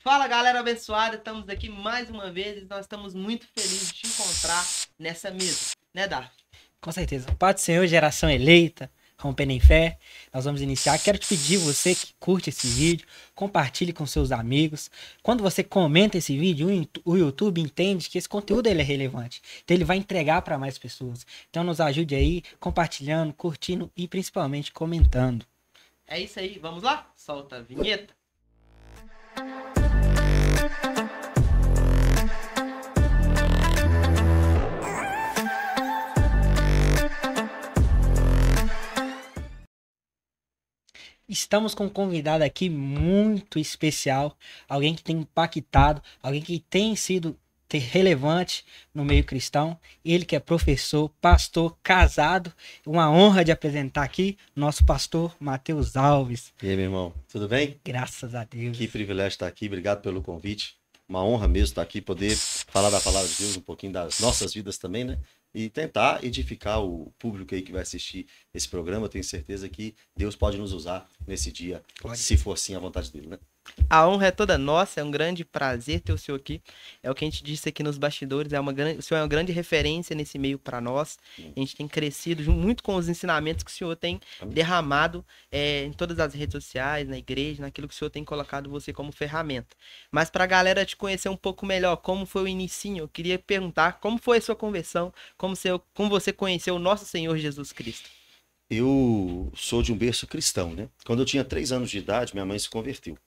Fala galera abençoada, estamos aqui mais uma vez e nós estamos muito felizes de te encontrar nessa mesa, né, Dar? Com certeza. Pai do Senhor, geração eleita, rompendo em fé, nós vamos iniciar. Quero te pedir, você que curte esse vídeo, compartilhe com seus amigos. Quando você comenta esse vídeo, o YouTube entende que esse conteúdo ele é relevante. Então ele vai entregar para mais pessoas. Então nos ajude aí compartilhando, curtindo e principalmente comentando. É isso aí, vamos lá? Solta a vinheta. Estamos com um convidado aqui muito especial, alguém que tem impactado, alguém que tem sido relevante no meio cristão. Ele que é professor, pastor, casado. Uma honra de apresentar aqui nosso pastor Matheus Alves. E aí, meu irmão, tudo bem? Graças a Deus. Que privilégio estar aqui. Obrigado pelo convite. Uma honra mesmo estar aqui, poder falar da palavra de Deus, um pouquinho das nossas vidas também, né? e tentar edificar o público aí que vai assistir esse programa. Eu tenho certeza que Deus pode nos usar nesse dia, pode. se for sim a vontade dele, né? A honra é toda nossa, é um grande prazer ter o senhor aqui. É o que a gente disse aqui nos bastidores, é uma grande, o senhor é uma grande referência nesse meio para nós. A gente tem crescido muito com os ensinamentos que o senhor tem derramado é, em todas as redes sociais, na igreja, naquilo que o senhor tem colocado você como ferramenta. Mas para a galera te conhecer um pouco melhor, como foi o início? eu queria perguntar como foi a sua conversão, como, seu, como você conheceu o nosso Senhor Jesus Cristo. Eu sou de um berço cristão, né? Quando eu tinha três anos de idade, minha mãe se converteu.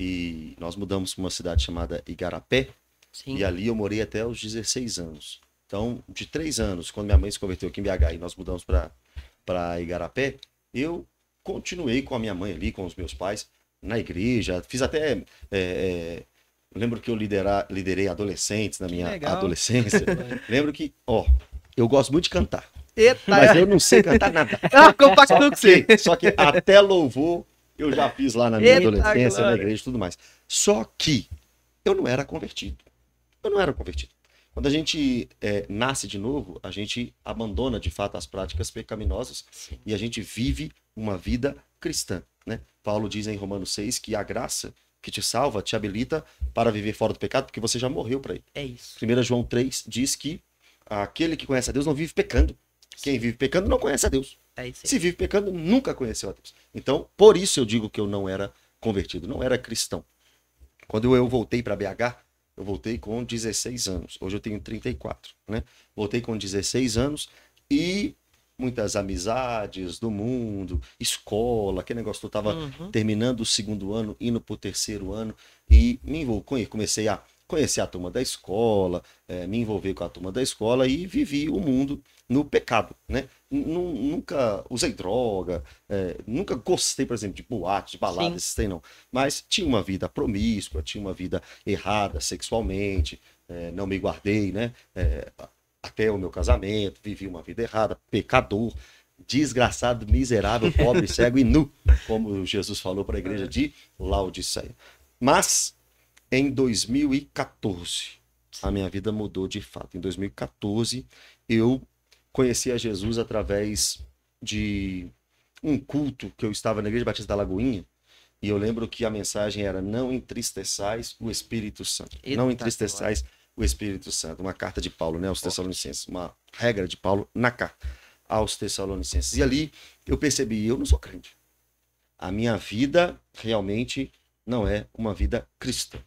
E nós mudamos para uma cidade chamada Igarapé. Sim. E ali eu morei até os 16 anos. Então, de três anos, quando minha mãe se converteu aqui em BH e nós mudamos para Igarapé, eu continuei com a minha mãe ali, com os meus pais, na igreja. Fiz até. É, é, lembro que eu liderar, liderei adolescentes na minha adolescência. lembro que, ó, eu gosto muito de cantar. Eita. Mas é. eu não sei cantar nada. Ah, compacto com Só que até louvor eu já é. fiz lá na minha Eita adolescência, glória. na igreja e tudo mais. Só que eu não era convertido. Eu não era convertido. Quando a gente é, nasce de novo, a gente abandona de fato as práticas pecaminosas Sim. e a gente vive uma vida cristã. Né? Paulo diz em Romanos 6 que a graça que te salva te habilita para viver fora do pecado, porque você já morreu para ele. É isso. 1 João 3 diz que aquele que conhece a Deus não vive pecando. Sim. Quem vive pecando não conhece a Deus. É Se vive pecando, nunca conheceu a Deus. Então, por isso eu digo que eu não era convertido, não era cristão. Quando eu voltei para BH, eu voltei com 16 anos. Hoje eu tenho 34, né? Voltei com 16 anos e muitas amizades do mundo, escola, aquele negócio. Eu estava uhum. terminando o segundo ano, indo para o terceiro ano e me envolvi, comecei a conhecer a turma da escola, é, me envolver com a turma da escola e vivi o mundo no pecado, né? nunca usei droga, é, nunca gostei, por exemplo, de boate, de balada, esses tem não. Mas tinha uma vida promíscua, tinha uma vida errada sexualmente, é, não me guardei, né? É, até o meu casamento, vivi uma vida errada, pecador, desgraçado, miserável, pobre, cego e nu, como Jesus falou para a igreja de Laodiceia. Mas em 2014, a minha vida mudou de fato. Em 2014, eu conheci a Jesus através de um culto que eu estava na Igreja Batista da Lagoinha. E eu lembro que a mensagem era: Não entristeçais o Espírito Santo. Eita não entristeçais o Espírito Santo. Uma carta de Paulo, né, aos Tessalonicenses. Uma regra de Paulo na carta aos Tessalonicenses. E ali eu percebi: eu não sou crente. A minha vida realmente não é uma vida cristã.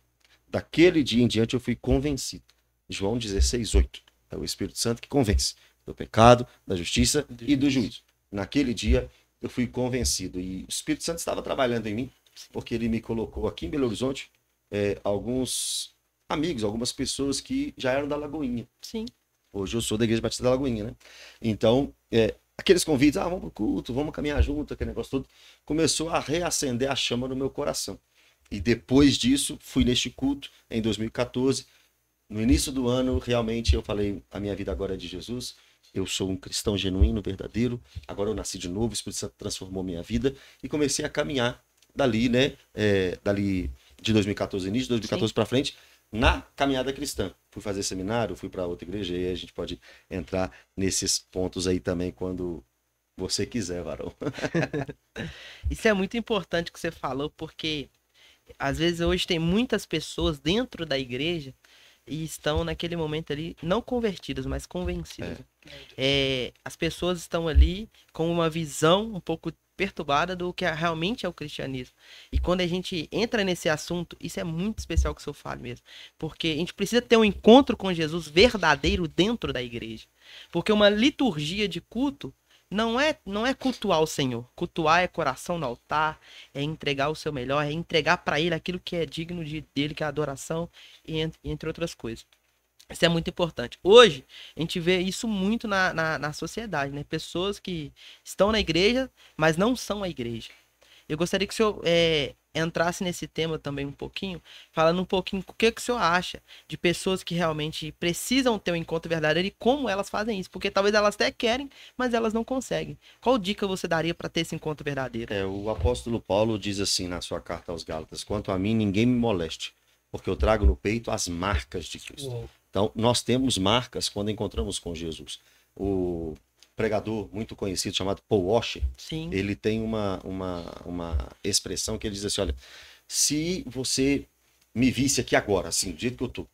Daquele dia em diante eu fui convencido. João 16, 8. É o Espírito Santo que convence do pecado, da justiça e do juízo. Naquele dia eu fui convencido e o Espírito Santo estava trabalhando em mim, porque ele me colocou aqui em Belo Horizonte é, alguns amigos, algumas pessoas que já eram da Lagoinha. Sim. Hoje eu sou da Igreja Batista da Lagoinha, né? Então, é, aqueles convites, ah, vamos pro culto, vamos caminhar junto, aquele negócio todo, começou a reacender a chama no meu coração. E depois disso, fui neste culto em 2014. No início do ano, realmente eu falei, a minha vida agora é de Jesus eu sou um cristão genuíno, verdadeiro, agora eu nasci de novo, o Espírito Santo transformou minha vida e comecei a caminhar dali, né? É, dali de 2014, início de 2014 para frente, na caminhada cristã. Fui fazer seminário, fui para outra igreja e a gente pode entrar nesses pontos aí também quando você quiser, varão. Isso é muito importante que você falou, porque às vezes hoje tem muitas pessoas dentro da igreja e estão naquele momento ali não convertidas, mas convencidas. É. É, as pessoas estão ali com uma visão um pouco perturbada do que realmente é o cristianismo. E quando a gente entra nesse assunto, isso é muito especial que o senhor fala mesmo. Porque a gente precisa ter um encontro com Jesus verdadeiro dentro da igreja. Porque uma liturgia de culto não é, não é cultuar o Senhor. Cultuar é coração no altar, é entregar o seu melhor, é entregar para Ele aquilo que é digno de, dele, que é adoração, e entre, entre outras coisas. Isso é muito importante. Hoje, a gente vê isso muito na, na, na, sociedade, né? Pessoas que estão na igreja, mas não são a igreja. Eu gostaria que o senhor é, entrasse nesse tema também um pouquinho, falando um pouquinho o que, que o senhor acha de pessoas que realmente precisam ter um encontro verdadeiro e como elas fazem isso, porque talvez elas até querem, mas elas não conseguem. Qual dica você daria para ter esse encontro verdadeiro? É, o apóstolo Paulo diz assim na sua carta aos Gálatas: Quanto a mim, ninguém me moleste, porque eu trago no peito as marcas de Cristo. Uou. Então, nós temos marcas quando encontramos com Jesus. O pregador muito conhecido chamado Paul Washer, Sim. ele tem uma, uma, uma expressão que ele diz assim, olha, se você me visse aqui agora, assim, do jeito que eu tô,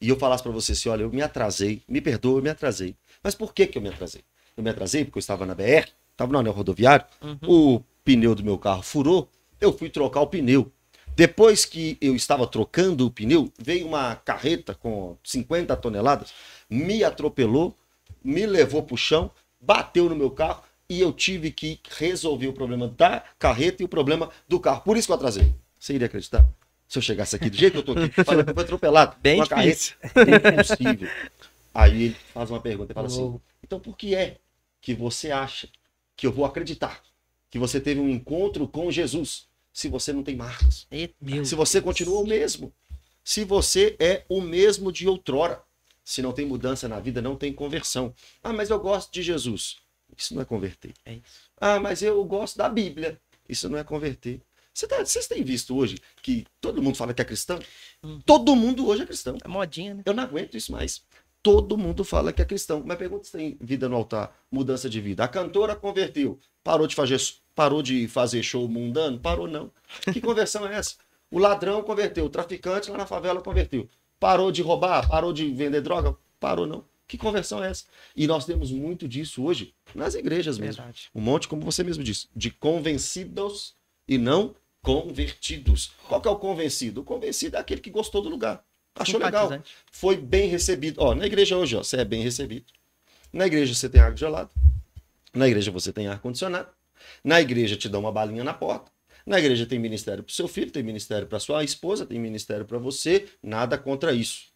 e eu falasse para você assim, olha, eu me atrasei, me perdoa, eu me atrasei. Mas por que que eu me atrasei? Eu me atrasei porque eu estava na BR, estava no anel rodoviário, uhum. o pneu do meu carro furou, eu fui trocar o pneu. Depois que eu estava trocando o pneu, veio uma carreta com 50 toneladas, me atropelou, me levou para o chão, bateu no meu carro e eu tive que resolver o problema da carreta e o problema do carro. Por isso que eu atrasei. Você iria acreditar? Se eu chegasse aqui do jeito que eu tô aqui, falei que eu fui atropelado. Bem uma difícil. carreta impossível. Aí ele faz uma pergunta e fala assim: oh. então por que é que você acha que eu vou acreditar que você teve um encontro com Jesus? se você não tem marcas. É, se você Deus. continua o mesmo. Se você é o mesmo de outrora. Se não tem mudança na vida, não tem conversão. Ah, mas eu gosto de Jesus. Isso não é converter. É ah, mas eu gosto da Bíblia. Isso não é converter. Você tá, vocês têm visto hoje que todo mundo fala que é cristão? Hum. Todo mundo hoje é cristão. É modinha, né? Eu não aguento isso mais. Todo mundo fala que é cristão. Mas pergunta se tem vida no altar, mudança de vida. A cantora converteu, parou de fazer Parou de fazer show mundano? Parou não. Que conversão é essa? O ladrão converteu, o traficante lá na favela converteu. Parou de roubar? Parou de vender droga? Parou não. Que conversão é essa? E nós temos muito disso hoje nas igrejas mesmo. Verdade. Um monte, como você mesmo disse, de convencidos e não convertidos. Qual que é o convencido? O convencido é aquele que gostou do lugar. Achou legal. Foi bem recebido. Ó, na igreja hoje, ó, você é bem recebido. Na igreja você tem água gelada. Na igreja você tem ar condicionado. Na igreja te dá uma balinha na porta. Na igreja tem ministério para o seu filho, tem ministério para sua esposa, tem ministério para você, nada contra isso.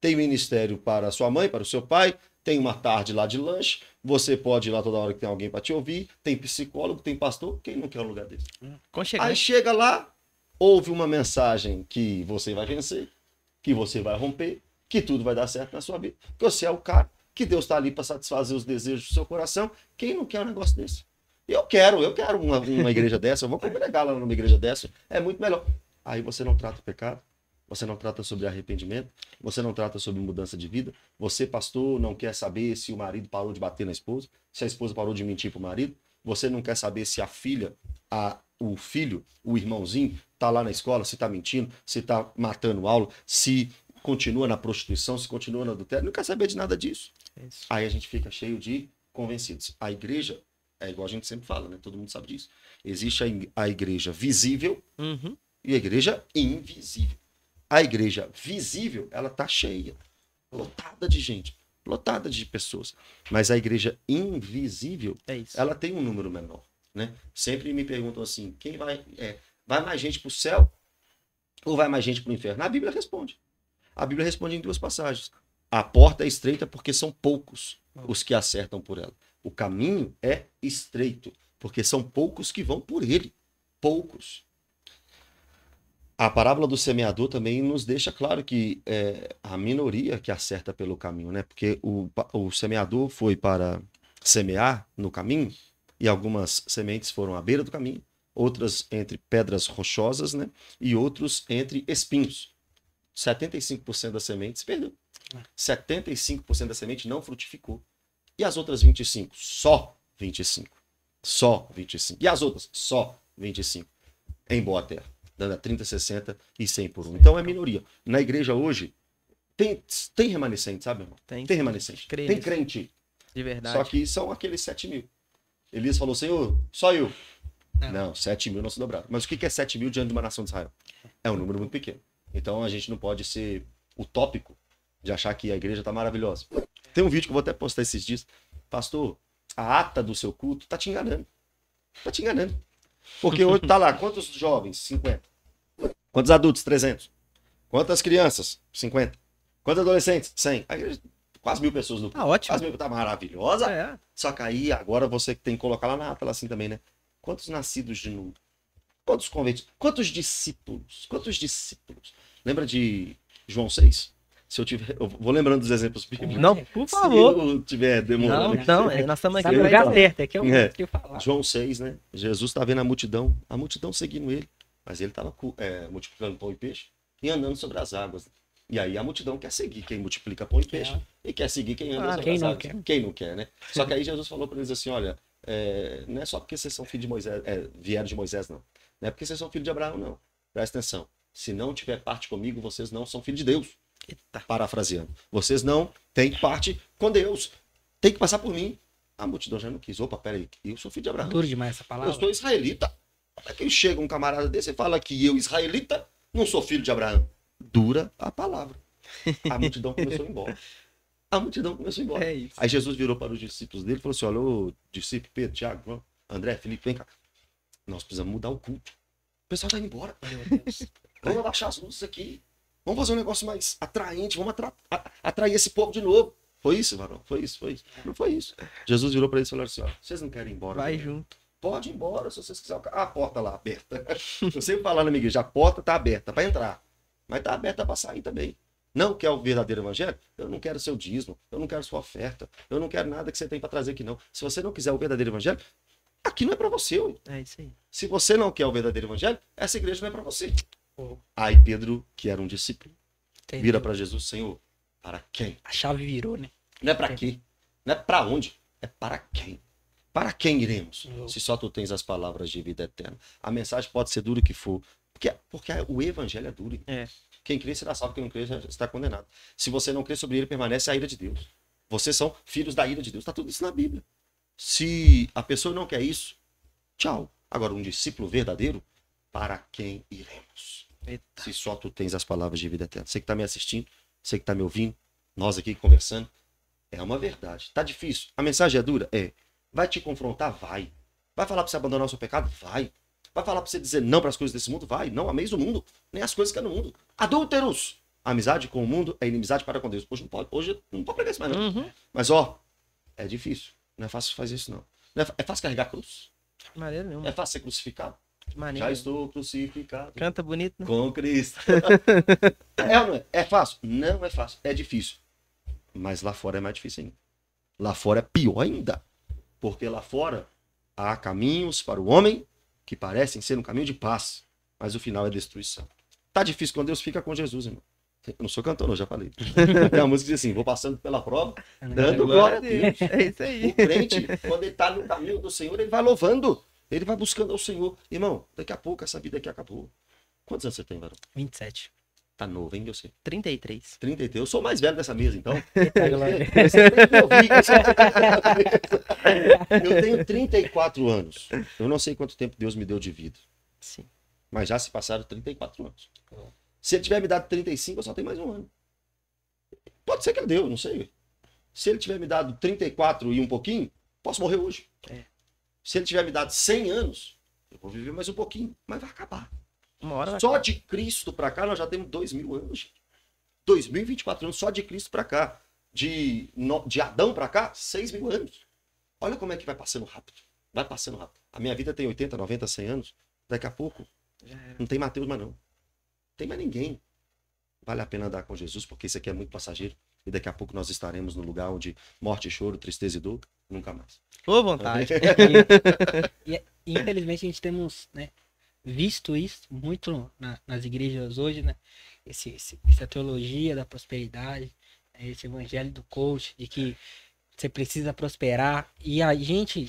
Tem ministério para sua mãe, para o seu pai, tem uma tarde lá de lanche, você pode ir lá toda hora que tem alguém para te ouvir, tem psicólogo, tem pastor, quem não quer um lugar desse? Hum, Aí né? chega lá, ouve uma mensagem que você vai vencer, que você vai romper, que tudo vai dar certo na sua vida, que você é o cara, que Deus está ali para satisfazer os desejos do seu coração. Quem não quer um negócio desse? Eu quero, eu quero uma, uma igreja dessa, eu vou congregar lá numa igreja dessa, é muito melhor. Aí você não trata o pecado, você não trata sobre arrependimento, você não trata sobre mudança de vida, você, pastor, não quer saber se o marido parou de bater na esposa, se a esposa parou de mentir para o marido, você não quer saber se a filha, a, o filho, o irmãozinho, tá lá na escola, se está mentindo, se está matando aula, se continua na prostituição, se continua na adultério, não quer saber de nada disso. É Aí a gente fica cheio de convencidos. A igreja é igual a gente sempre fala, né? Todo mundo sabe disso. Existe a, igreja visível uhum. e a igreja invisível. A igreja visível, ela tá cheia, lotada de gente, lotada de pessoas. Mas a igreja invisível, é ela tem um número menor, né? Sempre me perguntam assim, quem vai... É, vai mais gente para o céu ou vai mais gente para o inferno? A Bíblia responde. A Bíblia responde em duas passagens. A porta é estreita porque são poucos os que acertam por ela. O caminho é estreito, porque são poucos que vão por ele. Poucos. A parábola do semeador também nos deixa claro que é a minoria que acerta pelo caminho, né? Porque o, o semeador foi para semear no caminho e algumas sementes foram à beira do caminho, outras entre pedras rochosas, né? E outros entre espinhos. 75% das sementes perdeu. 75% da semente não frutificou. E as outras 25? Só 25. Só 25. E as outras? Só 25. Em boa terra. Dando a 30, 60 e 100 por 1. Então é minoria. Na igreja hoje, tem, tem remanescente, sabe, irmão? Tem. Tem remanescente. Crente. Tem crente. De verdade. Só que são aqueles 7 mil. Elias falou, Senhor, só eu. É. Não, não 7 mil não é se dobraram. Mas o que é 7 mil diante de uma nação de Israel? É um número muito pequeno. Então a gente não pode ser utópico de achar que a igreja está maravilhosa. Tem um vídeo que eu vou até postar esses dias. Pastor, a ata do seu culto tá te enganando. Tá te enganando. Porque hoje tá lá, quantos jovens? 50. Quantos adultos? 300. Quantas crianças? 50. Quantos adolescentes? 100. quase mil pessoas no culto. Tá ótimo. Quase mil, tá maravilhosa. É. Só que aí agora você tem que colocar lá na ata, lá assim também, né? Quantos nascidos de novo? Quantos convertidos? Quantos discípulos? Quantos discípulos? Lembra de João 6? se eu tiver. Eu vou lembrando dos exemplos bíblicos. Não, por favor. Se eu tiver demorando. Não, não, é, nós estamos aqui no lugar certo, é que eu, é. Que eu falar. João 6, né? Jesus está vendo a multidão, a multidão seguindo ele, mas ele estava tá é, multiplicando pão e peixe e andando sobre as águas. E aí a multidão quer seguir quem multiplica pão e peixe é. e quer seguir quem anda ah, sobre quem as não águas. Quer. Quem não quer, né? Só que aí Jesus falou para eles assim: olha, é, não é só porque vocês são filhos de Moisés, é, vieram de Moisés, não. Não é porque vocês são filhos de Abraão, não. Presta atenção. Se não tiver parte comigo, vocês não são filhos de Deus. Eita. Parafraseando. Vocês não têm parte com Deus. Tem que passar por mim. A multidão já não quis. Opa, peraí, eu sou filho de Abraão. Duro demais essa palavra. Eu sou israelita. Até que chega um camarada desse e fala que eu, israelita, não sou filho de Abraão. Dura a palavra. A multidão começou a ir embora. A multidão começou a ir embora. É Aí Jesus virou para os discípulos dele e falou assim: olha, ô discípulo Pedro, Tiago, André, Felipe, vem cá. Nós precisamos mudar o culto. O pessoal tá indo embora. Vamos abaixar as luzes aqui. Vamos fazer um negócio mais atraente, vamos atra atrair esse povo de novo. Foi isso, varão? Foi isso, foi isso. Não foi isso. Jesus virou para eles e falou assim: ó, vocês não querem ir embora? Vai né? junto. Pode ir embora se vocês quiserem. Ah, a porta lá aberta. Eu sempre falar na minha igreja: a porta tá aberta para entrar, mas tá aberta para sair também. Não quer o verdadeiro evangelho? Eu não quero seu dízimo, eu não quero sua oferta, eu não quero nada que você tem para trazer aqui, não. Se você não quiser o verdadeiro evangelho, aqui não é para você. Ué. É isso aí. Se você não quer o verdadeiro evangelho, essa igreja não é para você. Oh. Aí Pedro, que era um discípulo, Entendi. vira para Jesus, Senhor, para quem? A chave virou, né? Não é para quê? não é para onde, é para quem. Para quem iremos? Se só tu tens as palavras de vida eterna. A mensagem pode ser dura que for, porque, porque o evangelho é duro. É. Quem crê será salvo, quem não crê está condenado. Se você não crê sobre ele, permanece a ira de Deus. Vocês são filhos da ira de Deus. Está tudo isso na Bíblia. Se a pessoa não quer isso, tchau. Agora, um discípulo verdadeiro, para quem iremos? Eita. se só tu tens as palavras de vida eterna. Você que está me assistindo, você que está me ouvindo, nós aqui conversando, é uma verdade. Tá difícil? A mensagem é dura? É. Vai te confrontar? Vai. Vai falar para você abandonar o seu pecado? Vai. Vai falar para você dizer não para as coisas desse mundo? Vai. Não ameis o mundo, nem as coisas que é no mundo. Adúlteros! Amizade com o mundo é inimizade para com Deus. Hoje não pode, hoje não pode pregar isso mais, não. Uhum. Mas, ó, é difícil. Não é fácil fazer isso, não. não é, é fácil carregar cruz. É fácil ser crucificado. Maneiro. Já estou crucificado. Canta bonito, né? Com Cristo. é ou não é? É fácil? Não é fácil. É difícil. Mas lá fora é mais difícil ainda. Lá fora é pior ainda. Porque lá fora há caminhos para o homem que parecem ser um caminho de paz, mas o final é destruição. Tá difícil quando Deus, fica com Jesus, irmão. Eu não sou cantor, não, já falei. Tem uma música que diz assim: vou passando pela prova, é, né? dando é glória a Deus. É isso aí. O crente, quando ele está no caminho do Senhor, ele vai louvando. Ele vai buscando ao Senhor. Irmão, daqui a pouco essa vida aqui acabou. Quantos anos você tem, Varão? 27. Tá novo, hein, você? 33. 33. Eu sou mais velho dessa mesa, então. eu tenho 34 anos. Eu não sei quanto tempo Deus me deu de vida. Sim. Mas já se passaram 34 anos. Se ele tiver me dado 35, eu só tenho mais um ano. Pode ser que ele deu, não sei. Se ele tiver me dado 34 e um pouquinho, posso morrer hoje. É. Se ele tiver me dado 100 anos, eu vou viver mais um pouquinho, mas vai acabar. Uma hora vai só acabar. de Cristo para cá, nós já temos 2 mil anos, gente. 2024 anos só de Cristo para cá. De, de Adão para cá, 6 mil anos. Olha como é que vai passando rápido. Vai passando rápido. A minha vida tem 80, 90, 100 anos. Daqui a pouco, não tem Mateus mas não. não tem mais ninguém. Vale a pena andar com Jesus, porque isso aqui é muito passageiro. E daqui a pouco nós estaremos no lugar onde morte, choro, tristeza e dor. Nunca mais. Ô, vontade. e, e, infelizmente a gente temos né, visto isso muito na, nas igrejas hoje, né? Esse, esse, essa teologia da prosperidade, né, esse evangelho do coach, de que você precisa prosperar. E a gente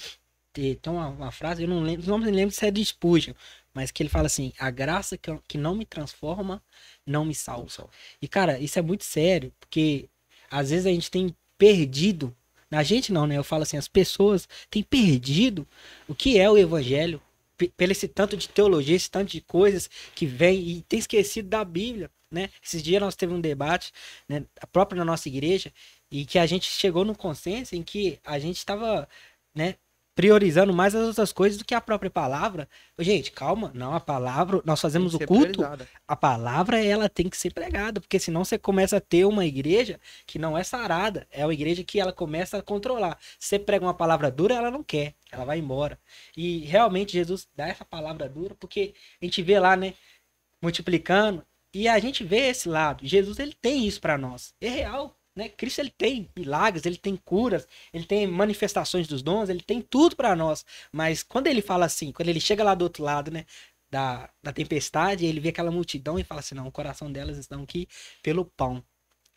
eh, tem uma, uma frase, eu não lembro, não me lembro se é de Spurgeon, mas que ele fala assim: a graça que, que não me transforma não me salva. E cara, isso é muito sério, porque às vezes a gente tem perdido a gente não, né? Eu falo assim, as pessoas têm perdido o que é o evangelho pelo esse tanto de teologia, esse tanto de coisas que vem e tem esquecido da Bíblia, né? Esses dias nós teve um debate, né, próprio na nossa igreja, e que a gente chegou no consenso em que a gente estava, né, priorizando mais as outras coisas do que a própria palavra. Gente, calma, não a palavra, nós fazemos o culto, priorizada. a palavra ela tem que ser pregada, porque senão você começa a ter uma igreja que não é sarada, é uma igreja que ela começa a controlar. Você prega uma palavra dura, ela não quer, ela vai embora. E realmente Jesus dá essa palavra dura, porque a gente vê lá, né, multiplicando, e a gente vê esse lado. Jesus ele tem isso para nós. É real. Né? Cristo ele tem milagres, ele tem curas, ele tem manifestações dos dons, ele tem tudo para nós. Mas quando ele fala assim, quando ele chega lá do outro lado, né, da, da tempestade, ele vê aquela multidão e fala assim: "Não, o coração delas estão aqui pelo pão".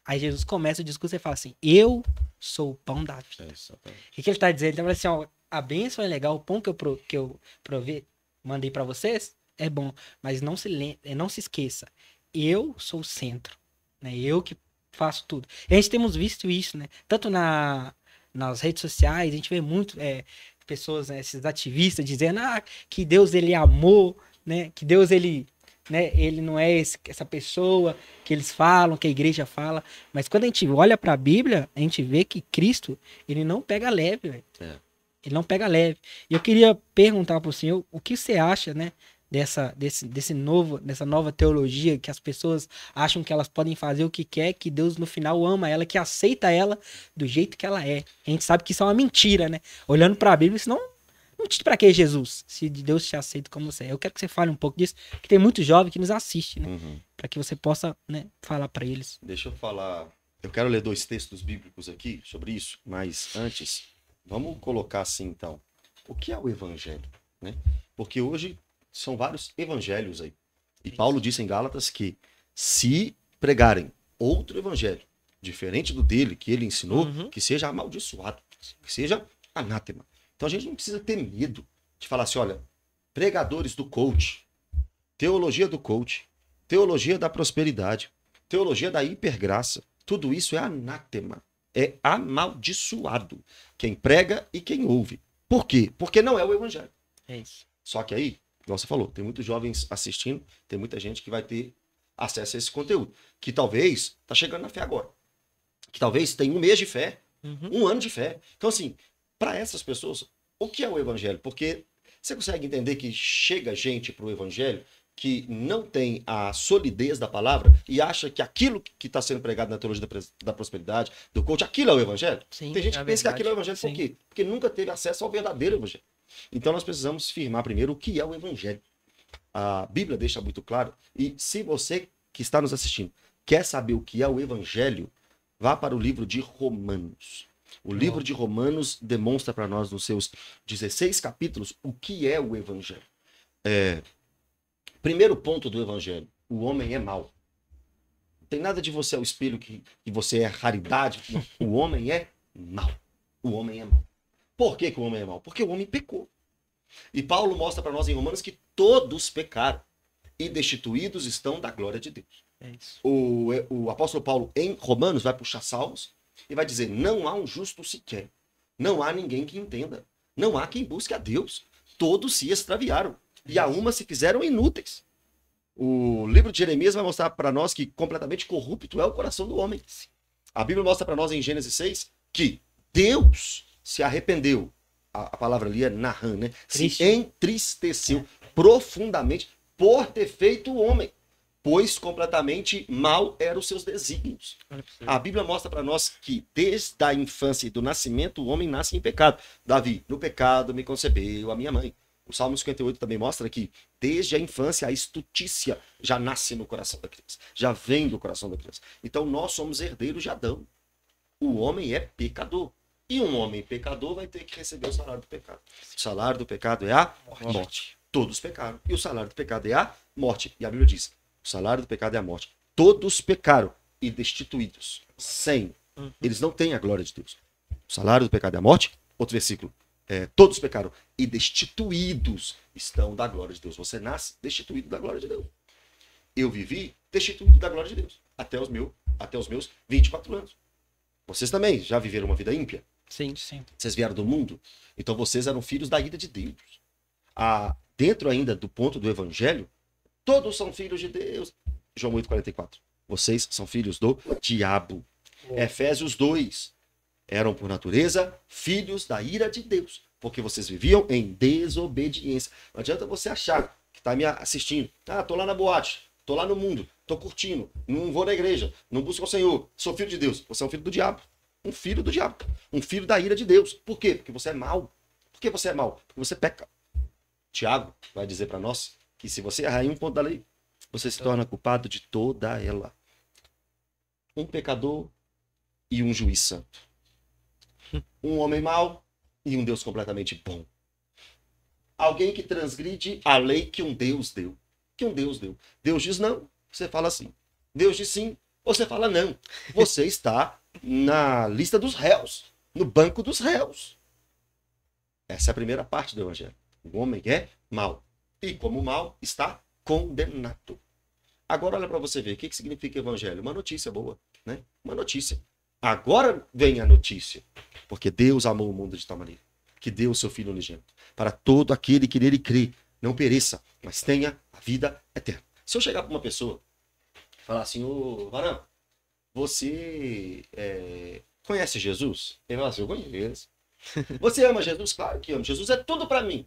Aí Jesus começa o discurso e fala assim: "Eu sou o pão da vida". É o que, que ele está dizendo? Ele tá falando assim, ó, a bênção é legal, o pão que eu pro, que eu provei, mandei para vocês é bom, mas não se não se esqueça, eu sou o centro. Né? Eu que faço tudo. E a gente temos visto isso, né? Tanto na, nas redes sociais, a gente vê muito é, pessoas, né, esses ativistas, dizendo ah, que Deus ele amou, né? Que Deus ele né? Ele não é esse, essa pessoa que eles falam, que a igreja fala. Mas quando a gente olha para a Bíblia, a gente vê que Cristo, ele não pega leve, é. Ele não pega leve. E eu queria perguntar para o senhor o que você acha, né? dessa, desse, desse novo, dessa nova teologia que as pessoas acham que elas podem fazer o que quer, que Deus no final ama ela, que aceita ela do jeito que ela é. A gente sabe que isso é uma mentira, né? Olhando para a Bíblia, senão não te para que Jesus, se Deus te aceita como você é. Eu quero que você fale um pouco disso, que tem muito jovem que nos assiste, né? Uhum. Para que você possa, né, falar para eles. Deixa eu falar, eu quero ler dois textos bíblicos aqui sobre isso, mas antes, vamos colocar assim então, o que é o evangelho, né? Porque hoje são vários evangelhos aí. E Paulo disse em Gálatas que se pregarem outro evangelho, diferente do dele, que ele ensinou, uhum. que seja amaldiçoado, que seja anátema. Então a gente não precisa ter medo de falar assim, olha, pregadores do coach, teologia do coach, teologia da prosperidade, teologia da hipergraça, tudo isso é anátema, é amaldiçoado. Quem prega e quem ouve. Por quê? Porque não é o evangelho. É isso. Só que aí como você falou, tem muitos jovens assistindo, tem muita gente que vai ter acesso a esse conteúdo. Que talvez tá chegando na fé agora. Que talvez tem um mês de fé, uhum. um ano de fé. Então, assim, para essas pessoas, o que é o evangelho? Porque você consegue entender que chega gente para o evangelho que não tem a solidez da palavra e acha que aquilo que está sendo pregado na teologia da, da, prosperidade, do coach, aquilo é o evangelho? Sim, tem gente é que pensa verdade. que aquilo é o evangelho Sim. por quê? Porque nunca teve acesso ao verdadeiro evangelho. Então nós precisamos firmar primeiro o que é o evangelho. A Bíblia deixa muito claro. E se você que está nos assistindo quer saber o que é o evangelho, vá para o livro de Romanos. O livro de Romanos demonstra para nós, nos seus 16 capítulos, o que é o Evangelho. É... Primeiro ponto do Evangelho: o homem é mau. Não tem nada de você ao espelho que, que você é raridade. O homem é mau. O homem é mau. Por que, que o homem é mau? Porque o homem pecou. E Paulo mostra para nós em Romanos que todos pecaram e destituídos estão da glória de Deus. É o, é, o apóstolo Paulo, em Romanos, vai puxar Salmos e vai dizer: Não há um justo sequer. Não há ninguém que entenda. Não há quem busque a Deus. Todos se extraviaram. E a uma se fizeram inúteis. O livro de Jeremias vai mostrar para nós que completamente corrupto é o coração do homem. A Bíblia mostra para nós em Gênesis 6 que Deus se arrependeu. A, a palavra ali é narran, né? Triste. Se entristeceu profundamente por ter feito o homem, pois completamente mal eram os seus desígnios. A Bíblia mostra para nós que desde a infância e do nascimento o homem nasce em pecado. Davi, no pecado me concebeu a minha mãe. O Salmo 58 também mostra que desde a infância a estutícia já nasce no coração da criança, já vem do coração da criança. Então nós somos herdeiros de Adão. O homem é pecador. E um homem pecador vai ter que receber o salário do pecado. O salário do pecado é a morte. morte. Todos pecaram. E o salário do pecado é a morte. E a Bíblia diz: o salário do pecado é a morte. Todos pecaram e destituídos. Sem. Uhum. Eles não têm a glória de Deus. O salário do pecado é a morte. Outro versículo. É, todos pecaram e destituídos estão da glória de Deus. Você nasce destituído da glória de Deus. Eu vivi destituído da glória de Deus até os, meu, até os meus 24 anos. Vocês também já viveram uma vida ímpia? Sim, sim. Vocês vieram do mundo? Então vocês eram filhos da ira de Deus. Ah, dentro ainda do ponto do evangelho, todos são filhos de Deus. João 8, 44. Vocês são filhos do diabo. Oh. Efésios 2. Eram por natureza filhos da ira de Deus, porque vocês viviam em desobediência. Não adianta você achar que está me assistindo. Ah, tô lá na boate, tô lá no mundo, tô curtindo, não vou na igreja, não busco o Senhor, sou filho de Deus. Você é um filho do diabo um filho do diabo, um filho da ira de Deus. Por quê? Porque você é mal. Por que você é mal? Porque você peca. Tiago vai dizer para nós que se você errar em um ponto da lei, você se torna culpado de toda ela. Um pecador e um juiz santo. Um homem mau e um Deus completamente bom. Alguém que transgride a lei que um Deus deu. Que um Deus deu. Deus diz não, você fala sim. Deus diz sim, você fala não. Você está na lista dos réus, no banco dos réus. Essa é a primeira parte do evangelho. O homem é mal. E como mal, está condenado. Agora olha para você ver, o que, que significa evangelho? Uma notícia boa, né? Uma notícia. Agora vem a notícia. Porque Deus amou o mundo de tal maneira que deu o seu Filho unigênito para todo aquele que nele crê, não pereça, mas tenha a vida eterna. Se eu chegar para uma pessoa e falar assim, ô Varão, você é, conhece Jesus? Ele fala assim, eu conheço. Você ama Jesus? Claro que amo. Jesus é tudo para mim.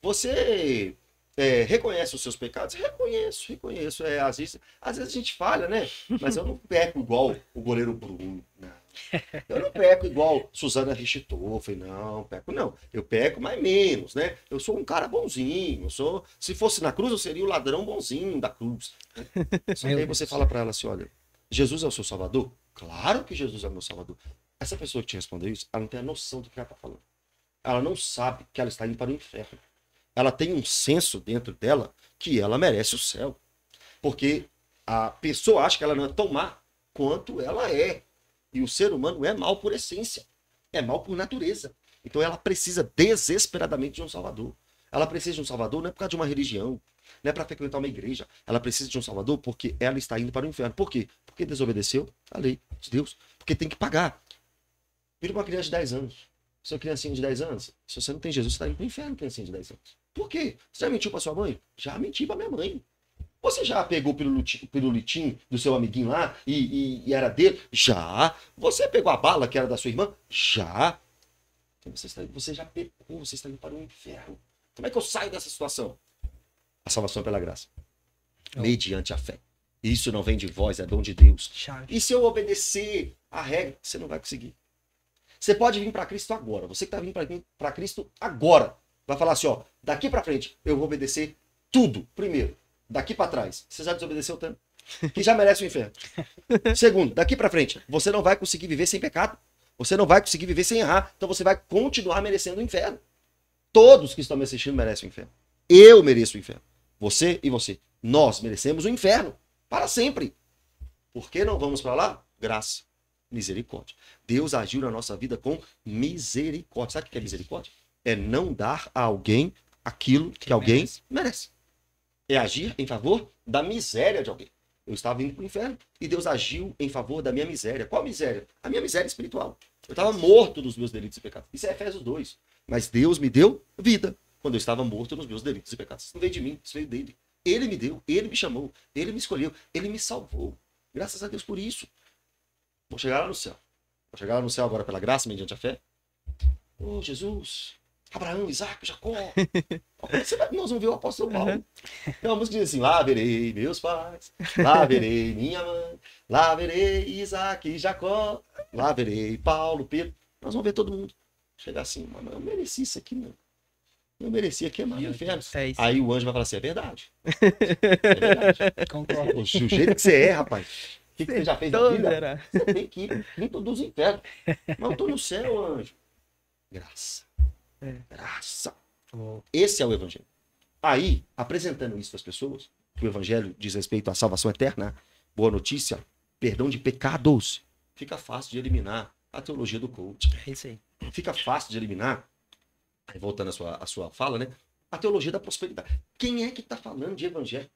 Você é, reconhece os seus pecados? Reconheço, reconheço. É, às, vezes, às vezes a gente falha, né? Mas eu não peco igual o goleiro Bruno. Né? Eu não peco igual Suzana Richthofen, não, peco não. Eu peco mais menos, né? Eu sou um cara bonzinho. Eu sou, se fosse na cruz, eu seria o ladrão bonzinho da cruz. Né? Só que aí você fala para ela assim: olha, Jesus é o seu salvador? Claro que Jesus é o meu salvador. Essa pessoa que te respondeu isso, ela não tem a noção do que ela está falando. Ela não sabe que ela está indo para o inferno. Ela tem um senso dentro dela que ela merece o céu. Porque a pessoa acha que ela não é tão má quanto ela é. E o ser humano é mal por essência. É mal por natureza. Então ela precisa desesperadamente de um salvador. Ela precisa de um salvador não é por causa de uma religião, não é para frequentar uma igreja. Ela precisa de um Salvador porque ela está indo para o inferno. Por quê? Porque desobedeceu a lei de Deus. Porque tem que pagar. Vira uma criança de 10 anos. Seu criancinha de 10 anos, se você não tem Jesus, você está indo para o inferno, criancinha de 10 anos. Por quê? Você já mentiu para sua mãe? Já menti para minha mãe. Você já pegou pelo pirulitinho do seu amiguinho lá e, e, e, era dele? Já. Você pegou a bala que era da sua irmã? Já. Então você, está, você já pecou, você está indo para o inferno. Como é que eu saio dessa situação? A salvação pela graça. Então. Mediante a fé. Isso não vem de vós, é dom de Deus. Chave. E se eu obedecer a regra, você não vai conseguir. Você pode vir para Cristo agora. Você que está vindo para Cristo agora. Vai falar assim, ó, daqui para frente eu vou obedecer tudo. Primeiro, daqui para trás, você já desobedeceu tanto que já merece o inferno. Segundo, daqui para frente, você não vai conseguir viver sem pecado. Você não vai conseguir viver sem errar. Então você vai continuar merecendo o inferno. Todos que estão me assistindo merecem o inferno. Eu mereço o inferno. Você e você. Nós merecemos o inferno para sempre. Por que não vamos para lá? Graça, misericórdia. Deus agiu na nossa vida com misericórdia. Sabe o que é misericórdia? É não dar a alguém aquilo que, que alguém merece. merece. É agir em favor da miséria de alguém. Eu estava indo para o inferno e Deus agiu em favor da minha miséria. Qual miséria? A minha miséria espiritual. Eu estava morto dos meus delitos e pecados. Isso é Efésios 2. Mas Deus me deu vida quando eu estava morto nos meus delitos e pecados. não veio de mim, isso veio dele. Ele me deu, ele me chamou, ele me escolheu, ele me salvou. Graças a Deus por isso. Vou chegar lá no céu. Vou chegar lá no céu agora pela graça, mediante a fé. Ô, oh, Jesus, Abraão, Isaac, Jacó. É Nós vamos ver o apóstolo Paulo. É Tem uma música que diz assim: lá verei meus pais, lá verei minha mãe, lá verei Isaac e Jacó, lá verei Paulo, Pedro. Nós vamos ver todo mundo. Chegar assim, mano, eu mereci isso aqui, não eu merecia queimar no inferno. É aí o anjo vai falar assim: é verdade. É verdade. Concordo. O, jeito que você é, rapaz. O que, que você já fez na vida? Era. Né? Você tem que ir limpo dos infernos. Mas eu estou no céu, anjo. Graça. É. Graça. Oh. Esse é o evangelho. Aí, apresentando isso para as pessoas, que o evangelho diz respeito à salvação eterna, boa notícia, perdão de pecados, fica fácil de eliminar a teologia do coach. É isso aí. Fica fácil de eliminar voltando à sua, à sua fala, né? A teologia da prosperidade. Quem é que está falando de evangelho?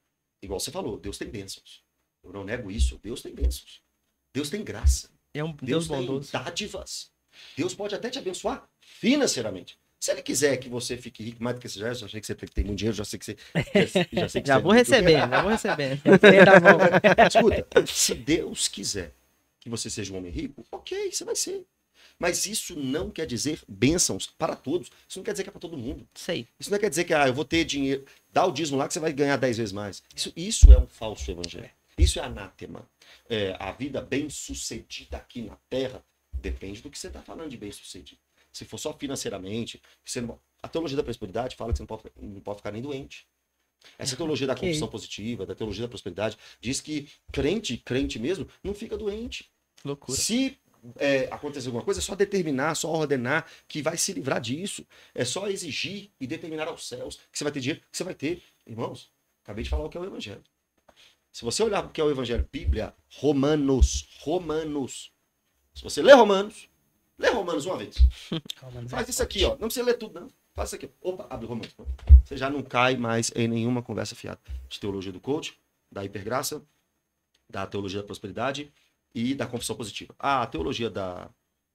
Igual você falou, Deus tem bênçãos. Eu não nego isso. Deus tem bênçãos. Deus tem graça. É um Deus, Deus tem dádivas. Deus pode até te abençoar financeiramente. Se ele quiser que você fique rico mais do que você já é, já sei que você tem muito dinheiro, já sei que você. Já, sei que já, você vou receber, já vou receber, já vou receber. Escuta, se Deus quiser que você seja um homem rico, ok, você vai ser. Mas isso não quer dizer bênçãos para todos. Isso não quer dizer que é para todo mundo. Sei. Isso não quer dizer que ah, eu vou ter dinheiro. Dá o dízimo lá que você vai ganhar 10 vezes mais. Isso, isso é um falso evangelho. É. Isso é anátema. É, a vida bem-sucedida aqui na Terra depende do que você está falando de bem-sucedido. Se for só financeiramente, você não... a teologia da prosperidade fala que você não pode, não pode ficar nem doente. Essa teologia da condição okay. positiva, da teologia da prosperidade, diz que crente, crente mesmo, não fica doente. Loucura. Se é, acontecer alguma coisa, é só determinar, só ordenar que vai se livrar disso. É só exigir e determinar aos céus que você vai ter dinheiro, que você vai ter. Irmãos, acabei de falar o que é o Evangelho. Se você olhar o que é o Evangelho, Bíblia, Romanos, Romanos. Se você ler Romanos, lê Romanos uma vez. É Faz isso aqui, ó. Não precisa ler tudo, não. Faz isso aqui. Opa, abre Romanos. Você já não cai mais em nenhuma conversa fiada de teologia do coach, da hipergraça, da teologia da prosperidade e da confissão positiva. A teologia da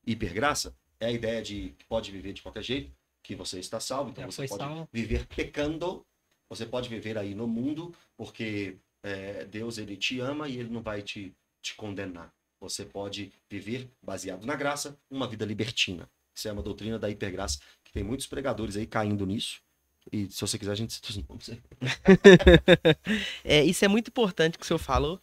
hipergraça é a ideia de que pode viver de qualquer jeito, que você está salvo, então é, você pode salvo. viver pecando, você pode viver aí no mundo, porque é, Deus ele te ama e ele não vai te, te condenar. Você pode viver baseado na graça, uma vida libertina. Isso é uma doutrina da hipergraça, que tem muitos pregadores aí caindo nisso. E se você quiser, a gente se é, isso é muito importante que o senhor falou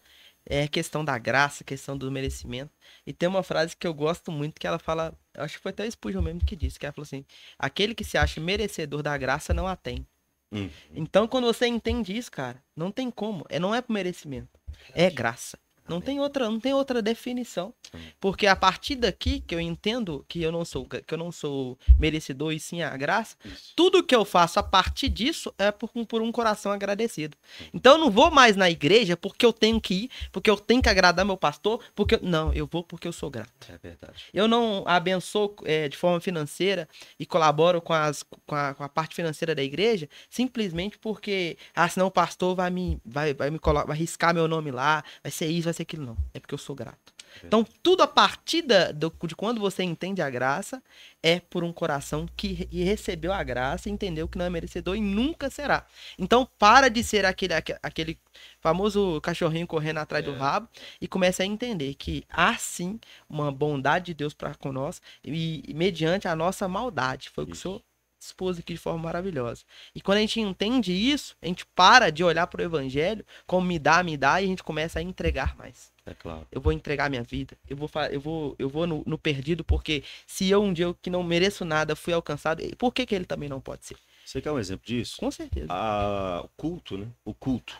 é questão da graça, questão do merecimento. E tem uma frase que eu gosto muito que ela fala, acho que foi até o Spurgeon mesmo que disse, que ela falou assim: aquele que se acha merecedor da graça não a tem. Hum. Então, quando você entende isso, cara, não tem como. É, não é por merecimento, é graça. Não tem outra, não tem outra definição. Porque a partir daqui que eu entendo que eu não sou, que eu não sou merecedor e sim a graça, Isso. tudo que eu faço a partir disso é por, por um coração agradecido. Então eu não vou mais na igreja porque eu tenho que ir, porque eu tenho que agradar meu pastor, porque não, eu vou porque eu sou grato. É verdade. Eu não abençoo é, de forma financeira e colaboro com, as, com a, com, a, parte financeira da igreja simplesmente porque ah, senão o pastor vai me vai, vai me colocar, vai riscar meu nome lá, vai ser isso, vai vai ser aquilo, não. É porque eu sou grato. É. Então, tudo a partir de quando você entende a graça é por um coração que, recebeu a graça e entendeu que não é merecedor e nunca será. Então, para de ser aquele, aquele famoso cachorrinho correndo atrás é. do rabo e comece a entender que há sim uma bondade de Deus para conosco e, mediante a nossa maldade. Foi o que o senhor expôs aqui de forma maravilhosa. E quando a gente entende isso, a gente para de olhar para o evangelho como me dá, me dá, e a gente começa a entregar mais. É claro. Eu vou entregar minha vida. Eu vou, eu vou, eu vou no, no perdido, porque se eu um dia eu que não mereço nada fui alcançado, por que, que ele também não pode ser? Você quer um exemplo disso? Com certeza. Ah, o culto, né? O culto.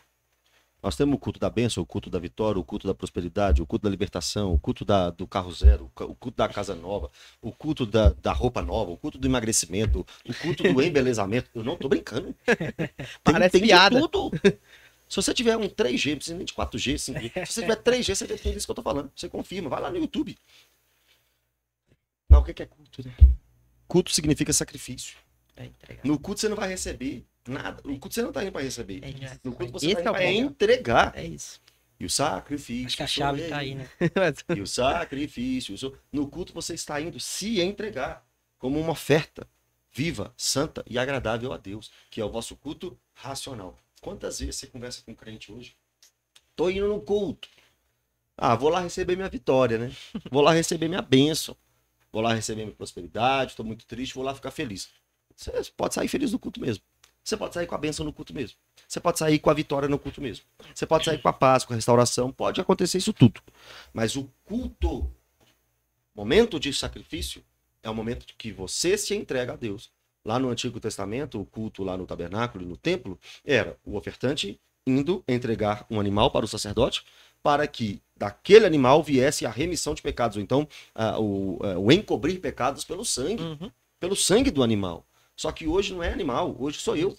Nós temos o culto da bênção, o culto da vitória, o culto da prosperidade, o culto da libertação, o culto da, do carro zero, o culto da casa nova, o culto da, da roupa nova, o culto do emagrecimento, o culto do embelezamento. Eu não tô brincando. Tem, Parece tem piada. tudo. Se você tiver um 3G, não precisa nem de 4G, 5G. Se você tiver 3G, você tem isso que eu tô falando. Você confirma, vai lá no YouTube. Mas o que é culto, né? Culto significa sacrifício. É, tá no culto você não vai receber nada. No culto você não tá indo para receber. É no culto você Esse tá indo é entregar. É isso. E o sacrifício. Acho que a chave tá aí, né? e o sacrifício. No culto você está indo se entregar como uma oferta viva, santa e agradável a Deus, que é o vosso culto racional. Quantas vezes você conversa com um crente hoje? Tô indo no culto. Ah, vou lá receber minha vitória, né? Vou lá receber minha bênção. Vou lá receber minha prosperidade, tô muito triste, vou lá ficar feliz. Você pode sair feliz do culto mesmo. Você pode sair com a bênção no culto mesmo. Você pode sair com a vitória no culto mesmo. Você pode sair com a paz, com a restauração. Pode acontecer isso tudo. Mas o culto, momento de sacrifício, é o momento que você se entrega a Deus. Lá no Antigo Testamento, o culto lá no tabernáculo, no templo, era o ofertante indo entregar um animal para o sacerdote, para que daquele animal viesse a remissão de pecados, ou então o, é, o encobrir pecados pelo sangue, uhum. pelo sangue do animal. Só que hoje não é animal, hoje sou eu.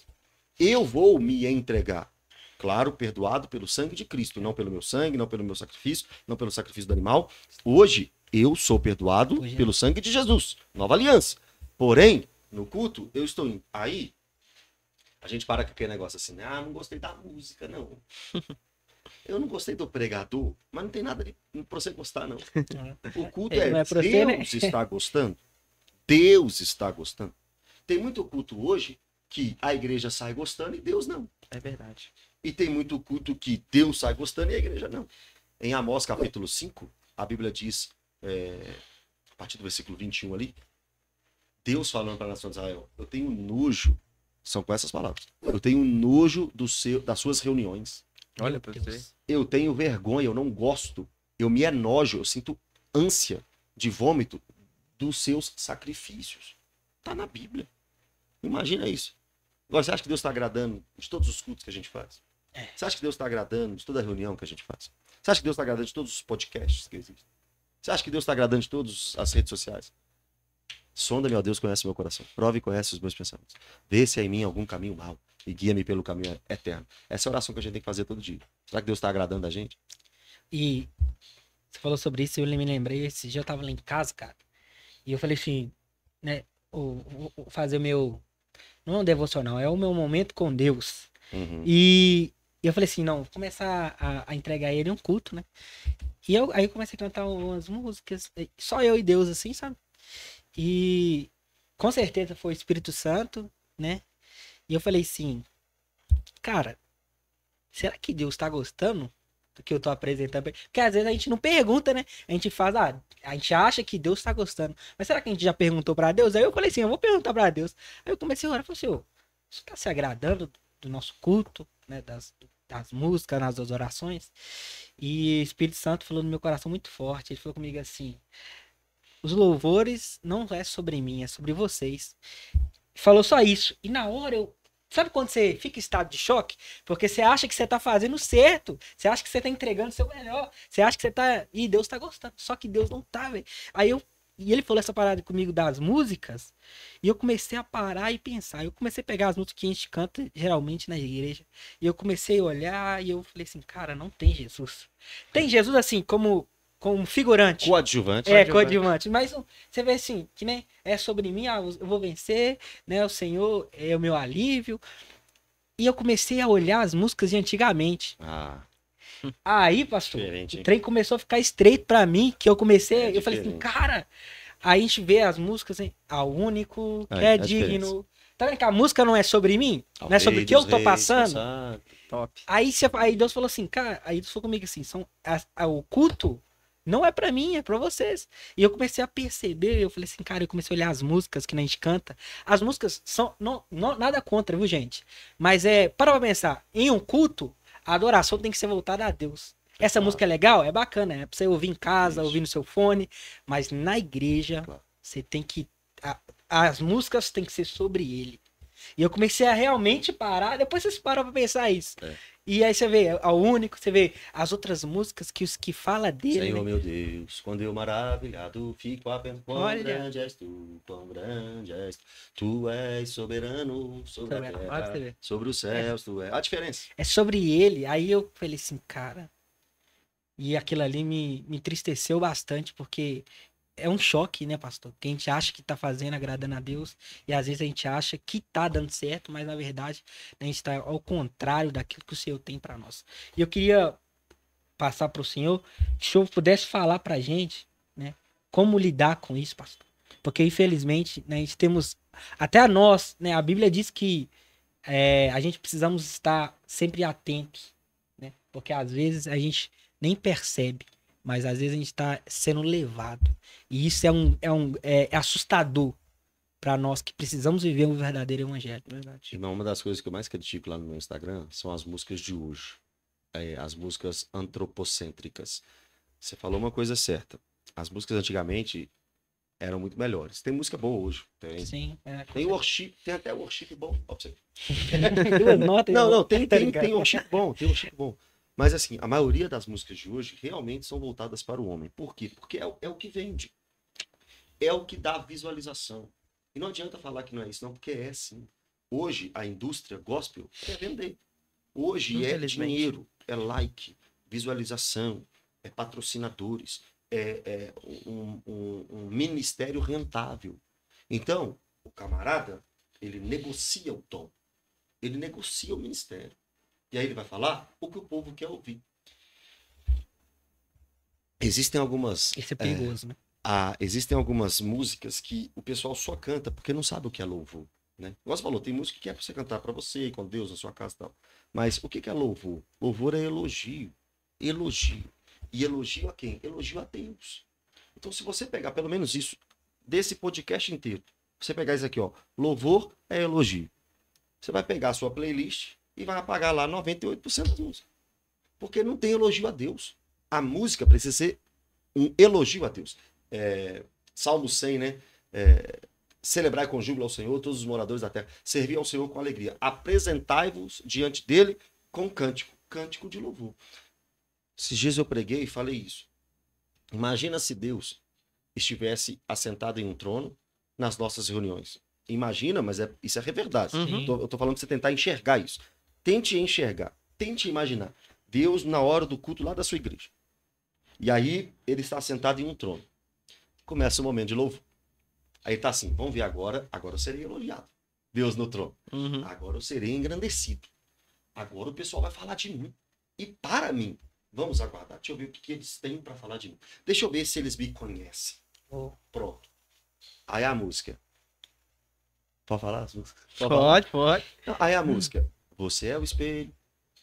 Eu vou me entregar. Claro, perdoado pelo sangue de Cristo, não pelo meu sangue, não pelo meu sacrifício, não pelo sacrifício do animal. Hoje eu sou perdoado hoje. É. pelo sangue de Jesus, nova aliança. Porém, no culto, eu estou indo. Aí, a gente para com aquele negócio assim, ah, não gostei da música, não. Eu não gostei do pregador, mas não tem nada de, pra você gostar, não. O culto é, é, é Deus né? está gostando. Deus está gostando. Tem muito culto hoje que a igreja sai gostando e Deus não. É verdade. E tem muito culto que Deus sai gostando e a igreja não. Em Amós capítulo 5, a Bíblia diz, é, a partir do versículo 21 ali, Deus falando para a nação de Israel: Eu tenho nojo, são com essas palavras, eu tenho nojo do seu, das suas reuniões. Olha para você. Eu tenho vergonha, eu não gosto, eu me enojo, eu sinto ânsia de vômito dos seus sacrifícios. Está na Bíblia. Imagina isso. Agora, você acha que Deus está agradando de todos os cultos que a gente faz? É. Você acha que Deus está agradando de toda a reunião que a gente faz? Você acha que Deus está agradando de todos os podcasts que existem? Você acha que Deus está agradando de todas as redes sociais? Sonda, meu Deus, conhece meu coração. Prove e conhece os meus pensamentos. Vê se há é em mim algum caminho mau e guia-me pelo caminho eterno. Essa é a oração que a gente tem que fazer todo dia. Será que Deus está agradando a gente? E você falou sobre isso, e eu me lembrei. Esse dia eu estava lá em casa, cara. E eu falei assim, né? Vou fazer o meu não é um devocional, é o meu momento com Deus. Uhum. E eu falei assim, não, vou começar a, a entregar a ele um culto, né? E eu, aí eu comecei a cantar umas músicas, só eu e Deus, assim, sabe? E com certeza foi o Espírito Santo, né? E eu falei assim, cara, será que Deus tá gostando que eu tô apresentando. Porque às vezes a gente não pergunta, né? A gente faz, ah, a gente acha que Deus tá gostando. Mas será que a gente já perguntou para Deus? Aí eu falei assim, eu vou perguntar para Deus. Aí eu comecei a orar e falei assim, isso tá se agradando do nosso culto, né? Das, das músicas, nas orações. E o Espírito Santo falou no meu coração muito forte. Ele falou comigo assim: os louvores não é sobre mim, é sobre vocês. Falou só isso. E na hora eu Sabe quando você fica em estado de choque? Porque você acha que você está fazendo certo, você acha que você está entregando o seu melhor, você acha que você está. E Deus está gostando, só que Deus não tá, velho. Aí eu. E ele falou essa parada comigo das músicas, e eu comecei a parar e pensar. Eu comecei a pegar as músicas que a gente canta geralmente na igreja, e eu comecei a olhar, e eu falei assim, cara, não tem Jesus. Tem Jesus assim, como como figurante. Coadjuvante. É, coadjuvante. Mas você vê assim, que nem é sobre mim, ah, eu vou vencer, né? O Senhor é o meu alívio. E eu comecei a olhar as músicas de antigamente. Ah. Aí, pastor, diferente, o trem começou a ficar estreito para mim, que eu comecei, é eu falei assim, cara, aí a gente vê as músicas, hein? Ao único que é, é digno. Tá vendo que a música não é sobre mim? Ao não é sobre o que eu tô reis, passando? Top. Aí, aí Deus falou assim, cara, aí Deus falou comigo assim, são, a, a, o culto não é para mim, é para vocês. E eu comecei a perceber, eu falei assim, cara, eu comecei a olhar as músicas que a gente canta. As músicas são não, não nada contra, viu, gente? Mas é, para pra pensar, em um culto, a adoração tem que ser voltada a Deus. Essa claro. música é legal, é bacana, é pra você ouvir em casa, Isso. ouvir no seu fone, mas na igreja claro. você tem que a, as músicas tem que ser sobre ele. E eu comecei a realmente parar. Depois vocês para pra pensar isso. É. E aí você vê é o único, você vê as outras músicas que os que fala dele. Senhor né? meu Deus, quando eu maravilhado fico a pensar, quão Olha. grande és tu, quão grande és tu, tu és soberano sobre, sobre a terra, a sobre os céus, é. tu és. A diferença. É sobre ele. Aí eu falei assim, cara. E aquilo ali me, me entristeceu bastante, porque é um choque, né, pastor? Porque a gente acha que tá fazendo, agradando a Deus, e às vezes a gente acha que tá dando certo, mas na verdade né, a gente tá ao contrário daquilo que o Senhor tem para nós. E eu queria passar para o Senhor, que o Senhor pudesse falar pra gente, né, como lidar com isso, pastor. Porque infelizmente, né, a gente temos, até nós, né, a Bíblia diz que é, a gente precisamos estar sempre atentos, né, porque às vezes a gente nem percebe mas às vezes a gente está sendo levado. E isso é, um, é, um, é, é assustador para nós que precisamos viver um verdadeiro evangelho. Verdade. Irmão, uma das coisas que eu mais critico lá no meu Instagram são as músicas de hoje, é, as músicas antropocêntricas. Você falou uma coisa certa. As músicas antigamente eram muito melhores. Tem música boa hoje. Tem. Sim. É, tem worship, tem até worship bom. Ó, você. Duas notas. Não, né? não, tem, tá tem, tem worship bom, tem worship bom. Mas assim, a maioria das músicas de hoje realmente são voltadas para o homem. Por quê? Porque é, é o que vende. É o que dá visualização. E não adianta falar que não é isso, não, porque é sim. Hoje, a indústria gospel quer vender. Hoje é dinheiro, é like, visualização, é patrocinadores, é, é um, um, um ministério rentável. Então, o camarada, ele negocia o tom, ele negocia o ministério. E aí ele vai falar o que o povo quer ouvir. Existem algumas. Isso é, é perigoso, é, né? A, existem algumas músicas que o pessoal só canta porque não sabe o que é louvor. Né? Nós falou, tem música que é para você cantar para você, com Deus na sua casa e tal. Mas o que, que é louvor? Louvor é elogio. Elogio. E elogio a quem? Elogio a Deus. Então, se você pegar pelo menos isso, desse podcast inteiro, você pegar isso aqui, ó. Louvor é elogio. Você vai pegar a sua playlist, e vai pagar lá 98% da música. Porque não tem elogio a Deus. A música precisa ser um elogio a Deus. É, Salmo 100, né? É, Celebrai com júbilo ao Senhor todos os moradores da terra. servir ao Senhor com alegria. Apresentai-vos diante dele com cântico. Cântico de louvor. Esses dias eu preguei e falei isso. Imagina se Deus estivesse assentado em um trono nas nossas reuniões. Imagina, mas é, isso é verdade. Uhum. Eu, tô, falando que você tentar enxergar isso. Tente enxergar, tente imaginar Deus na hora do culto lá da sua igreja. E aí ele está sentado em um trono. Começa o momento de louvor. Aí tá assim, vamos ver agora, agora eu serei elogiado. Deus no trono. Uhum. Agora eu serei engrandecido. Agora o pessoal vai falar de mim. E para mim, vamos aguardar. Deixa eu ver o que, que eles têm para falar de mim. Deixa eu ver se eles me conhecem. Oh. Pronto. Aí a música. Pode falar as músicas? Pode, pode. pode. Então, aí a música. Você é o espelho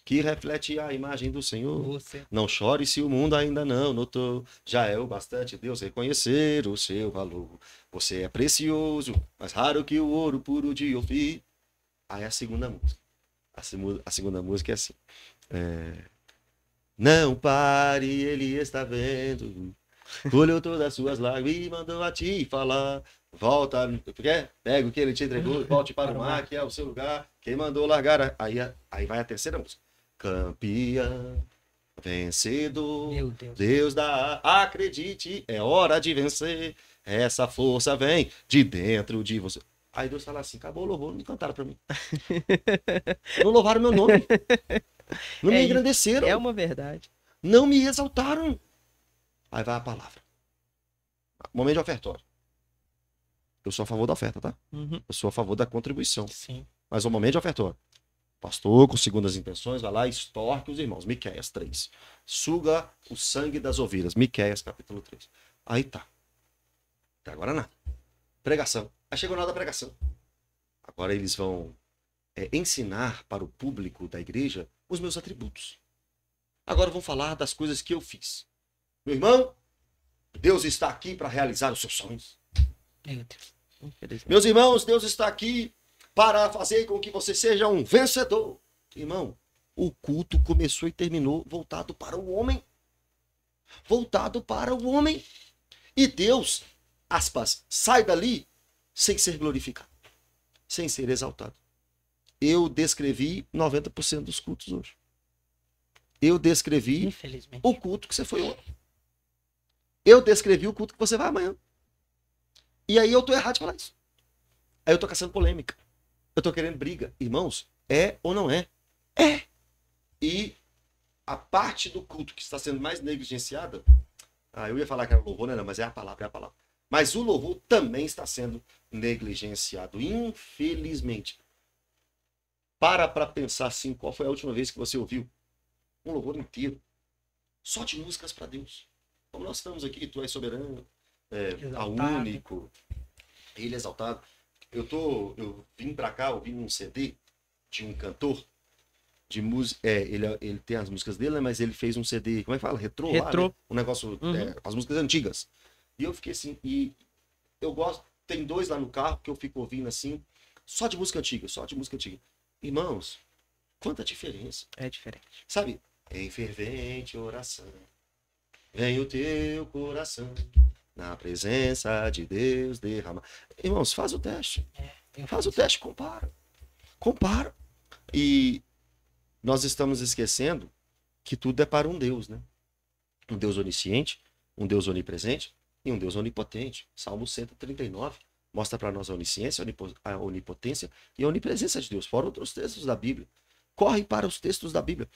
que reflete a imagem do Senhor. Você. Não chore se o mundo ainda não notou. Já é o bastante Deus reconhecer o seu valor. Você é precioso, mais raro que o ouro puro de ouvir. Aí ah, é a segunda música. A, a segunda música é assim. É... Não pare, ele está vendo. Colheu todas as suas lágrimas e mandou a te falar volta, pega o que ele te entregou, ah, volte para o mar, que é o seu lugar. Quem mandou largar? Aí, aí vai a terceira música. Campeão vencedor, Deus. Deus da acredite, é hora de vencer. Essa força vem de dentro de você. Aí Deus fala assim: acabou o louvor, não cantaram pra mim. não louvaram meu nome. Não me é engrandeceram. É uma verdade. Não me exaltaram. Aí vai a palavra. Momento de ofertório. Eu sou a favor da oferta, tá? Uhum. Eu sou a favor da contribuição. Sim. Mas o momento de Pastor, com segundas intenções, vai lá e estorque os irmãos. Miquéias 3. Suga o sangue das ovelhas. Miquéias capítulo 3. Aí tá. Até agora nada. Pregação. Aí chegou nada da pregação. Agora eles vão é, ensinar para o público da igreja os meus atributos. Agora vão falar das coisas que eu fiz. Meu irmão, Deus está aqui para realizar os seus sonhos. Meus irmãos, Deus está aqui para fazer com que você seja um vencedor. Irmão, o culto começou e terminou voltado para o homem. Voltado para o homem. E Deus, aspas, sai dali sem ser glorificado, sem ser exaltado. Eu descrevi 90% dos cultos hoje. Eu descrevi o culto que você foi hoje. Eu descrevi o culto que você vai amanhã. E aí eu tô errado de falar isso. Aí eu tô caçando polêmica. Eu tô querendo briga. Irmãos, é ou não é? É. E a parte do culto que está sendo mais negligenciada, ah, eu ia falar que era louvor, né? Não, mas é a palavra, é a palavra. Mas o louvor também está sendo negligenciado, infelizmente. Para para pensar assim, qual foi a última vez que você ouviu um louvor inteiro só de músicas para Deus? Como nós estamos aqui, tu és soberano, é, ao né? único, ele exaltado. Eu tô, eu vim para cá ouvindo um CD de um cantor de música, é, ele, ele tem as músicas dele, né, mas ele fez um CD, como é que fala? Retro. Retrô. Lá, né? um negócio, é, uhum. é, as músicas antigas. E eu fiquei assim, e eu gosto, tem dois lá no carro que eu fico ouvindo assim, só de música antiga, só de música antiga. Irmãos, quanta diferença. É diferente. Sabe? Em fervente oração, vem o teu coração na presença de Deus derrama. Irmãos, faz o teste. É, faz o teste, compara. Compara. E nós estamos esquecendo que tudo é para um Deus, né? Um Deus onisciente, um Deus onipresente e um Deus onipotente. Salmo 139 mostra para nós a onisciência, a onipotência e a onipresença de Deus, fora outros textos da Bíblia. Corre para os textos da Bíblia.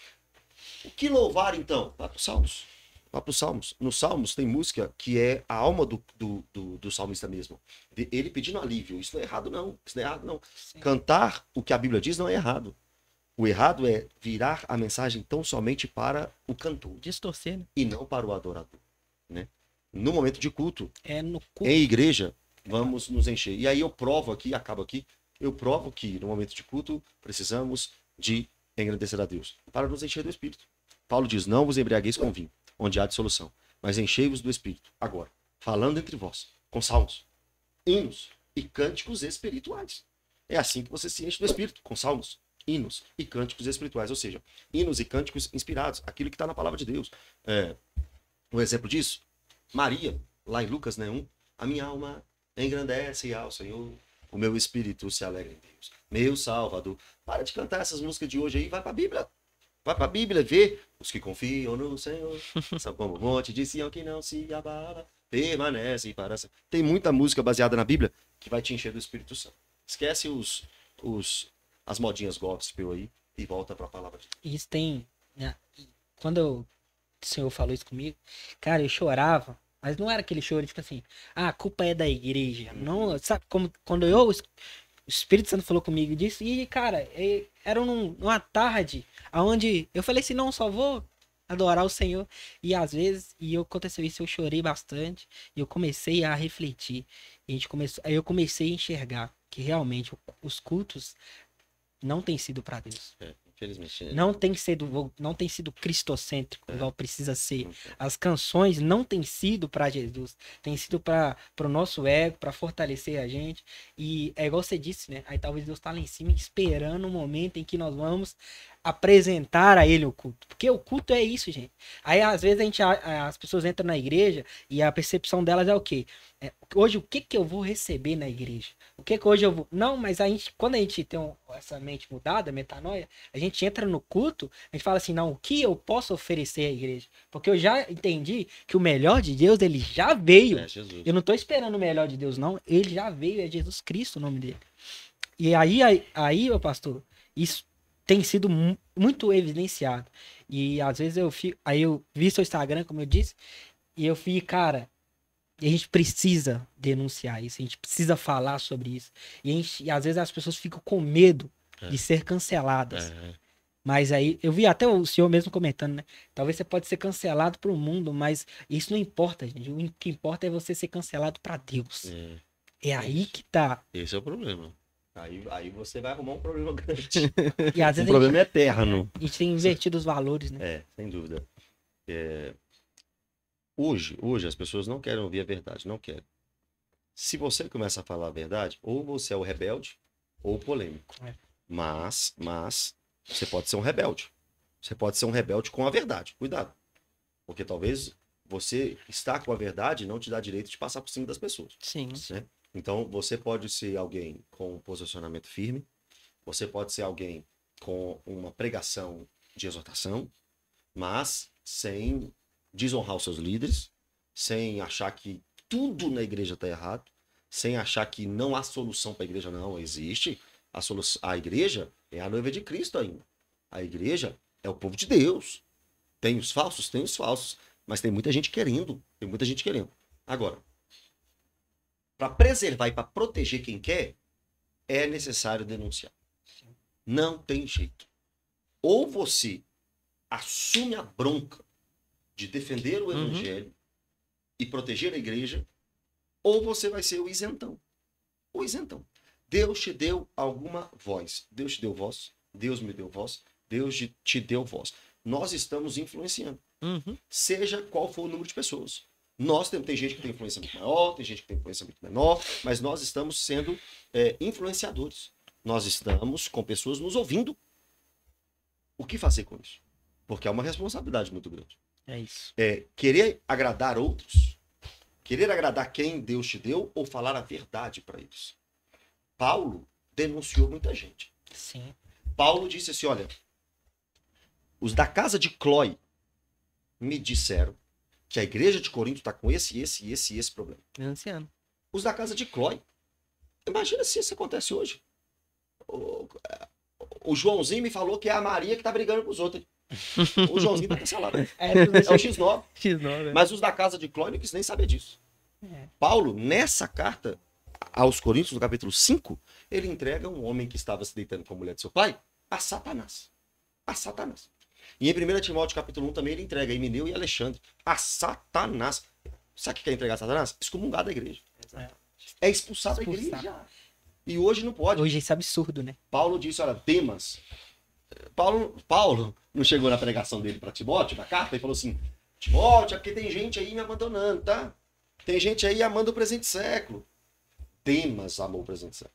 O que louvar então? para os Salmos. Lá para os Salmos. Nos Salmos tem música que é a alma do, do, do, do salmista mesmo. De, ele pedindo alívio. Isso não é errado, não. Isso não é errado, não. Sim. Cantar o que a Bíblia diz não é errado. O errado é virar a mensagem tão somente para o cantor. Distorcer, né? E não para o adorador, né? No momento de culto. É no culto. Em igreja, vamos nos encher. E aí eu provo aqui, acabo aqui, eu provo que no momento de culto precisamos de engrandecer a Deus. Para nos encher do Espírito. Paulo diz, não vos embriagueis com vinho onde há dissolução. Mas enchei-vos do Espírito. Agora, falando entre vós, com salmos, hinos e cânticos espirituais. É assim que você se enche do Espírito, com salmos, hinos e cânticos espirituais. Ou seja, hinos e cânticos inspirados, aquilo que está na palavra de Deus. É, um exemplo disso, Maria, lá em Lucas né, 1, a minha alma engrandece ao Senhor, o meu espírito se alegra em Deus, meu Salvador. Para de cantar essas músicas de hoje aí, vai para a Bíblia. Vai pra Bíblia ver os que confiam no Senhor. São como um monte de Sião que não se abala, permanece para sempre. Tem muita música baseada na Bíblia que vai te encher do Espírito Santo. Esquece os, os as modinhas gospel aí e volta para a palavra de Deus. Isso tem, né? quando o Senhor falou isso comigo, cara, eu chorava, mas não era aquele choro tipo assim, ah, a culpa é da igreja. Uhum. Não, sabe como quando eu o Espírito Santo falou comigo disso. E, cara, era numa tarde onde eu falei assim: não, só vou adorar o Senhor. E às vezes, e eu, aconteceu isso, eu chorei bastante. E eu comecei a refletir. E a gente começou, aí eu comecei a enxergar que realmente os cultos não têm sido para Deus. É. Infelizmente. Né? Não tem que ser não tem sido cristocêntrico, é. igual precisa ser. As canções não têm sido para Jesus, tem sido para o nosso ego, para fortalecer a gente. E é igual você disse, né? Aí talvez Deus tá lá em cima esperando o um momento em que nós vamos apresentar a ele o culto. Porque o culto é isso, gente. Aí às vezes a gente, as pessoas entram na igreja e a percepção delas é o quê? É, hoje o que que eu vou receber na igreja? O que que hoje eu vou? Não, mas a gente, quando a gente tem um, essa mente mudada, metanoia, a gente entra no culto, a gente fala assim, não, o que eu posso oferecer à igreja? Porque eu já entendi que o melhor de Deus, ele já veio. É eu não estou esperando o melhor de Deus, não. Ele já veio, é Jesus Cristo o nome dele. E aí, aí, aí meu pastor, isso tem sido muito evidenciado. E às vezes eu fico. Aí eu vi seu Instagram, como eu disse, e eu fui, cara, a gente precisa denunciar isso, a gente precisa falar sobre isso. E, gente, e às vezes as pessoas ficam com medo é. de ser canceladas. É, é. Mas aí, eu vi até o senhor mesmo comentando, né? Talvez você pode ser cancelado para o mundo, mas isso não importa, gente. O que importa é você ser cancelado para Deus. É. é aí que tá. Esse é o problema. Aí, aí você vai arrumar um problema grande. E às vezes um problema gente, eterno. A gente tem invertido os valores, né? É, sem dúvida. É... Hoje, hoje as pessoas não querem ouvir a verdade, não querem. Se você começa a falar a verdade, ou você é o rebelde ou o polêmico. É. Mas, mas você pode ser um rebelde. Você pode ser um rebelde com a verdade. Cuidado. Porque talvez você estar com a verdade não te dá direito de passar por cima das pessoas. Sim. Né? Então, você pode ser alguém com um posicionamento firme, você pode ser alguém com uma pregação de exortação, mas sem desonrar os seus líderes, sem achar que tudo na igreja está errado, sem achar que não há solução para a igreja, não existe. A, a igreja é a noiva de Cristo ainda. A igreja é o povo de Deus. Tem os falsos? Tem os falsos. Mas tem muita gente querendo. Tem muita gente querendo. Agora, para preservar e para proteger quem quer, é necessário denunciar. Não tem jeito. Ou você assume a bronca de defender o uhum. evangelho uhum. e proteger a igreja, ou você vai ser o isentão. O isentão. Deus te deu alguma voz. Deus te deu voz. Deus me deu voz. Deus te deu voz. Nós estamos influenciando. Uhum. Seja qual for o número de pessoas. Nós temos, tem gente que tem influência muito maior, tem gente que tem influência muito menor, mas nós estamos sendo é, influenciadores. Nós estamos com pessoas nos ouvindo. O que fazer com isso? Porque é uma responsabilidade muito grande. É isso. É, querer agradar outros, querer agradar quem Deus te deu ou falar a verdade para eles. Paulo denunciou muita gente. Sim. Paulo disse assim: olha, os da casa de Clói me disseram que a igreja de Corinto está com esse, esse, esse, esse problema. Anciano. Os da casa de Clói. Imagina se isso acontece hoje. O, o Joãozinho me falou que é a Maria que está brigando com os outros. O Joãozinho está cancelado. É, é, o X9. X9 é. Mas os da casa de Clói não quis nem saber disso. É. Paulo, nessa carta aos Coríntios, no capítulo 5, ele entrega um homem que estava se deitando com a mulher de seu pai a Satanás. A Satanás. E em 1 Timóteo capítulo 1 também ele entrega Emineu e Alexandre a Satanás. Sabe o que quer entregar a Satanás? Excomungar da igreja. É, expulsar, expulsar da igreja. E hoje não pode. Hoje isso é absurdo, né? Paulo disse, olha, Demas. Paulo, Paulo não chegou na pregação dele para Timóteo, na carta, e falou assim: Timóteo, é porque tem gente aí me abandonando, tá? Tem gente aí amando o presente século. Demas amou o presente século.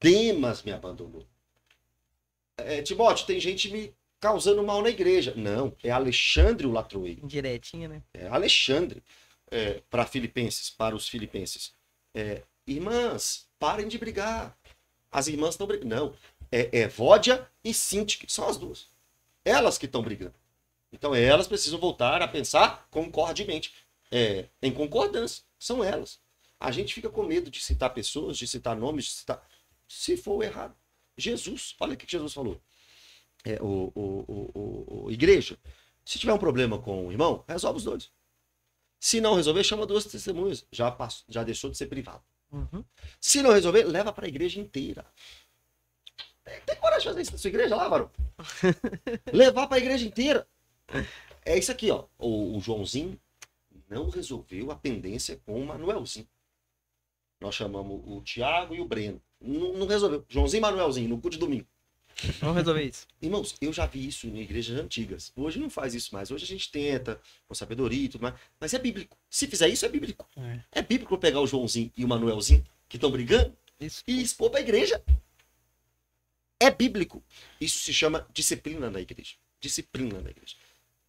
Demas me abandonou. É, Timóteo, tem gente me causando mal na igreja. Não, é Alexandre o Latroeiro. Diretinho, né? É Alexandre é, para Filipenses, para os Filipenses. É, irmãs, parem de brigar. As irmãs estão brigando. Não, é Vódia e Sinti, que são as duas. Elas que estão brigando. Então elas precisam voltar a pensar concordemente, é, em concordância. São elas. A gente fica com medo de citar pessoas, de citar nomes, de citar. Se for errado. Jesus, olha o que Jesus falou é, o, o, o, igreja. Se tiver um problema com o irmão, resolve os dois. Se não resolver, chama duas testemunhas. Já, passou, já deixou de ser privado. Uhum. Se não resolver, leva para a igreja inteira. Tem, tem coragem de fazer isso na sua igreja lá, Varão? Levar para a igreja inteira. É isso aqui, ó. O, o, Joãozinho não resolveu a pendência com o Manuelzinho. Nós chamamos o Tiago e o Breno. Não, não resolveu. Joãozinho e Manuelzinho, no cu de domingo. Vamos resolver isso. Irmãos, eu já vi isso em igrejas antigas. Hoje não faz isso mais. Hoje a gente tenta, com sabedoria e tudo mais. Mas é bíblico. Se fizer isso, é bíblico. É, é bíblico pegar o Joãozinho e o Manuelzinho, que estão brigando, isso. e expor a igreja. É bíblico. Isso se chama disciplina na igreja. Disciplina na igreja.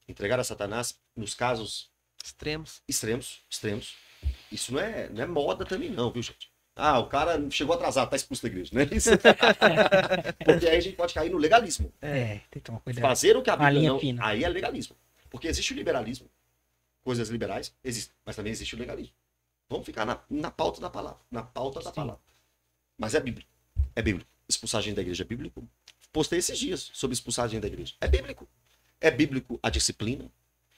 Entregar a Satanás nos casos extremos. Extremos, extremos. Isso não é, não é moda também, não, viu, gente? Ah, o cara chegou atrasado, tá expulso da igreja, né? Porque aí a gente pode cair no legalismo. É, tem que tomar cuidado. Fazer o que a Bíblia não... Fina. Aí é legalismo. Porque existe o liberalismo, coisas liberais existem, mas também existe o legalismo. Vamos ficar na, na pauta da palavra, na pauta Sim. da palavra. Mas é bíblico. É bíblico. Expulsagem da igreja é bíblico. Postei esses dias sobre expulsagem da igreja. É bíblico. É bíblico a disciplina,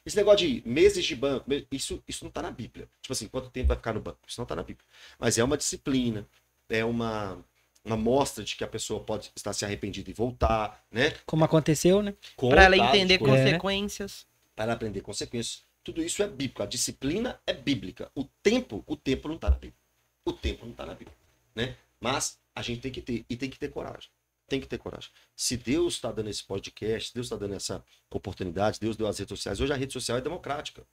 esse negócio de meses de banco, isso, isso não está na Bíblia. Tipo assim, quanto tempo vai ficar no banco? Isso não está na Bíblia. Mas é uma disciplina, é uma, uma mostra de que a pessoa pode estar se arrependida e voltar, né? Como aconteceu, né? Para ela entender consequências. É, né? Para aprender consequências. Tudo isso é bíblico. A disciplina é bíblica. O tempo, o tempo não está na Bíblia. O tempo não está na Bíblia, né? Mas a gente tem que ter, e tem que ter coragem. Tem que ter coragem. Se Deus está dando esse podcast, Deus está dando essa oportunidade, Deus deu as redes sociais. Hoje a rede social é democrática.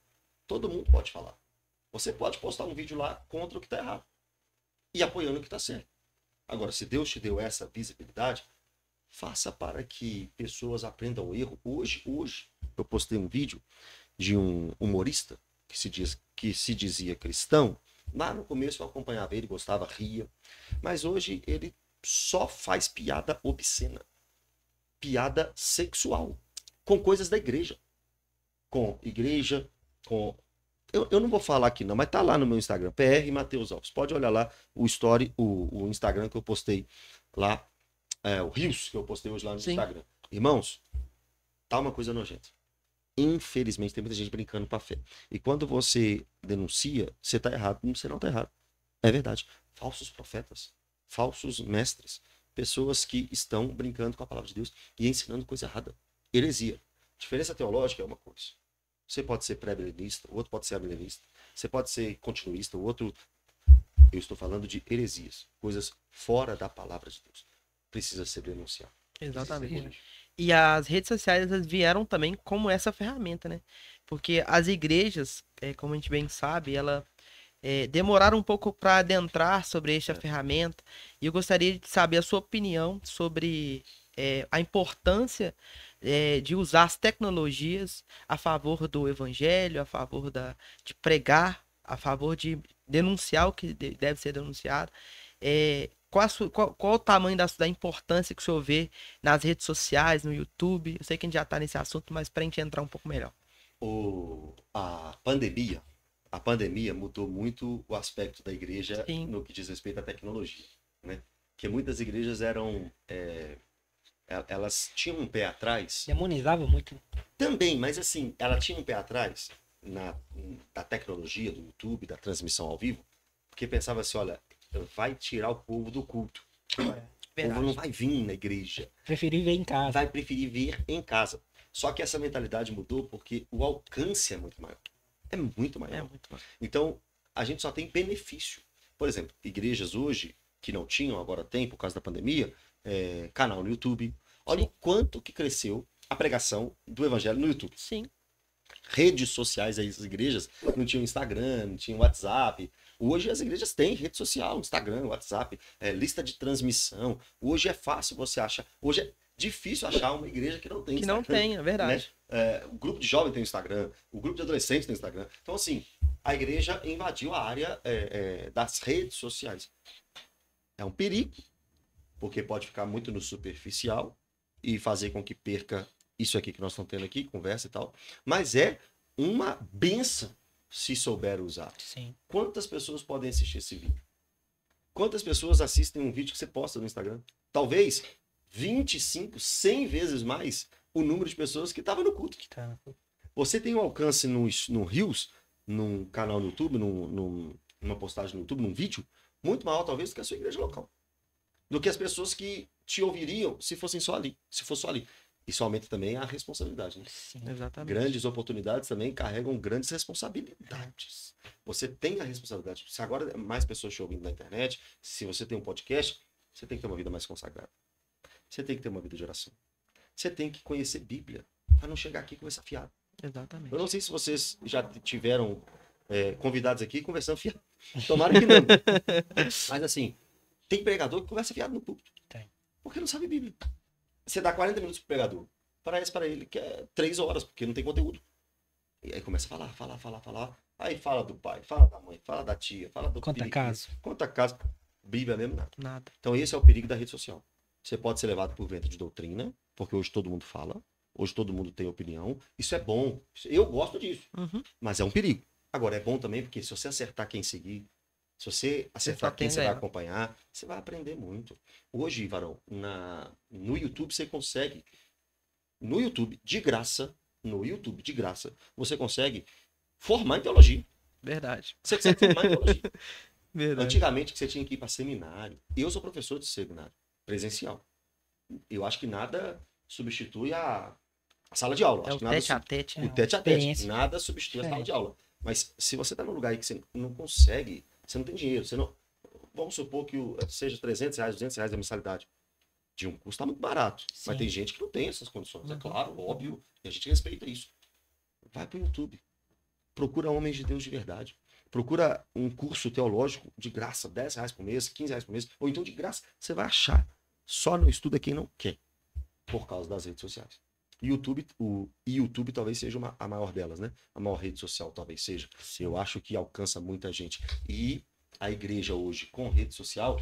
Todo mundo pode falar. Você pode postar um vídeo lá contra o que está errado e apoiando o que está certo. Agora, se Deus te deu essa visibilidade, faça para que pessoas aprendam o erro. Hoje, hoje, eu postei um vídeo de um humorista que se, diz, que se dizia cristão. Lá no começo eu acompanhava ele, gostava, ria. Mas hoje ele só faz piada obscena, piada sexual, com coisas da igreja. Com igreja, com. Eu, eu não vou falar aqui não, mas tá lá no meu Instagram, PR Matheus Alves. Pode olhar lá o story, o, o Instagram que eu postei lá, é, o Rios que eu postei hoje lá no Sim. Instagram. Irmãos, tá uma coisa nojenta. Infelizmente, tem muita gente brincando com a fé. E quando você denuncia, você tá errado. Você não tá errado. É verdade. Falsos profetas falsos mestres, pessoas que estão brincando com a palavra de Deus e ensinando coisa errada. Heresia. Diferença teológica é uma coisa. Você pode ser pré-milenista, o outro pode ser amilenista. Você pode ser continuista, o outro. Eu estou falando de heresias, coisas fora da palavra de Deus. Precisa ser denunciado. Exatamente. E as redes sociais vieram também como essa ferramenta, né? Porque as igrejas, é, como a gente bem sabe, ela é, eh, demoraram um pouco para adentrar sobre esta ferramenta. E eu gostaria de saber a sua opinião sobre é, a importância é, de usar as tecnologias a favor do evangelho, a favor da, de pregar, a favor de denunciar o que deve ser denunciado. Qual, sua, qual, qual, o tamanho da, da, importância que o senhor vê nas redes sociais, no YouTube? Eu sei que a gente já está nesse assunto, mas para a gente entrar um pouco melhor. O, a pandemia a pandemia mudou muito o aspecto da igreja Sim. no que diz respeito à tecnologia, né? Que muitas igrejas eram é, é, elas tinham um pé atrás. Demonizava muito. Também, mas assim, ela tinha um pé atrás na, da tecnologia, do YouTube, da transmissão ao vivo, porque pensava assim, olha, vai tirar o povo do culto. É, o povo não vai vir na igreja. Preferir ver em casa. Vai preferir vir em casa. Só que essa mentalidade mudou porque o alcance é muito maior é muito maior. É muito maior. Então, a gente só tem benefício. Por exemplo, igrejas hoje, que não tinham, agora tem, por causa da pandemia, é, canal no YouTube. Olha Sim. o quanto que cresceu a pregação do evangelho no YouTube. Sim. Redes sociais aí, as igrejas não tinham Instagram, não tinham WhatsApp. Hoje as igrejas têm rede social, Instagram, WhatsApp, é, lista de transmissão. Hoje é fácil você achar. Hoje é difícil achar uma igreja que não tem. Que Instagram, não tem, é verdade. Né? é, o grupo de jovens tem Instagram, o grupo de adolescentes tem Instagram. Então, assim, a igreja invadiu a área é, é, das redes sociais. É um perigo, porque pode ficar muito no superficial e fazer com que perca isso aqui que nós estamos tendo aqui, conversa e tal. Mas é uma benção se souber usar. Sim. Quantas pessoas podem assistir esse vídeo? Quantas pessoas assistem um vídeo que você posta no Instagram? Talvez 25, 100 vezes mais o número de pessoas que estava no culto. Que tá Você tem um alcance no, no Rios, num canal no YouTube, num, num, numa postagem no YouTube, num vídeo, muito maior talvez do que a sua igreja local. Do que as pessoas que te ouviriam se fossem só ali, se fosse só ali. Isso aumenta também a responsabilidade. Né? Sim, exatamente. Grandes oportunidades também carregam grandes responsabilidades. É. Você tem a responsabilidade. Se agora é mais pessoas te ouvindo na internet, se você tem um podcast, você tem que ter uma vida mais consagrada. Você tem que ter uma vida de oração você tem que conhecer Bíblia para não chegar aqui conversar fiado. Exatamente. Eu não sei se vocês já tiveram é, convidados aqui conversando fiado. Tomara que não. Mas assim, tem pregador que conversa fiado no púlpito. Tem. Porque não sabe Bíblia. Você dá 40 minutos pro pregador. Parece para ele que é 3 horas, porque não tem conteúdo. E aí começa a falar, falar, falar, falar. Aí fala do pai, fala da mãe, fala da tia, fala do Conta a casa. Conta casa Bíblia mesmo, nada. Nada. Então esse é o perigo da rede social. Você pode ser levado por vento de doutrina, porque hoje todo mundo fala, hoje todo mundo tem opinião. Isso é bom. Eu gosto disso. Uhum. Mas é um perigo. Agora, é bom também porque se você acertar quem seguir, se você acertar você quem você vai acompanhar, você vai aprender muito. Hoje, Varão, na, no YouTube você consegue. No YouTube, de graça, no YouTube, de graça, você consegue formar em teologia. Verdade. Você consegue formar em teologia. Verdade. Antigamente que você tinha que ir para seminário. Eu sou professor de seminário presencial. Eu acho que nada substitui a sala de aula. É o tete a tete. O né? tete a tete. Nada substitui a sala de aula. Mas se você está num lugar aí que você não consegue, você não tem dinheiro, você não... Vamos supor que seja 300 reais, 200 reais a mensalidade de um curso, está muito barato. Sim. Mas tem gente que não tem essas condições, é uhum. é claro, óbvio, e a gente respeita isso. Vai para o YouTube. Procura homens de Deus de verdade. Procura um curso teológico de graça, 10 reais por mês, 15 reais por mês, ou então de graça. Você vai achar só não estuda quem não quer, por causa das redes sociais. YouTube, o YouTube talvez seja uma, a maior delas, né? A maior rede social talvez seja. Eu acho que alcança muita gente. E a igreja hoje, com rede social,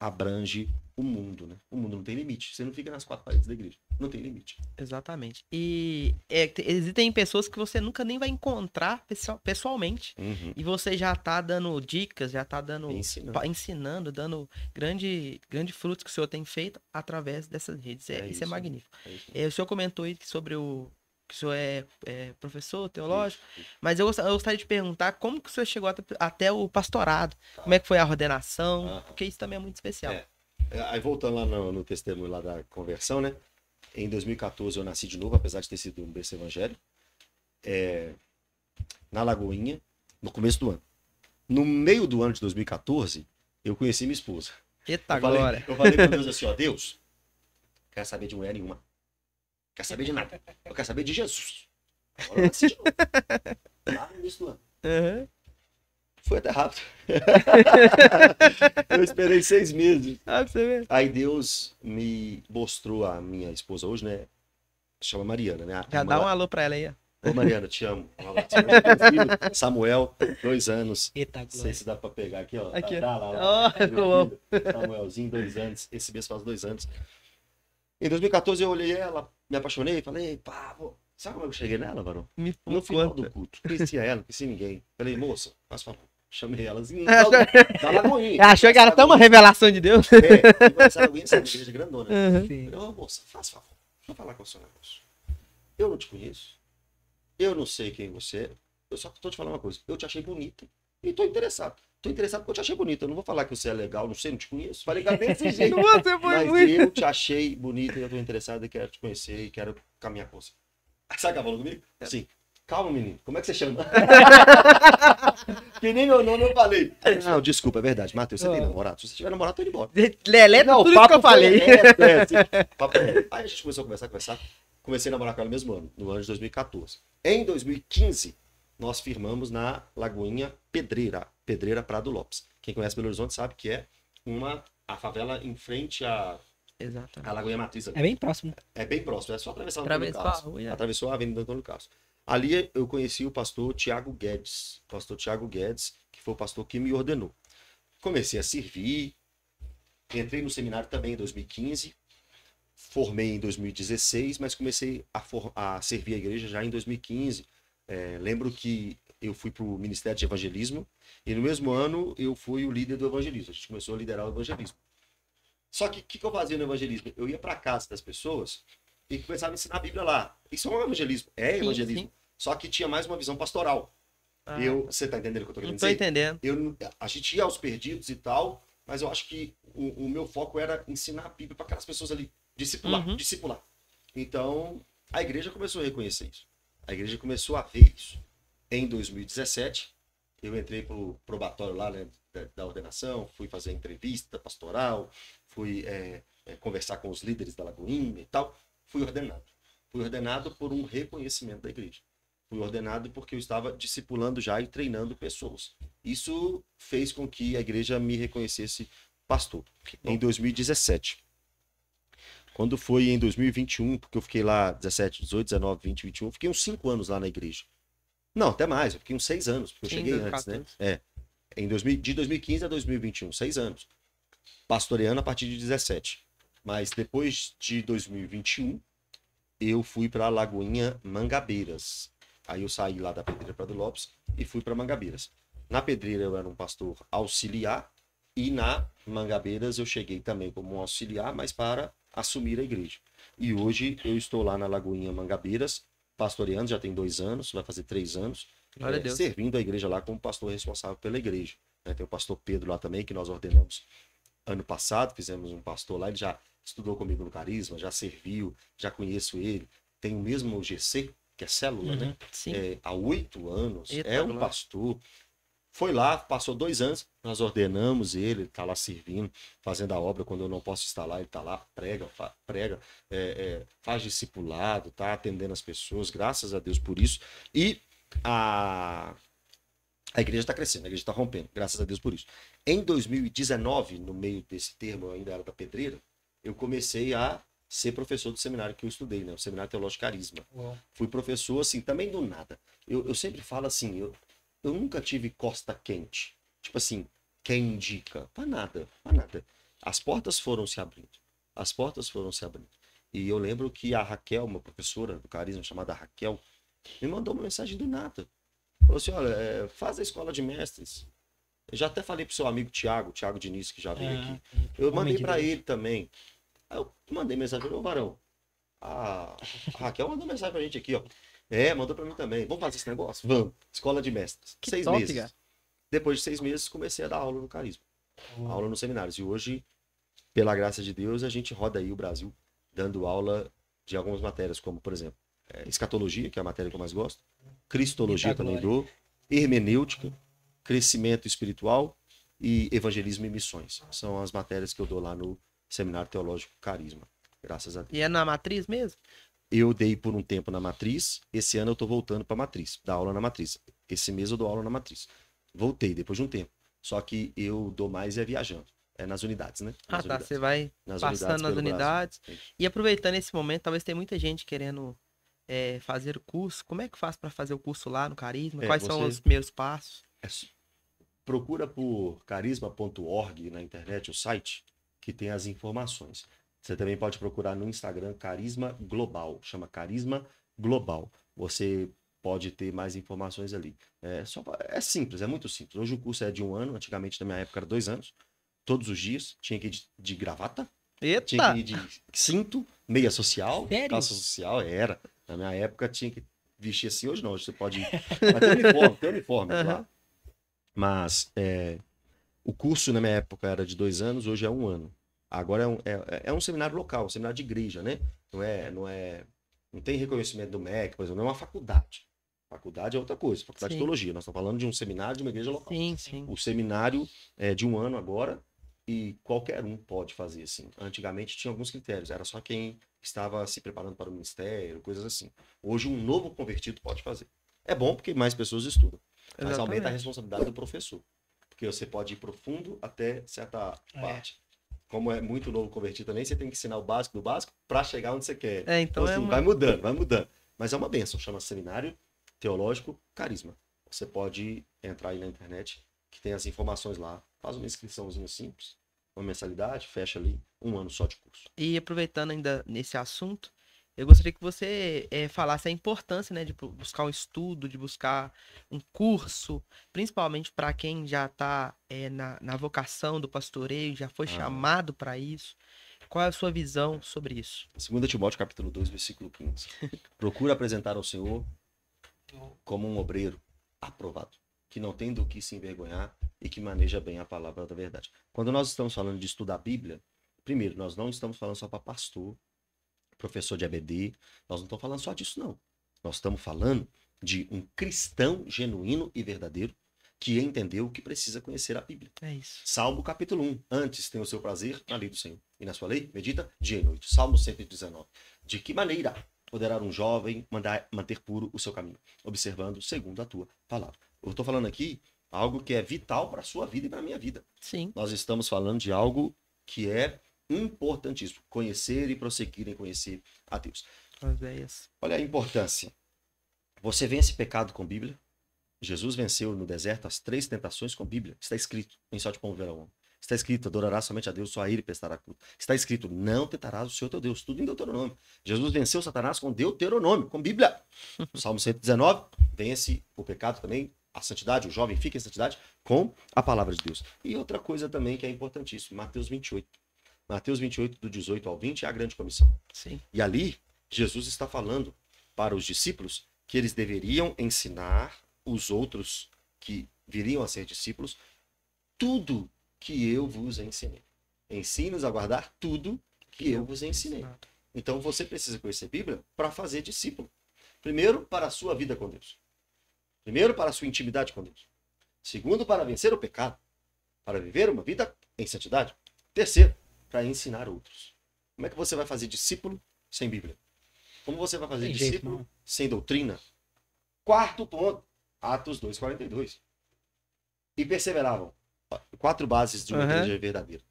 abrange o mundo, né? O mundo não tem limite. Você não fica nas quatro paredes da igreja. Não tem limite. Exatamente. E é, existem pessoas que você nunca nem vai encontrar pessoalmente. Uhum. E você já tá dando dicas, já tá dando. Ensinando, ensinando dando grande, grande frutos que o senhor tem feito através dessas redes. É, é isso, é isso, é magnífico. Isso. É, o senhor comentou aí sobre o. Que o senhor é, é professor teológico, isso, mas eu, eu gostaria de perguntar como que o senhor chegou até, até o pastorado, ah. como é que foi a ordenação, ah. porque isso também é muito especial. Aí voltando lá no, no testemunho lá da conversão, né? Em 2014 eu nasci de novo, apesar de ter sido um berço evangélico, é, na Lagoinha, no começo do ano. No meio do ano de 2014, eu conheci minha esposa. Eita, eu agora! Eu falei pra Deus assim, ó, Deus, quero saber de mulher nenhuma. Quero saber de nada. Eu quero saber de Jesus. Agora eu nasci de novo. Lá no início do ano. Uhum. Foi até rápido. eu esperei seis meses. Ah, você vê. Aí Deus me mostrou a minha esposa hoje, né? Chama Mariana, né? A Já dá um alô pra ela aí. Ô, Mariana, te amo. Samuel, dois anos. Eita, Não sei se dá pra pegar aqui, ó. Aqui, tá, tá ó. Tá, lá, lá. Oh, Samuelzinho, dois anos. Esse mês faz dois anos. Em 2014 eu olhei ela, me apaixonei, falei, pá, vou... sabe como eu cheguei nela, varão? Me no final conta. do culto. Conhecia ela, não conhecia ninguém. Falei, moça, faz favor. Chamei elas em Gal... da Lagoinha. Achou que era até uma revelação de Deus? É, mas Lagoinha é igreja grandona. Uhum. Eu falei, oh, moça, faz favor, deixa eu falar com o seu negócio. Eu não te conheço, eu não sei quem você é, eu só tô te falando uma coisa, eu te achei bonita e tô interessado. Tô interessado porque eu te achei bonita. Eu não vou falar que você é legal, não sei, não te conheço. Falei legal desse jeito. você foi mas muito... eu te achei bonita e eu tô interessado e quero te conhecer e quero caminhar com você. Sabe o que ela falou comigo? É. Sim. Calma, menino, como é que você chama? que nem meu nome eu falei. É, não, desculpa, é verdade. Matheus, você oh. tem ah. namorado? Se você tiver namorado, tô indo embora. Lelé, não, tudo papo que eu falei. Lelé, é, Aí a gente começou a conversar, conversar. Comecei a namorar com ela no mesmo ano, no ano de 2014. Em 2015, nós firmamos na Lagoinha Pedreira, Pedreira Prado Lopes. Quem conhece Belo Horizonte sabe que é uma a favela em frente à Exatamente. A Lagoinha Matriz. É bem próximo. É bem próximo, é só atravessar a Avenida é. Atravessou a Avenida Antônio Carlos. Ali eu conheci o pastor Tiago Guedes, pastor Tiago Guedes, que foi o pastor que me ordenou. Comecei a servir, entrei no seminário também em 2015, formei em 2016, mas comecei a, a servir a igreja já em 2015. É, lembro que eu fui para o Ministério de Evangelismo e no mesmo ano eu fui o líder do evangelismo. A gente começou a liderar o evangelismo. Só que o que, que eu fazia no evangelismo? Eu ia para casa das pessoas e começaram a ensinar a Bíblia lá. Isso é um evangelismo. É evangelismo. Sim, Só que tinha mais uma visão pastoral. Ah, eu, você tá entendendo o que eu tô querendo não tô dizer? entendendo. Eu, a gente ia aos perdidos e tal, mas eu acho que o, o meu foco era ensinar a Bíblia para aquelas pessoas ali. Discipular, uhum. discipular. Então, a igreja começou a reconhecer isso. A igreja começou a ver isso. Em 2017, eu entrei pro probatório lá, né, da, da ordenação, fui fazer entrevista pastoral, fui é, é, conversar com os líderes da Lagoinha e tal fui ordenado. Fui ordenado por um reconhecimento da igreja. Fui ordenado porque eu estava discipulando já e treinando pessoas. Isso fez com que a igreja me reconhecesse pastor em 2017. Quando foi em 2021, porque eu fiquei lá 17, 18, 19, 20, 21, fiquei uns 5 anos lá na igreja. Não, até mais, eu fiquei uns 6 anos, porque eu Sim, cheguei antes, né? É. Em 2000, de 2015 a 2021, 6 anos. Pastoreando a partir de 17. Mas depois de 2021, eu fui para Lagoinha Mangabeiras. Aí eu saí lá da Pedreira Prado Lopes e fui para Mangabeiras. Na Pedreira eu era um pastor auxiliar e na Mangabeiras eu cheguei também como um auxiliar, mas para assumir a igreja. E hoje eu estou lá na Lagoinha Mangabeiras, pastoreando, já tem dois anos, vai fazer três anos, é, a servindo a igreja lá como pastor responsável pela igreja. Né? Tem o pastor Pedro lá também, que nós ordenamos ano passado, fizemos um pastor lá, ele já estudou comigo no Carisma, já serviu, já conheço ele, tem o mesmo GC, que é célula, né? uhum, né? É, há oito anos, Eita, é um pastor. Foi lá, passou dois anos, nós ordenamos ele, ele está lá servindo, fazendo a obra quando eu não posso estar lá, ele está lá, prega, prega, é, é, faz discipulado, está atendendo as pessoas, graças a Deus por isso. E a, a igreja está crescendo, a igreja está rompendo, graças a Deus por isso. Em 2019, no meio desse termo, eu ainda era da pedreira, eu comecei a ser professor do seminário que eu estudei, né? O Seminário Teológico Carisma. Fui professor, assim, também do nada. Eu, eu sempre falo assim, eu, eu nunca tive costa quente. Tipo assim, quem indica? Pra nada, pra nada. As portas foram se abrindo. As portas foram se abrindo. E eu lembro que a Raquel, uma professora do Carisma, chamada Raquel, me mandou uma mensagem do nada. Falou assim, olha, é, faz a escola de mestres. Eu já até falei pro seu amigo Tiago, Tiago Diniz, que já veio é, aqui. Eu mandei para ele também. Aí eu mandei mensagem para o Varão. A... a Raquel mandou mensagem para a gente aqui, ó. É, mandou para mim também. Vamos fazer esse negócio? Vamos. Escola de mestres. Que seis top, meses. Cara. Depois de seis meses, comecei a dar aula no Carisma. Hum. Aula nos seminários. E hoje, pela graça de Deus, a gente roda aí o Brasil dando aula de algumas matérias, como, por exemplo, é, escatologia, que é a matéria que eu mais gosto, cristologia também dou, hermenêutica, crescimento espiritual e evangelismo e missões. São as matérias que eu dou lá no Seminário Teológico Carisma. Graças a Deus. E é na matriz mesmo? Eu dei por um tempo na matriz. Esse ano eu tô voltando pra matriz, dar aula na matriz. Esse mês eu dou aula na matriz. Voltei depois de um tempo. Só que eu dou mais é viajando. É nas unidades, né? Ah, nas ah, tá. Unidades. Você vai nas passando nas unidades. Brasil. É e aproveitando esse momento, talvez tenha muita gente querendo é, fazer o curso. Como é que faz para fazer o curso lá no Carisma? É, Quais você... são os primeiros passos? É, procura por carisma.org na internet, o site que tem as informações. Você também pode procurar no Instagram Carisma Global, chama Carisma Global. Você pode ter mais informações ali. É, só, é simples, é muito simples. Hoje o curso é de um ano, antigamente na minha época era dois anos. Todos os dias tinha que ir de, de gravata, Eita. tinha que ir de cinto, meia social, Sério? calça social, era. Na minha época tinha que vestir assim, hoje não, hoje você pode ir. Mas tem uniforme, tem uniforme uhum. lá. Mas é, o curso na minha época era de dois anos, hoje é um ano. Agora é um, é, é um seminário local, um seminário de igreja, né? Não é, não é, não tem reconhecimento do MEC, por exemplo, não é uma faculdade. Faculdade é outra coisa, faculdade sim. de teologia. Nós estamos falando de um seminário de uma igreja local. Sim, sim. O seminário é de um ano agora e qualquer um pode fazer assim. Antigamente tinha alguns critérios, era só quem estava se preparando para o ministério, coisas assim. Hoje um novo convertido pode fazer. É bom porque mais pessoas estudam, mas Exatamente. aumenta a responsabilidade do professor. Porque você pode ir profundo até certa é. parte. Como é muito novo convertido também, você tem que ensinar o básico do básico para chegar onde você quer. É, então, então é assim, é uma... vai mudando, vai mudando. Mas é uma benção, chama Seminário Teológico Carisma. Você pode entrar aí na internet, que tem as informações lá. Faz uma inscriçãozinha simples, uma mensalidade, fecha ali um ano só de curso. E aproveitando ainda nesse assunto, eu gostaria que você é, falasse a importância né, de buscar um estudo, de buscar um curso, principalmente para quem já está é, eh, na, na vocação do pastoreio, já foi ah. chamado para isso. Qual é a sua visão sobre isso? 2 Timóteo capítulo 2, versículo 15. Procura apresentar ao Senhor como um obreiro aprovado, que não tem do que se envergonhar e que maneja bem a palavra da verdade. Quando nós estamos falando de estudar a Bíblia, primeiro, nós não estamos falando só para pastor, professor de ABD. Nós não estamos falando só disso, não. Nós estamos falando de um cristão genuíno e verdadeiro que entendeu que precisa conhecer a Bíblia. É isso. Salmo capítulo 1. Antes tem o seu prazer na lei do Senhor. E na sua lei, medita dia e noite. Salmo 119. De que maneira poderá um jovem mandar, manter puro o seu caminho? Observando segundo a tua palavra. Eu estou falando aqui algo que é vital para a sua vida e para a minha vida. Sim. Nós estamos falando de algo que é importantíssimo. Conhecer e prosseguir em conhecer a Deus. Oséias. Olha a importância. Você vence pecado com Bíblia. Jesus venceu no deserto as três tentações com Bíblia. Está escrito em Só de Pão Verão. Está escrito, adorarás somente a Deus, só a ele prestará culto. Está escrito, não tentarás o Senhor teu Deus. Tudo em Deuteronômio. Jesus venceu Satanás com Deuteronômio, com Bíblia. No Salmo 119, vence o pecado também, a santidade, o jovem fica em santidade, com a palavra de Deus. E outra coisa também que é importantíssima, Mateus 28. Mateus 28, do 18 ao 20, é a grande comissão. Sim. E ali, Jesus está falando para os discípulos que eles deveriam ensinar os outros que viriam a ser discípulos tudo que eu vos ensinei. Ensine-os a guardar tudo que eu vos ensinei. Então você precisa conhecer a Bíblia para fazer discípulo. Primeiro, para a sua vida com Deus. Primeiro, para a sua intimidade com Deus. Segundo, para vencer o pecado. Para viver uma vida em santidade. Terceiro, para ensinar outros. Como é que você vai fazer discípulo sem Bíblia? Como você vai fazer Tem discípulo jeito, sem doutrina? Quarto ponto, Atos 2,42. E perseveravam. Quatro bases de uma uhum. igreja verdadeira.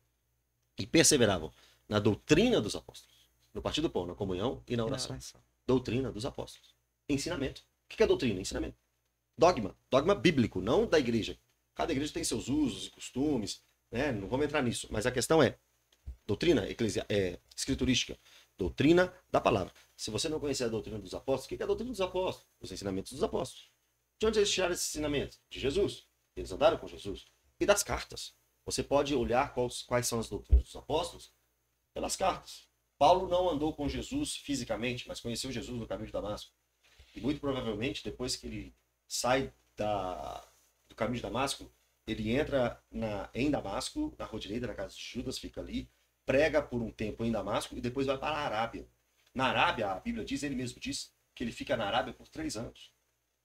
E perseveravam na doutrina dos apóstolos, no partido do pão, na comunhão e na oração. Doutrina dos apóstolos. Ensinamento. O que é doutrina? Ensinamento. Dogma. Dogma bíblico, não da igreja. Cada igreja tem seus usos e costumes, né? Não vamos entrar nisso. Mas a questão é, doutrina eclesi... é, escriturística, doutrina da palavra. Se você não conhecer a doutrina dos apóstolos, o que é a doutrina dos apóstolos? Os ensinamentos dos apóstolos. De onde eles tiraram esses ensinamentos? De Jesus. Eles andaram com Jesus. E das cartas. Você pode olhar quais, quais são as doutrinas dos apóstolos pelas cartas. Paulo não andou com Jesus fisicamente, mas conheceu Jesus no caminho de Damasco. E muito provavelmente, depois que ele sai da, do caminho de Damasco, ele entra na, em Damasco, na rua direita, na casa de Judas, fica ali, prega por um tempo em Damasco e depois vai para a Arábia. Na Arábia, a Bíblia diz, ele mesmo diz, que ele fica na Arábia por três anos.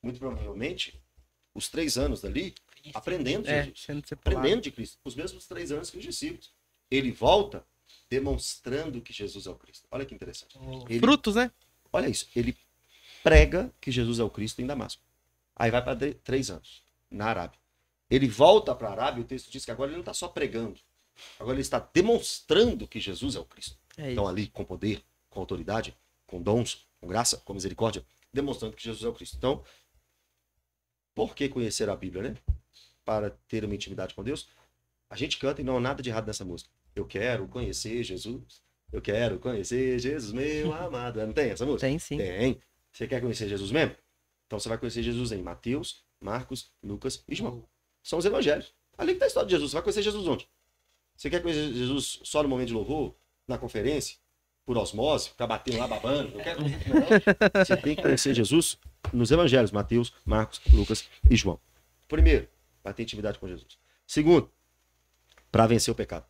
Muito provavelmente, os três anos dali, aprendendo de é, Jesus. Aprendendo de Cristo. Os mesmos três anos que os discípulos. Ele volta demonstrando que Jesus é o Cristo. Olha que interessante. Oh. Ele, Frutos, né? Olha isso. Ele prega que Jesus é o Cristo em Damasco. Aí vai para três anos, na Arábia. Ele volta para a Arábia, o texto diz que agora ele não está só pregando, Agora ele está demonstrando que Jesus é o Cristo. É então, ali, com poder, com autoridade, com dons, com graça, com misericórdia, demonstrando que Jesus é o Cristo. Então, por que conhecer a Bíblia, né? Para ter uma intimidade com Deus. A gente canta e não há nada de errado nessa música. Eu quero conhecer Jesus. Eu quero conhecer Jesus, meu amado. É, não tem essa música? Tem sim. Tem. Você quer conhecer Jesus mesmo? Então você vai conhecer Jesus em Mateus, Marcos, Lucas e João. São os evangelhos. Ali que está a história de Jesus. Você vai conhecer Jesus onde? Você quer conhecer Jesus só no momento de louvor? Na conferência? Por osmose? Ficar batendo lá babando? Eu quero Você tem que conhecer Jesus nos evangelhos: Mateus, Marcos, Lucas e João. Primeiro, para ter intimidade com Jesus. Segundo, para vencer o pecado.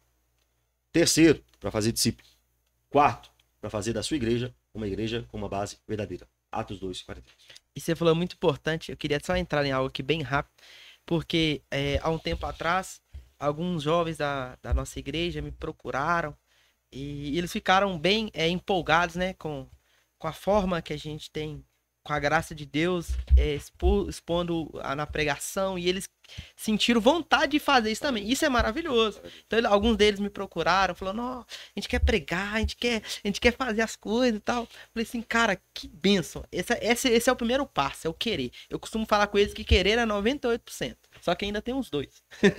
Terceiro, para fazer discípulo. Quarto, para fazer da sua igreja uma igreja com uma base verdadeira. Atos 2, 43. E você falou muito importante, eu queria só entrar em algo aqui bem rápido, porque é, há um tempo atrás alguns jovens da, da nossa igreja me procuraram e, eles ficaram bem é, empolgados, né, com, com a forma que a gente tem, com a graça de Deus, é, expo, expondo a, na pregação e eles sentiram vontade de fazer isso também. Isso é maravilhoso. Então, alguns deles me procuraram, falando: ó, a gente quer pregar, a gente quer, a gente quer fazer as coisas e tal. falei assim, cara, que benção. Esse, esse, esse é o primeiro passo, é o querer. Eu costumo falar com eles que querer é 98%. Só que ainda tem uns dois.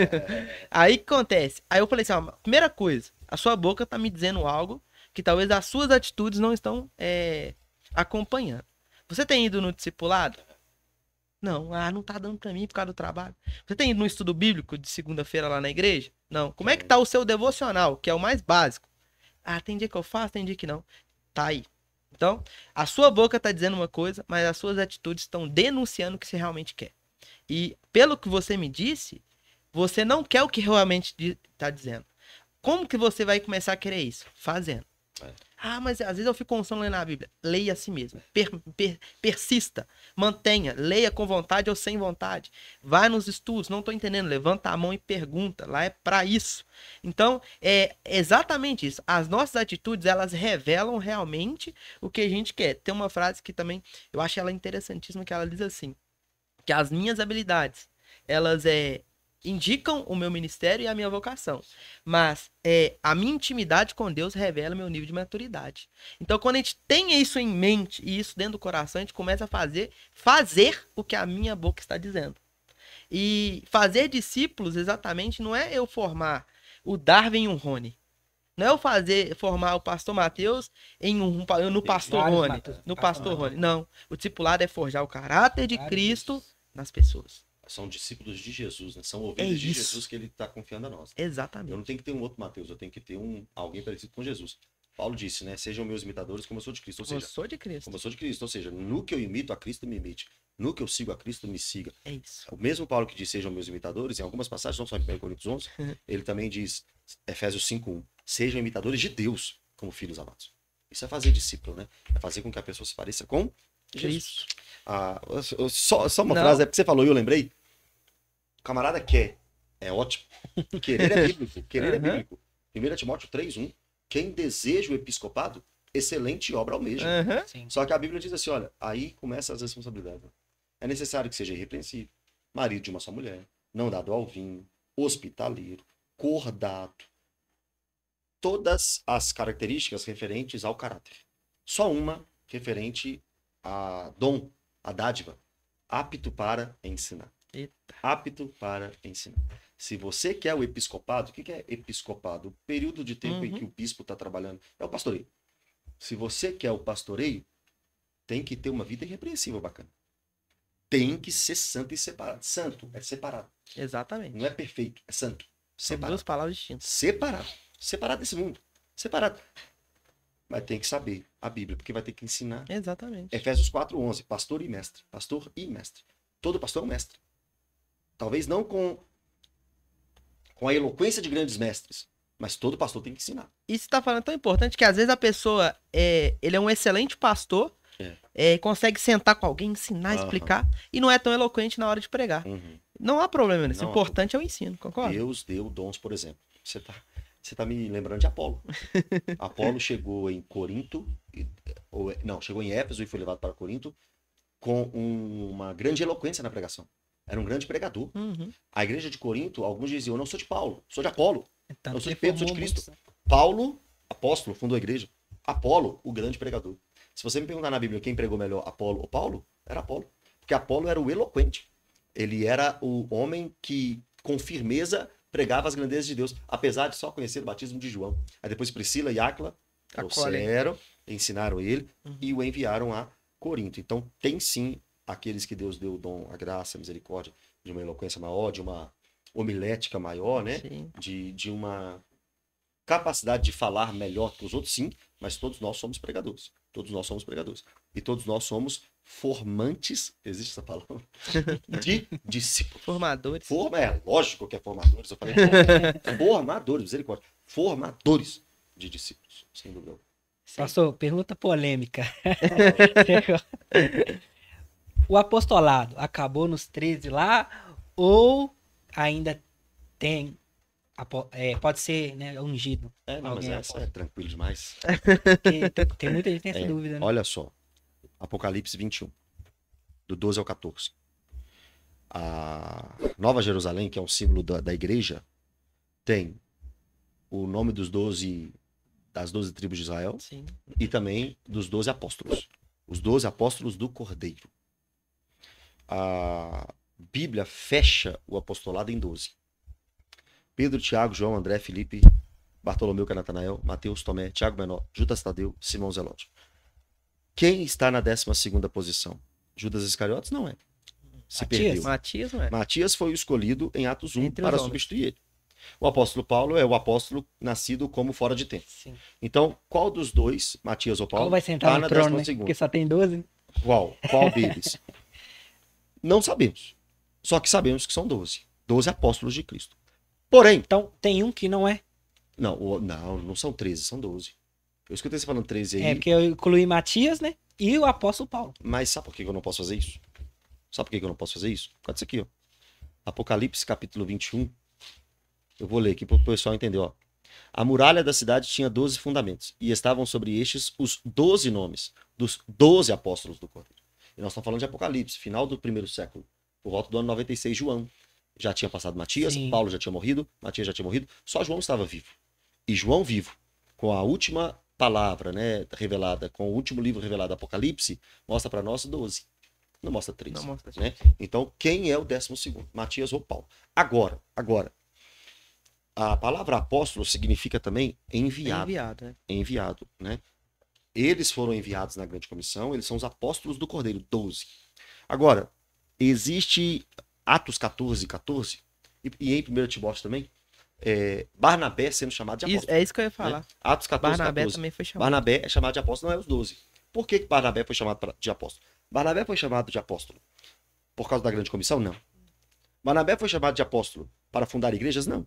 aí que acontece? Aí eu falei assim: ó, primeira coisa, a sua boca tá me dizendo algo que talvez as suas atitudes não estão é, acompanhando. Você tem ido no discipulado? Não, ah, não tá dando para mim por causa do trabalho. Você tem ido no estudo bíblico de segunda-feira lá na igreja? Não. Como é que é. tá o seu devocional, que é o mais básico? Ah, tem dia que eu faço, tem dia que não. Tá aí. Então, a sua boca tá dizendo uma coisa, mas as suas atitudes estão denunciando o que você realmente quer. E pelo que você me disse, você não quer o que realmente tá dizendo. Como que você vai começar a querer isso? Fazendo. É. Ah, mas às vezes eu fico com sono lendo a Bíblia. Leia a si mesmo. Per, per, persista. Mantenha. Leia com vontade ou sem vontade. Vai nos estudos. Não estou entendendo. Levanta a mão e pergunta. Lá é para isso. Então, é exatamente isso. As nossas atitudes, elas revelam realmente o que a gente quer. Tem uma frase que também eu acho ela interessantíssima, que ela diz assim, que as minhas habilidades, elas é, indicam o meu ministério e a minha vocação. Mas é, a minha intimidade com Deus revela meu nível de maturidade. Então, quando a gente tem isso em mente e isso dentro do coração, a gente começa a fazer, fazer o que a minha boca está dizendo. E fazer discípulos, exatamente, não é eu formar o Darwin e um Rony. Não é eu fazer, formar o pastor Mateus em um, no pastor Rony. No pastor Rony. Não. O discipulado é forjar o caráter de Cristo nas pessoas são discípulos de Jesus, né? São é ovelhas é de Jesus que ele está confiando a nós. Exatamente. Eu não tenho que ter um outro Mateus, eu tenho que ter um alguém parecido com Jesus. Paulo disse, né? Sejam meus imitadores como eu sou de Cristo. Ou como seja, eu sou de Cristo. Como eu sou de Cristo. Ou seja, no que eu imito, a Cristo me imite. No que eu sigo, a Cristo me siga. É isso. O mesmo Paulo que diz, sejam meus imitadores, em algumas passagens, não só em 1 Coríntios 11, ele também diz, Efésios 5.1, sejam imitadores de Deus como filhos amados. Isso é fazer discípulo, né? É fazer com que a pessoa se pareça com Jesus. Ah, só, só uma não. frase, é porque você falou e eu lembrei. O camarada quer. É ótimo. Querer é bíblico. Querer uhum. é bíblico. 1 Timóteo 3,1. Quem deseja o episcopado, excelente obra almeja. Uhum. Só que a Bíblia diz assim: olha, aí começa as responsabilidades. É necessário que seja irrepreensível. Marido de uma só mulher, não dado ao vinho, hospitaleiro, cordato. Todas as características referentes ao caráter. Só uma referente a dom, a dádiva, apto para ensinar. Eita. apto para ensinar. Se você quer o episcopado, o que é episcopado? O período de tempo uhum. em que uhum. o bispo está trabalhando é o pastoreio. Se você quer o pastoreio, tem que ter uma vida irrepreensível bacana. Tem que ser santo e separado. Santo é separado. Exatamente. Não é perfeito, é santo. Separado. São duas palavras distintas. Separado. Separado desse mundo. Separado. Mas tem que saber a Bíblia, porque vai ter que ensinar. Exatamente. Efésios 4, 11. Pastor e mestre. Pastor e mestre. Todo pastor é um mestre. Talvez não com, com a eloquência de grandes mestres, mas todo pastor tem que ensinar. Isso está falando tão importante que às vezes a pessoa é, ele é um excelente pastor, é. É, consegue sentar com alguém, ensinar, uhum. explicar, e não é tão eloquente na hora de pregar. Uhum. Não há problema nisso. O importante é o ensino, concorda? Deus deu dons, por exemplo. Você está você tá me lembrando de Apolo. Apolo chegou em Corinto, ou, é, não, chegou em Éfeso e foi levado para Corinto com um, uma grande eloquência na pregação. Era um grande pregador. Uhum. A igreja de Corinto, alguns diziam: não sou de Paulo, sou de Apolo. Então, não sou de Pedro, sou de Cristo. Paulo, apóstolo, fundou a igreja. Apolo, o grande pregador. Se você me perguntar na Bíblia quem pregou melhor, Apolo ou Paulo, era Apolo. Porque Apolo era o eloquente. Ele era o homem que, com firmeza, pregava as grandezas de Deus, apesar de só conhecer o batismo de João. Aí depois Priscila e Áquila trouxeram, ensinaram ele uhum. e o enviaram a Corinto. Então tem sim aqueles que Deus deu o dom, a graça, a misericórdia, de uma eloquência maior, de uma homilética maior, né? De, de uma capacidade de falar melhor que os outros, sim, mas todos nós somos pregadores. Todos nós somos pregadores. E todos nós somos formantes, existe essa palavra? De discípulos. Formadores. Forma, é lógico que é formadores, eu falei. formadores, misericórdia. Formadores de discípulos, sem dúvida. Sim. Pastor, pergunta polêmica. o apostolado acabou nos 13 lá ou ainda tem é, pode ser né, ungido. Né, ah, é, não, mas é, é tranquilo demais. Porque tem, muita gente que tem essa é, dúvida. Né? Olha só, Apocalipse 21, do 12 ao 14. A Nova Jerusalém, que é o símbolo da, da igreja, tem o nome dos 12, das 12 tribos de Israel Sim. e também dos 12 apóstolos. Os 12 apóstolos do Cordeiro a Bíblia fecha o apostolado em 12. Pedro, Tiago, João, André, Felipe, Bartolomeu, Canatanael, Mateus, Tomé, Tiago Menor, Judas Tadeu, Simão Zelote. Quem está na 12 posição? Judas Iscariotes? Não é. Se Matias, perdeu. Matias, não é? Matias foi o escolhido em Atos 1 Entre para substituir ele. O apóstolo Paulo é o apóstolo nascido como fora de tempo. Sim. Então, qual dos dois, Matias ou Paulo, qual vai sentar tá no trono, né? Porque só tem 12. Né? Qual? Qual deles? Não sabemos. Só que sabemos que são 12. 12 apóstolos de Cristo. Porém. Então, tem um que não é? Não, o, não, não são 13, são 12. Eu escutei você falando 13 aí. É, porque eu incluí Matias, né? E o apóstolo Paulo. Mas sabe por que eu não posso fazer isso? Sabe por que eu não posso fazer isso? Por causa disso aqui, ó. Apocalipse capítulo 21. Eu vou ler aqui para o pessoal entender, ó. A muralha da cidade tinha 12 fundamentos, e estavam sobre estes os 12 nomes dos 12 apóstolos do Cordeiro. E nós estamos falando de Apocalipse, final do primeiro século, por volta do ano 96, João. Já tinha passado Matias, Sim. Paulo já tinha morrido, Matias já tinha morrido, só João estava vivo. E João vivo, com a última palavra né, revelada, com o último livro revelado, Apocalipse, mostra para nós 12. Não mostra 13. Não mostra Né? Então, quem é o décimo segundo? Matias ou Paulo? Agora, agora, a palavra apóstolo significa também enviado. enviado, né? Enviado, né? Eles foram enviados na grande comissão, eles são os apóstolos do Cordeiro, 12. Agora, existe Atos 14, 14, e, e em 1 Timóteo também, é, Barnabé sendo chamado de apóstolo. é isso que eu ia né? falar. Né? Atos 14, Barnabé 14. também foi chamado. Barnabé é chamado de apóstolo, não é os 12. Por que Barnabé foi chamado de apóstolo? Barnabé foi chamado de apóstolo por causa da grande comissão? Não. Barnabé foi chamado de apóstolo para fundar igrejas? Não.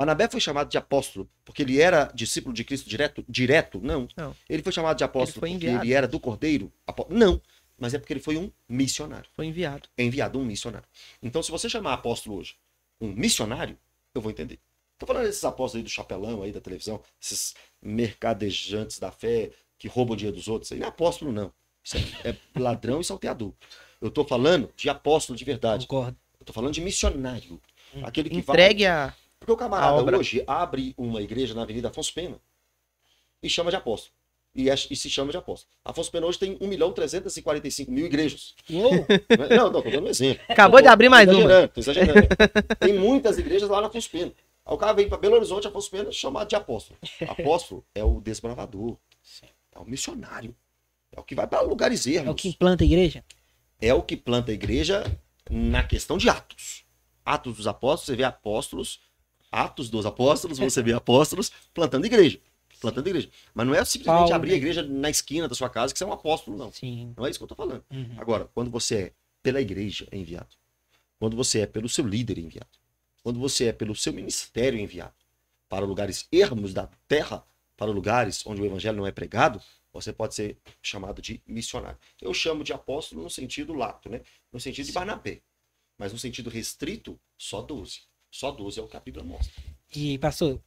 Barnabé foi chamado de apóstolo porque ele era discípulo de Cristo direto? Direto? Não. não. Ele foi chamado de apóstolo ele porque ele era do Cordeiro? Não. Mas é porque ele foi um missionário. Foi enviado. É enviado um missionário. Então, se você chamar apóstolo hoje um missionário, eu vou entender. Tô falando desses apóstolos aí do chapelão aí da televisão, esses mercadejantes da fé que roubam o dinheiro dos outros. Isso aí não é apóstolo, não. Isso é, é ladrão e salteador. Eu tô falando de apóstolo de verdade. Concordo. Eu tô falando de missionário. Hum. Aquele que Entregue vai... a porque o camarada hoje abre uma igreja na Avenida Afonso Pena e chama de apóstolo. E, é, e se chama de apóstolo. Afonso Pena hoje tem 1 milhão 345 mil igrejas. É? Não, não, tô dando um exemplo. Acabou tô, de abrir mais uma. Tô exagerando. Tem muitas igrejas lá na Afonso Pena. Aí o cara vem para Belo Horizonte, Afonso Pena, chamado de apóstolo. Apóstolo é o desbravador. É o missionário. É o que vai para lugares ermos. É o que implanta a igreja? É o que planta a igreja na questão de Atos. Atos dos Apóstolos, você vê apóstolos Atos dos Apóstolos, você vê apóstolos plantando igreja. Plantando igreja. Mas não é simplesmente Paulo, abrir a né? igreja na esquina da sua casa que você é um apóstolo, não. Sim. Não é isso que eu estou falando. Uhum. Agora, quando você é pela igreja é enviado, quando você é pelo seu líder é enviado, quando você é pelo seu ministério é enviado, para lugares ermos da terra, para lugares onde o evangelho não é pregado, você pode ser chamado de missionário. Eu chamo de apóstolo no sentido lato, né? No sentido de Barnabé. Mas no sentido restrito, só 12. Só 12 é o que a Bíblia mostra. E, pastor,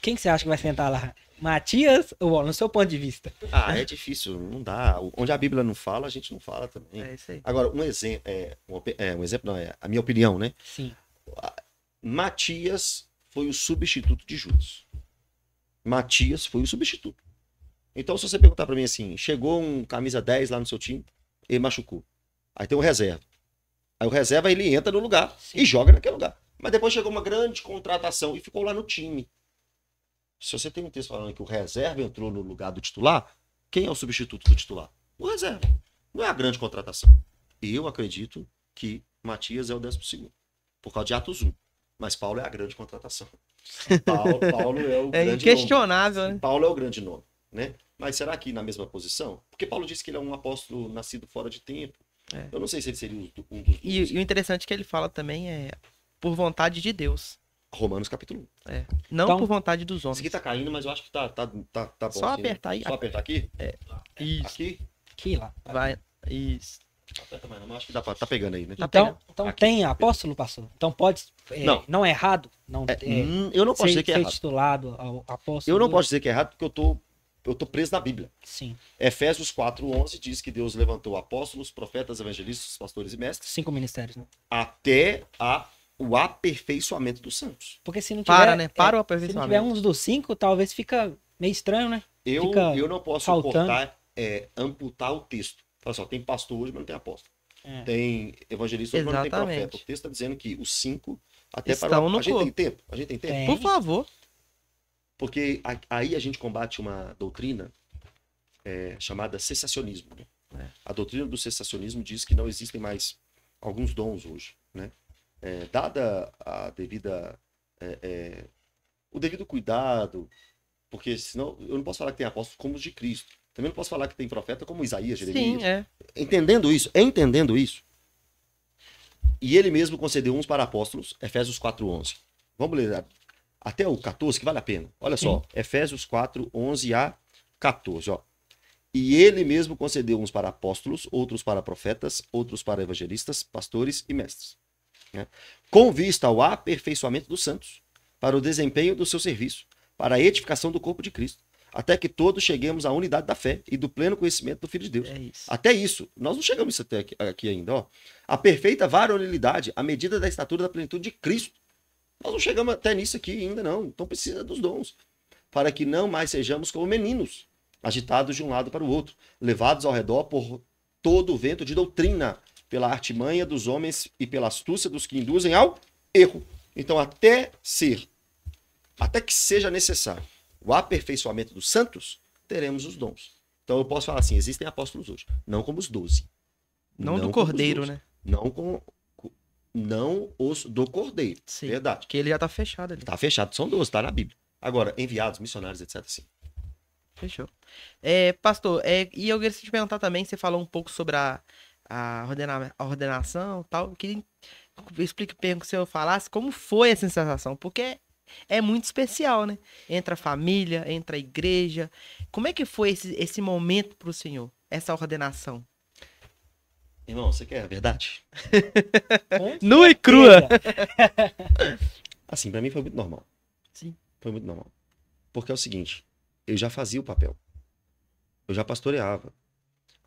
quem que você acha que vai sentar lá? Matias ou no seu ponto de vista? Ah, é difícil, não dá. Onde a Bíblia não fala, a gente não fala também. É isso aí. Agora, um exemplo, é, é, um, exemplo não, é a minha opinião, né? Sim. Matias foi o substituto de Judas. Matias foi o substituto. Então, se você perguntar para mim assim, chegou um camisa 10 lá no seu time, e machucou. Aí tem o reserva. Aí o reserva ele entra no lugar Sim. e joga naquele lugar. Mas depois chegou uma grande contratação e ficou lá no time. Se você tem um texto falando que o reserva entrou no lugar do titular, quem é o substituto do titular? O reserva. Não é a grande contratação. Eu acredito que Matias é o décimo segundo, por causa de Atos 1. Mas Paulo é a grande contratação. Paulo, Paulo é o é grande inquestionável, nome. Né? Paulo é o grande nome, né? Mas será que na mesma posição? Porque Paulo disse que ele é um apóstolo nascido fora de tempo. É. Eu não sei se ele seria um dos. e, e, o interessante é que ele fala também é por vontade de Deus. Romanos capítulo 1. É. Não então, por vontade dos homens. Isso aqui tá caindo, mas eu acho que tá, tá, tá, tá bom. Só assim, apertar aí. Só apertar aqui? É. é. Isso. Aqui? Aqui lá. Vai. Isso. Aperta mais, não, acho que dá pra, tá pegando aí, né? Então, tá então, então tem apóstolo, pastor? Então pode. É, não. não é errado? Não, é, é hum, eu não posso ser, dizer que é errado. titulado ao apóstolo. Eu não posso dizer que é errado porque eu tô, eu tô preso na Bíblia. Sim. Efésios 4, 11 diz que Deus levantou apóstolos, profetas, evangelistas, pastores e mestres. Cinco ministérios, né? Até a o aperfeiçoamento do Santos. Porque se não tiver. Né? É, para, né? Para é, o aperfeiçoamento. Se não tiver uns dos cinco, talvez fica meio estranho, né? Eu, fica eu não posso faltando. cortar, é, amputar o texto. Fala só, assim, tem pastor hoje, mas não tem apóstolo. É. Tem evangelista hoje, mas não tem profeta. O texto está dizendo que os cinco, até Estão para. No a gente corpo. tem tempo? A gente tem tempo? Tem. Por favor. Porque aí a gente combate uma doutrina é, chamada cessacionismo. Né? É. A doutrina do cessacionismo diz que não existem mais alguns dons hoje, né? é, dada a devida é, é, o devido cuidado, porque senão eu não posso falar que tem apóstolos como os de Cristo. Também não posso falar que tem profeta como Isaías, Jeremias. Sim, é. Entendendo isso, é entendendo isso. E ele mesmo concedeu uns para apóstolos, Efésios 4:11. Vamos ler até o 14 que vale a pena. Olha só, Sim. Efésios 4:11 a 14, ó. E ele mesmo concedeu uns para apóstolos, outros para profetas, outros para evangelistas, pastores e mestres, né? com vista ao aperfeiçoamento dos santos, para o desempenho do seu serviço, para a edificação do corpo de Cristo, até que todos cheguemos à unidade da fé e do pleno conhecimento do Filho de Deus. É isso. Até isso, nós não chegamos até aqui, aqui ainda, ó. A perfeita varonilidade, à medida da estatura da plenitude de Cristo. Nós não chegamos até nisso aqui ainda, não. Então precisa dos dons, para que não mais sejamos como meninos, agitados de um lado para o outro, levados ao redor por todo o vento de doutrina, pela artimanha dos homens e pela astúcia dos que induzem ao erro. Então, até ser, até que seja necessário o aperfeiçoamento dos santos, teremos os dons. Então, eu posso falar assim: existem apóstolos hoje, não como os doze. Não, não do Cordeiro, né? Não com, não os do Cordeiro. Sim, verdade. Que ele já tá fechado ali. Tá fechado, são doze, tá na Bíblia. Agora, enviados, missionários, etc. Sim. Fechou. É, pastor, é, e eu queria te perguntar também, você falou um pouco sobre a, a, ordena, a ordenação tal. Queria explique bem que se eu falasse como foi essa sensação, porque é muito especial, né? Entra a família, entra a igreja. Como é que foi esse, esse momento para o senhor, essa ordenação? Irmão, você quer a verdade? Nua e crua! assim, para mim foi muito normal. Sim. Foi muito normal. Porque é o seguinte, eu já fazia o papel. Eu já pastoreava.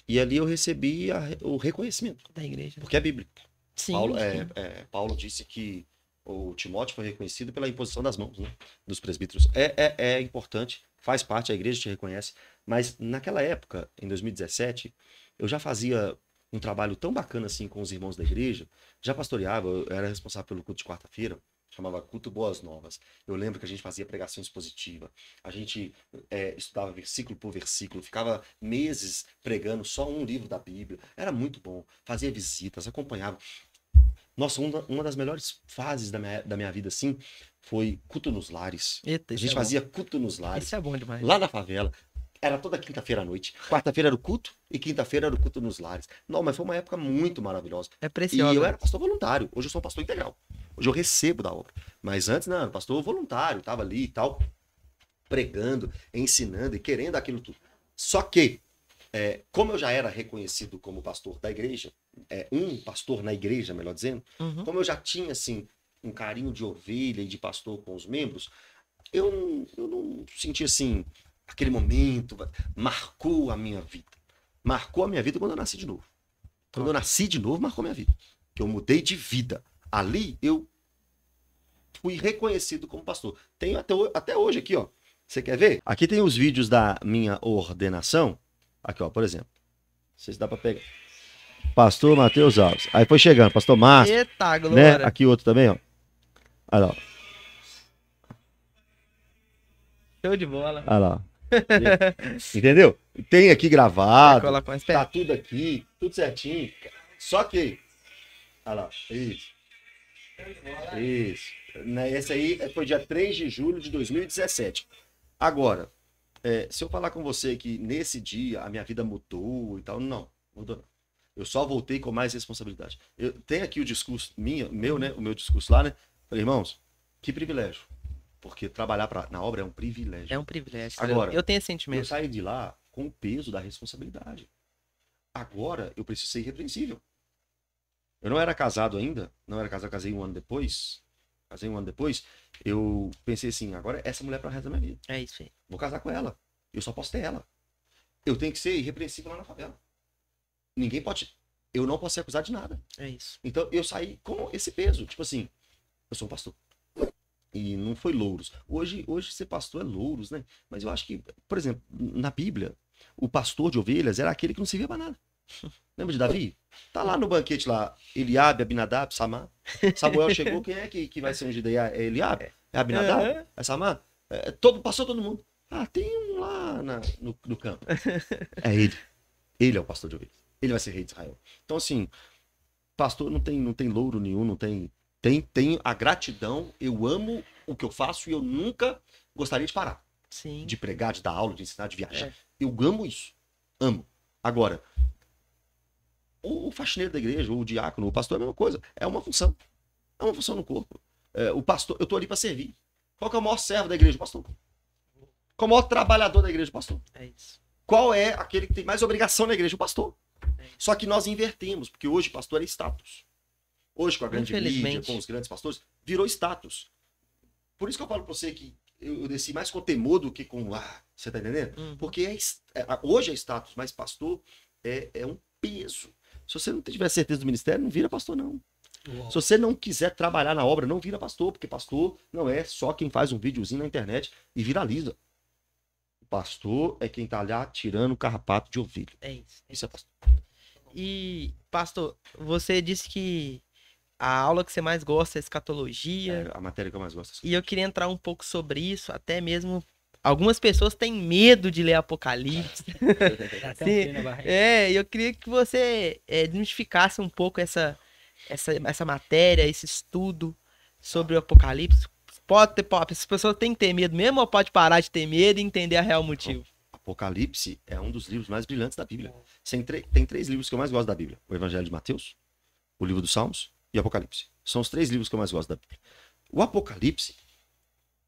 E ali eu recebi a, o reconhecimento. Da igreja. Porque é bíblico. Sim, Paulo, é, é, Paulo disse que o Timóteo foi reconhecido pela imposição das mãos né, dos presbíteros. É, é, é importante, faz parte, a igreja te reconhece. Mas naquela época, em 2017, eu já fazia um trabalho tão bacana assim com os irmãos da igreja, já pastoreava, eu era responsável pelo culto de quarta-feira chamava Culto Boas Novas. Eu lembro que a gente fazia pregação expositiva, a gente é, estudava versículo por versículo, ficava meses pregando só um livro da Bíblia. Era muito bom, fazia visitas, acompanhava. Nossa, uma, das melhores fases da minha, da minha vida, assim, foi culto nos lares. Eita, a gente é fazia culto nos lares. Isso é bom demais. Lá na favela. Era toda quinta-feira à noite. Quarta-feira era o culto e quinta-feira era o culto nos lares. Não, mas foi uma época muito maravilhosa. É precioso. E eu era pastor voluntário. Hoje eu sou pastor integral. Hoje eu recebo da obra. Mas antes, não, pastor voluntário, estava ali e tal, pregando, ensinando e querendo aquilo tudo. Só que, é, como eu já era reconhecido como pastor da igreja, é, um pastor na igreja, melhor dizendo, uhum. como eu já tinha, assim, um carinho de ovelha e de pastor com os membros, eu não, eu não senti, assim, aquele momento, marcou a minha vida. Marcou a minha vida quando eu nasci de novo. Quando eu nasci de novo, marcou minha vida. Que eu mudei de vida ali eu fui reconhecido como pastor. Tenho até, até hoje aqui, ó. Você quer ver? Aqui tem os vídeos da minha ordenação. Aqui, ó, por exemplo. Não sei se dá pra pegar. Pastor Matheus Alves. Aí foi chegando, pastor Márcio. Eita, né? glória. Né? Aqui outro também, ó. Olha lá. Show de bola. Olha lá. Entendeu? Tem aqui gravado. Tá tudo aqui, tudo certinho. Só que. Olha lá. Isso. Isso. Né, esse aí foi dia 3 de julho de 2017. Agora, é, se eu falar com você que nesse dia a minha vida mudou e tal, não, mudou não. Eu só voltei com mais responsabilidade. Eu, tem aqui o discurso minha, meu, né? O meu discurso lá, né? Falei, irmãos, que privilégio. Porque trabalhar pra, na obra é um privilégio. É um privilégio. Agora, eu, eu tenho esse sentimento. Eu saí de lá com o peso da responsabilidade. Agora eu preciso ser irrepreensível. Eu não era casado ainda, não era casado, casei um ano depois. Casei um ano depois. Eu pensei assim, agora essa mulher é pra resto da minha vida. É isso aí. Vou casar com ela. Eu só posso ter ela. Eu tenho que ser irrepreensível lá na favela. Ninguém pode. Eu não posso ser acusado de nada. É isso. Então eu saí com esse peso. Tipo assim, eu sou um pastor. E não foi louros. Hoje, hoje ser pastor é louros, né? Mas eu acho que, por exemplo, na Bíblia, o pastor de ovelhas era aquele que não servia para nada. Lembra de Davi? Tá lá no banquete lá, Eliabe, Abinadab, Samar. Samuel chegou, quem é que, que vai ser ungido aí? É Eliabe? É Abinadab? É Samar? É, é, todo, passou todo mundo. Ah, tem um lá na, no, no campo. É ele. Ele é o pastor de ovelhas. Ele vai ser rei de Israel. Então, assim, pastor não tem, não tem louro nenhum, não tem. Tem, tem a gratidão. Eu amo o que eu faço e eu nunca gostaria de parar. Sim. De pregar, de dar aula, de ensinar, de viajar. É. Eu amo isso. Amo. Agora, o faxineiro da igreja, ou o diácono, o pastor é a mesma coisa. É uma função. É uma função no corpo. É, o pastor, eu estou ali para servir. Qual que é o maior servo da igreja? O pastor. Qual é o maior trabalhador da igreja? O pastor. É isso. Qual é aquele que tem mais obrigação na igreja? O pastor. É Só que nós invertemos, porque hoje pastor é status. Hoje, com a grande mídia, com os grandes pastores, virou status. Por isso que eu falo para você que eu desci mais com temor do que com. Ah, você tá entendendo? Uhum. Porque é, é, hoje é status, mas pastor é, é um peso. Se você não tiver certeza do ministério, não vira pastor, não. Se você não quiser trabalhar na obra, não vira pastor, porque pastor não é só quem faz um videozinho na internet e viraliza. O pastor é quem tá lá tirando o carrapato de ovelha. É isso. É isso é pastor. E, pastor, você disse que a aula que você mais gosta é escatologia. É, a matéria que eu mais gosto. É e eu queria entrar um pouco sobre isso, até mesmo Algumas pessoas têm medo de ler Apocalipse. é, eu queria que você é, desmistificasse um pouco essa, essa, essa matéria, esse estudo sobre o Apocalipse. Pode ter, as pessoas têm que ter medo mesmo ou pode parar de ter medo e entender a real motivo? Apocalipse é um dos livros mais brilhantes da Bíblia. Tem três livros que eu mais gosto da Bíblia: o Evangelho de Mateus, o livro dos Salmos e o Apocalipse. São os três livros que eu mais gosto da Bíblia. O Apocalipse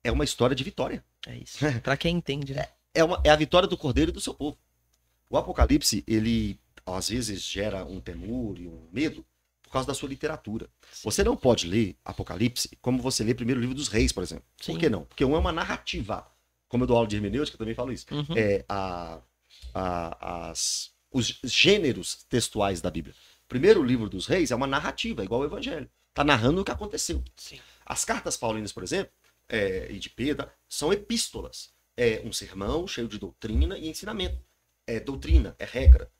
é uma história de vitória. É isso. Para quem entende, né? É, é, uma, é a vitória do cordeiro e do seu povo. O Apocalipse, ele às vezes gera um temor e um medo por causa da sua literatura. Sim. Você não pode ler Apocalipse como você lê o primeiro livro dos reis, por exemplo. Sim. Por que não? Porque um é uma narrativa. Como eu dou aula de hermenêutica, eu também falo isso. Uhum. É a, a, as, os gêneros textuais da Bíblia. Primeiro livro dos reis é uma narrativa, igual o Evangelho. Está narrando o que aconteceu. Sim. As cartas paulinas, por exemplo, é, e de Pedro, são epístolas. É um sermão cheio de doutrina e ensinamento. É doutrina, é regra.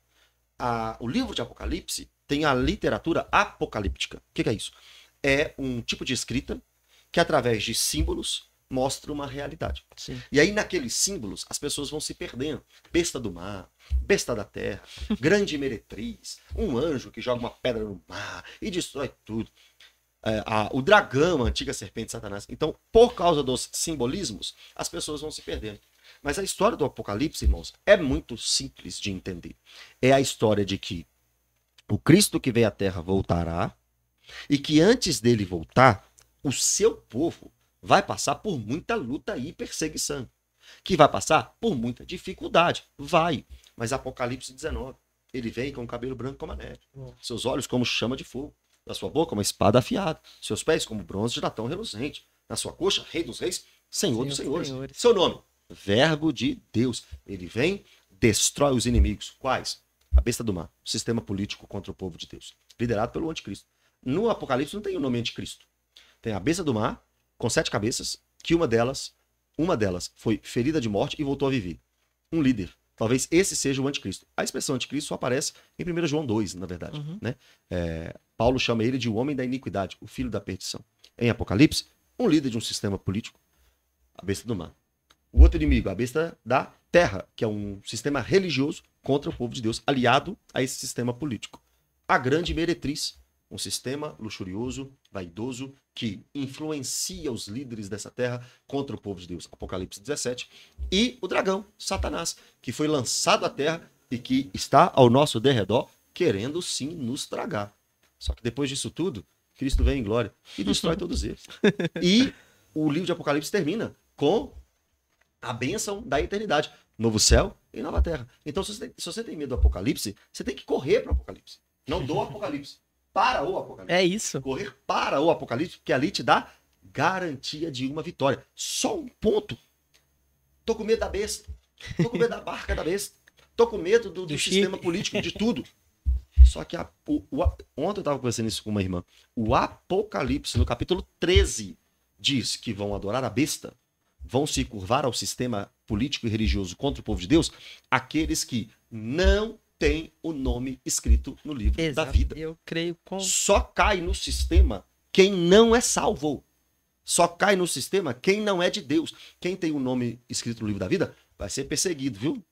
A, o livro de Apocalipse tem a literatura apocalíptica. O que, que é isso? É um tipo de escrita que, através de símbolos, mostra uma realidade. Sim. E aí, naqueles símbolos, as pessoas vão se perdendo. Besta do mar, besta da terra, grande meretriz, um anjo que joga uma pedra no mar e destrói tudo é, a, o dragão, a antiga serpente de Satanás. Então, por causa dos simbolismos, as pessoas vão se perdendo. Mas a história do Apocalipse, irmãos, é muito simples de entender. É a história de que o Cristo que veio à Terra voltará e que antes dele voltar, o seu povo vai passar por muita luta e perseguição, que vai passar por muita dificuldade, vai. Mas Apocalipse 19, ele vem com o cabelo branco como a neve, seus olhos como chama de fogo, na sua boca uma espada afiada, seus pés como bronze de latão reluzente, na sua coxa, rei dos reis, senhor, senhor dos senhores. senhores. Seu nome, verbo de Deus. Ele vem, destrói os inimigos. Quais? A besta do mar, o sistema político contra o povo de Deus, liderado pelo anticristo. No Apocalipse não tem o nome anticristo. Tem a besta do mar, com sete cabeças, que uma delas, uma delas foi ferida de morte e voltou a viver. Um líder Talvez esse seja o anticristo. A expressão anticristo só aparece em 1 João 2, na verdade. Uhum. Né? É, Paulo chama ele de o homem da iniquidade, o filho da perdição. Em Apocalipse, um líder de um sistema político, a besta do mar. O outro inimigo, a besta da terra, que é um sistema religioso contra o povo de Deus, aliado a esse sistema político. A grande meretriz, um sistema luxurioso, vaidoso, que influencia os líderes dessa terra contra o povo de Deus. Apocalipse 17. E o dragão, Satanás, que foi lançado à terra e que está ao nosso derredor, querendo sim nos tragar. Só que depois disso tudo, Cristo vem em glória e destrói todos eles. E o livro de Apocalipse termina com a bênção da eternidade. Novo céu e nova terra. Então, se você tem, se você tem medo do Apocalipse, você tem que correr para o Apocalipse. Não do Apocalipse para o Apocalipse. É isso. Correr para o Apocalipse, porque ali te dá garantia de uma vitória. Só um ponto. Tô com medo da besta. Tô com medo da barca da besta. Tô com medo do, do, do sistema político, de tudo. Só que a, o, o, ontem eu tava conversando isso com uma irmã. O Apocalipse, no capítulo 13, diz que vão adorar a besta, vão se curvar ao sistema político e religioso contra o povo de Deus, aqueles que não tem o nome escrito no livro Exato. da vida. Eu creio com. Só cai no sistema quem não é salvo. Só cai no sistema quem não é de Deus. Quem tem o nome escrito no livro da vida vai ser perseguido, viu?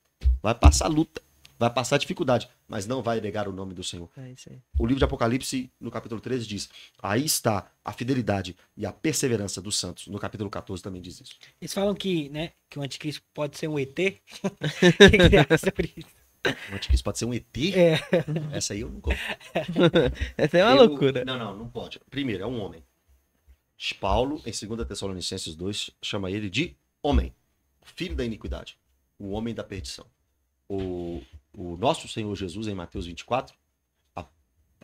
Vai passar luta, vai passar dificuldade, mas não vai negar o nome do Senhor. É o livro de Apocalipse, no capítulo 13, diz: Aí está a fidelidade e a perseverança dos santos. No capítulo 14 também diz isso. Eles falam que, né, que o anticristo pode ser um ET. O que, que você sobre isso? Um anticristo pode ser um ET? É. Essa aí eu não compro. Essa é uma eu... loucura. Não, não, não pode. Primeiro, é um homem. Paulo, em 2 Tessalonicenses 2, chama ele de homem, filho da iniquidade, o homem da perdição. O, o nosso Senhor Jesus, em Mateus 24,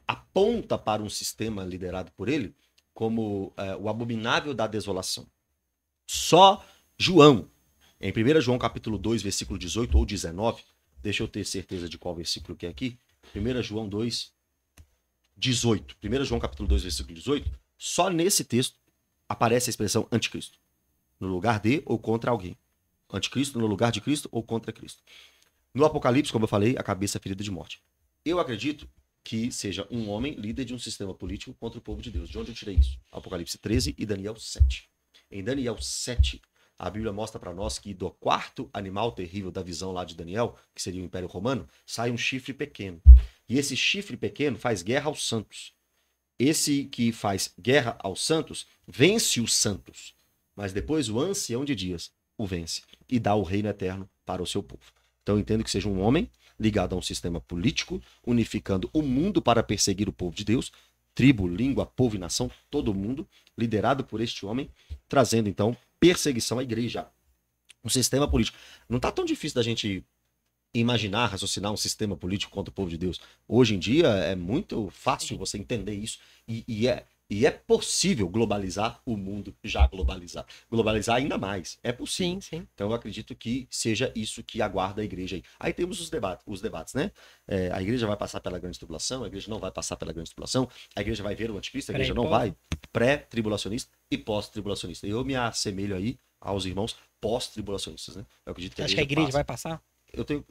aponta para um sistema liderado por ele como é, o abominável da desolação. Só João, em 1 João capítulo 2, versículo 18 ou 19, Deixa eu ter certeza de qual versículo que é aqui. 1 João 2, 18. 1 João capítulo 2, versículo 18. Só nesse texto aparece a expressão anticristo. No lugar de ou contra alguém. Anticristo no lugar de Cristo ou contra Cristo. No Apocalipse, como eu falei, a cabeça é ferida de morte. Eu acredito que seja um homem líder de um sistema político contra o povo de Deus. De onde eu tirei isso? Apocalipse 13 e Daniel 7. Em Daniel 7, a Bíblia mostra para nós que do quarto animal terrível da visão lá de Daniel, que seria o Império Romano, sai um chifre pequeno. E esse chifre pequeno faz guerra aos santos. Esse que faz guerra aos santos vence os santos. Mas depois o ancião de dias o vence e dá o reino eterno para o seu povo. Então entendo que seja um homem ligado a um sistema político, unificando o mundo para perseguir o povo de Deus, tribo, língua, povo e nação, todo mundo, liderado por este homem, trazendo então perseguição à igreja, um sistema político. Não está tão difícil da gente imaginar, raciocinar um sistema político contra o povo de Deus. Hoje em dia é muito fácil você entender isso e, e é e é possível globalizar o mundo já globalizado. Globalizar ainda mais. É possível. Sim, sim. Então eu acredito que seja isso que aguarda a igreja aí. Aí temos os, debates, os debates, né? É, a igreja vai passar pela grande tribulação, a igreja não vai passar pela grande tribulação, a igreja vai ver o anticristo, a igreja não vai. Pré-tribulacionista e pós-tribulacionista. Eu me assemelho aí aos irmãos pós-tribulacionistas, né? Eu acredito que a Acho igreja, que a igreja passa. vai passar? eu tenho.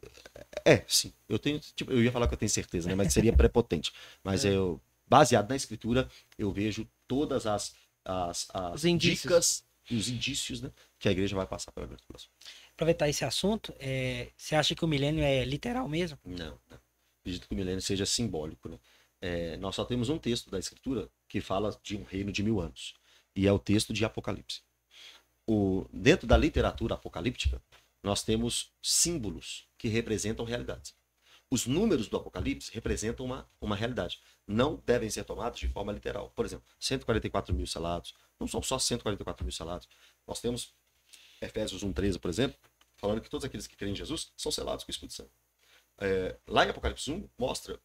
É, sim. Eu tenho. Tipo, eu ia falar que eu tenho certeza, né? Mas seria prepotente. Mas é. eu baseado na escritura, eu vejo todas as, as, as dicas e os indícios né, que a igreja vai passar para nós. Aproveitar esse assunto, é, você acha que o milênio é literal mesmo? Não, não. Acredito que o milênio seja simbólico. Né? É, nós só temos um texto da escritura que fala de um reino de mil anos, e é o texto de Apocalipse. O, dentro da literatura apocalíptica, nós temos símbolos que representam realidades os números do Apocalipse representam uma, uma realidade. Não devem ser tomados de forma literal. Por exemplo, 144 mil selados. Não são só 144 mil selados. Nós temos Efésios 1,13, por exemplo, falando que todos aqueles que creem em Jesus são selados com o Espírito Santo. É, lá em Apocalipse 1, mostra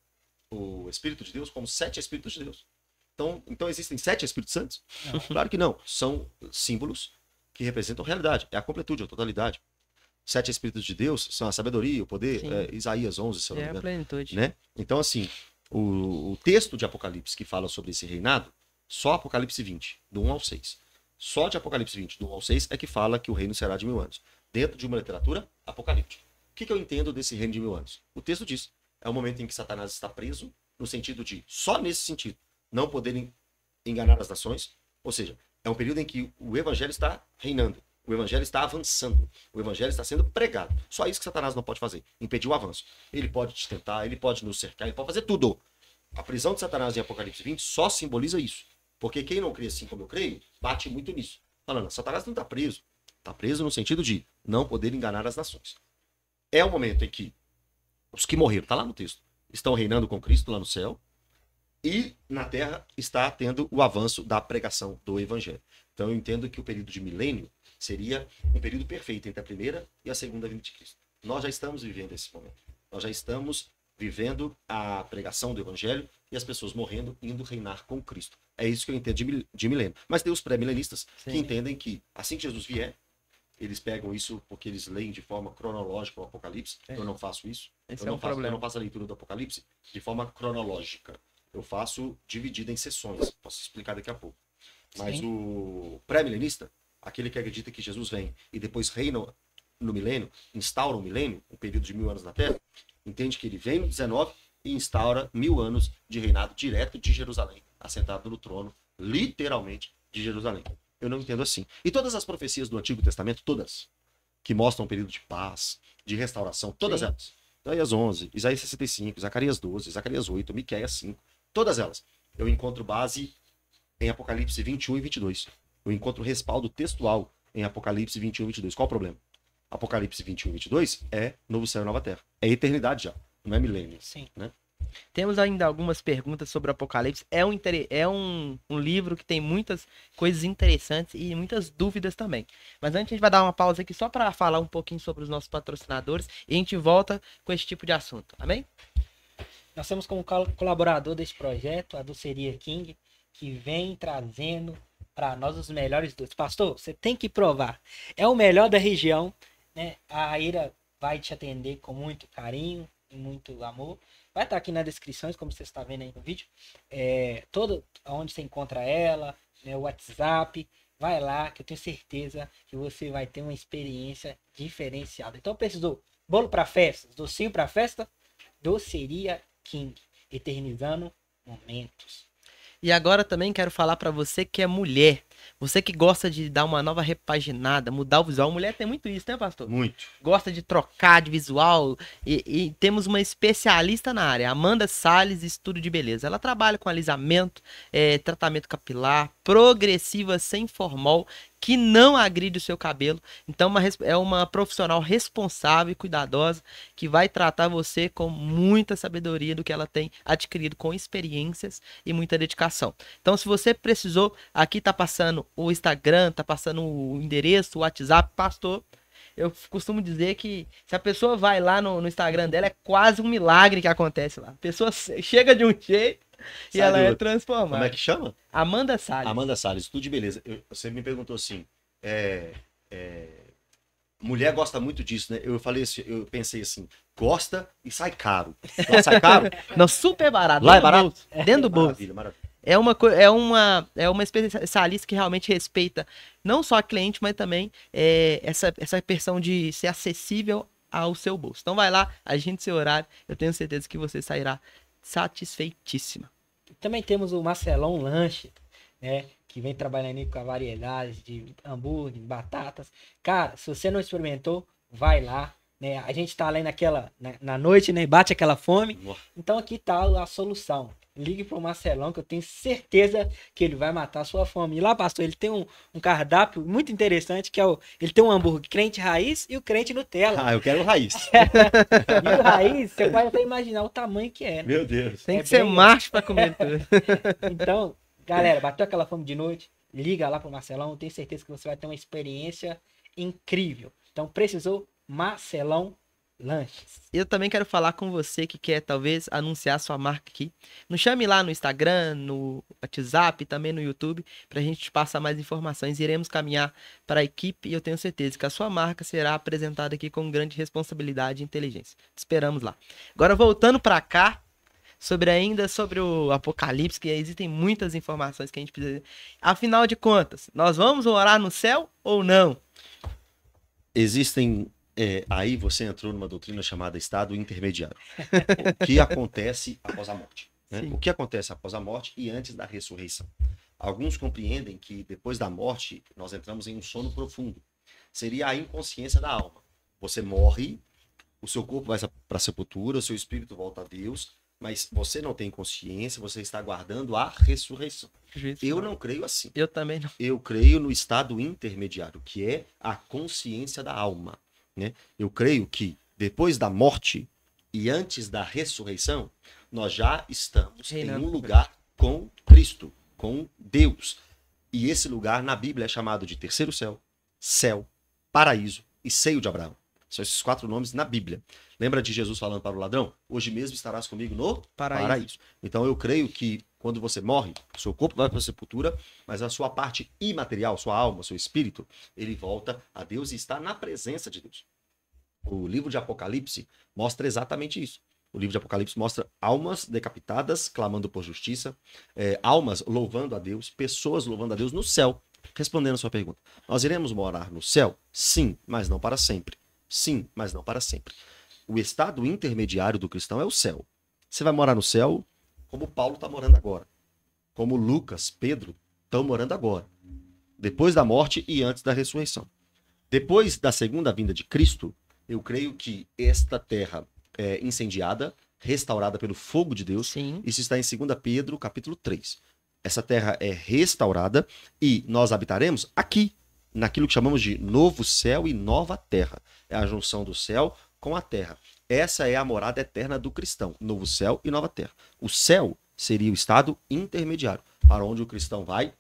o Espírito de Deus como sete Espíritos de Deus. Então, então existem sete Espíritos Santos? Não. Claro que não. São símbolos que representam realidade. É a completude, a totalidade sete Espíritos de Deus são a sabedoria, o poder, é, Isaías 11, se eu não é me engano. É a plenitude. Né? Então, assim, o, o, texto de Apocalipse que fala sobre esse reinado, só Apocalipse 20, do 1 ao 6. Só de Apocalipse 20, do 1 ao 6, é que fala que o reino será de mil anos. Dentro de uma literatura apocalíptica. O que, que eu entendo desse reino de mil anos? O texto diz, é o momento em que Satanás está preso, no sentido de, só nesse sentido, não poderem enganar as nações, ou seja, é um período em que o evangelho está reinando. O evangelho está avançando. O evangelho está sendo pregado. Só isso que Satanás não pode fazer: impedir o avanço. Ele pode te tentar, ele pode nos cercar, ele pode fazer tudo. A prisão de Satanás em Apocalipse 20 só simboliza isso. Porque quem não crê assim como eu creio, bate muito nisso. Falando, Satanás não está preso. Está preso no sentido de não poder enganar as nações. É o momento em que os que morreram, está lá no texto, estão reinando com Cristo lá no céu. E na terra está tendo o avanço da pregação do evangelho. Então eu entendo que o período de milênio Seria um período perfeito entre a primeira e a segunda vinda de Cristo. Nós já estamos vivendo esse momento. Nós já estamos vivendo a pregação do evangelho e as pessoas morrendo indo reinar com Cristo. É isso que eu entendo de, milênio. Mas tem os pré-milenistas que entendem que assim que Jesus vier, eles pegam isso porque eles leem de forma cronológica o Apocalipse. É. Eu não faço isso. Esse eu, é não um faço, problema. eu não faço a leitura do Apocalipse de forma cronológica. Eu faço dividida em sessões. Posso explicar daqui a pouco. Mas Sim. o pré-milenista, aquele que acredita que Jesus vem e depois reina no milênio, instaura o um milênio, um período de mil anos na Terra, entende que ele vem no 19 e instaura mil anos de reinado direto de Jerusalém, assentado no trono, literalmente, de Jerusalém. Eu não entendo assim. E todas as profecias do Antigo Testamento, todas, que mostram um período de paz, de restauração, todas Sim. elas. Isaías 11, Isaías 65, Zacarias 12, Zacarias 8, Miquéias 5, todas elas. Eu encontro base em Apocalipse 21 e 22 eu encontro respaldo textual em Apocalipse 21, 22. Qual o problema? Apocalipse 21, 22 é novo céu e nova terra. É eternidade já, não é milênio. Sim. Né? Temos ainda algumas perguntas sobre Apocalipse. É, um, é um, um, livro que tem muitas coisas interessantes e muitas dúvidas também. Mas antes a gente vai dar uma pausa aqui só para falar um pouquinho sobre os nossos patrocinadores e a gente volta com esse tipo de assunto. Amém? Nós temos como colaborador deste projeto a doceria King, que vem trazendo para nós os melhores dois. Pastor, você tem que provar. É o melhor da região, né? A Ira vai te atender com muito carinho e muito amor. Vai estar aqui na descrição, como você está vendo aí no vídeo, é, todo onde você encontra ela, né, o WhatsApp. Vai lá, que eu tenho certeza que você vai ter uma experiência diferenciada. Então, precisou bolo para festas, docinho para festa, doceria King, eternizando momentos. E agora também quero falar para você que é mulher você que gosta de dar uma nova repaginada, mudar o visual. Mulher tem muito isso, né, pastor? Muito. Gosta de trocar de visual. E, e temos uma especialista na área, Amanda Salles, Estudo de Beleza. Ela trabalha com alisamento, é, tratamento capilar, progressiva sem formol, que não agride o seu cabelo. Então, uma, é uma profissional responsável e cuidadosa que vai tratar você com muita sabedoria do que ela tem adquirido com experiências e muita dedicação. Então, se você precisou, aqui está passando passando o Instagram, tá passando o endereço, o WhatsApp, pastor. Eu costumo dizer que se a pessoa vai lá no, no Instagram dela, é quase um milagre que acontece lá. A pessoa chega de um jeito e ela é transformada. Como é que chama? Amanda Salles. Amanda Salles, tudo de beleza. Eu, você me perguntou assim, é, é, mulher gosta muito disso, né? Eu falei assim, eu pensei assim, gosta e sai caro. Então, sai caro? Não, super barato. Lá é barato? Dentro do bolso. Maravilha, maravilha é uma, é uma, é uma especialista que realmente respeita não só a cliente, mas também é, essa, essa questão de ser acessível ao seu bolso. Então vai lá, agende seu horário, eu tenho certeza que você sairá satisfeitíssima. Também temos o Marcelão Lanche, né? Que vem trabalhando aí com a variedade de hambúrguer, batatas. Cara, se você não experimentou, vai lá, né? A gente tá lá naquela, na, na noite, né? Bate aquela fome. Então aqui tá a solução. Ligue pro Marcelão, que eu tenho certeza que ele vai matar a sua fome. E lá, pastor, ele tem um, um cardápio muito interessante, que é o. Ele tem um hambúrguer crente raiz e o crente Nutella. Ah, eu quero o raiz. e o raiz, você pode até imaginar o tamanho que é. Né? Meu Deus. Tem é que bem... ser macho pra comer tudo. então, galera, bateu aquela fome de noite? Liga lá pro Marcelão, eu tenho certeza que você vai ter uma experiência incrível. Então, precisou, Marcelão Lanches. Eu também quero falar com você que quer, talvez, anunciar sua marca aqui. Nos chame lá no Instagram, no WhatsApp, também no YouTube, para a gente te passar mais informações. Iremos caminhar para a equipe e eu tenho certeza que a sua marca será apresentada aqui com grande responsabilidade e inteligência. Te esperamos lá. Agora, voltando para cá, sobre ainda sobre o apocalipse, que existem muitas informações que a gente precisa. Afinal de contas, nós vamos orar no céu ou não? Existem é, aí você entrou numa doutrina chamada estado intermediário. o que acontece após a morte? Né? O que acontece após a morte e antes da ressurreição? Alguns compreendem que depois da morte nós entramos em um sono profundo. Seria a inconsciência da alma. Você morre, o seu corpo vai para a sepultura, o seu espírito volta a Deus, mas você não tem consciência, você está aguardando a ressurreição. Justo. Eu não creio assim. Eu também não. Eu creio no estado intermediário, que é a consciência da alma. Né? Eu creio que depois da morte e antes da ressurreição, nós já estamos Reinando. em um lugar com Cristo, com Deus. E esse lugar na Bíblia é chamado de terceiro céu, céu, paraíso e seio de Abraão. São esses quatro nomes na Bíblia. Lembra de Jesus falando para o ladrão? Hoje mesmo estarás comigo no paraíso. paraíso. Então eu creio que quando você morre, seu corpo vai para a sepultura, mas a sua parte imaterial, sua alma, seu espírito, ele volta a Deus e está na presença de Deus. O livro de Apocalipse mostra exatamente isso. O livro de Apocalipse mostra almas decapitadas clamando por justiça, é, almas louvando a Deus, pessoas louvando a Deus no céu. Respondendo a sua pergunta, nós iremos morar no céu? Sim, mas não para sempre. Sim, mas não para sempre. O estado intermediário do cristão é o céu. Você vai morar no céu como Paulo está morando agora. Como Lucas, Pedro estão morando agora. Depois da morte e antes da ressurreição. Depois da segunda vinda de Cristo, eu creio que esta terra é incendiada, restaurada pelo fogo de Deus. Sim. Isso está em 2 Pedro, capítulo 3. Essa terra é restaurada e nós habitaremos aqui, naquilo que chamamos de novo céu e nova terra é a junção do céu com a terra. Essa é a morada eterna do cristão, novo céu e nova terra. O céu seria o estado intermediário, para onde o cristão vai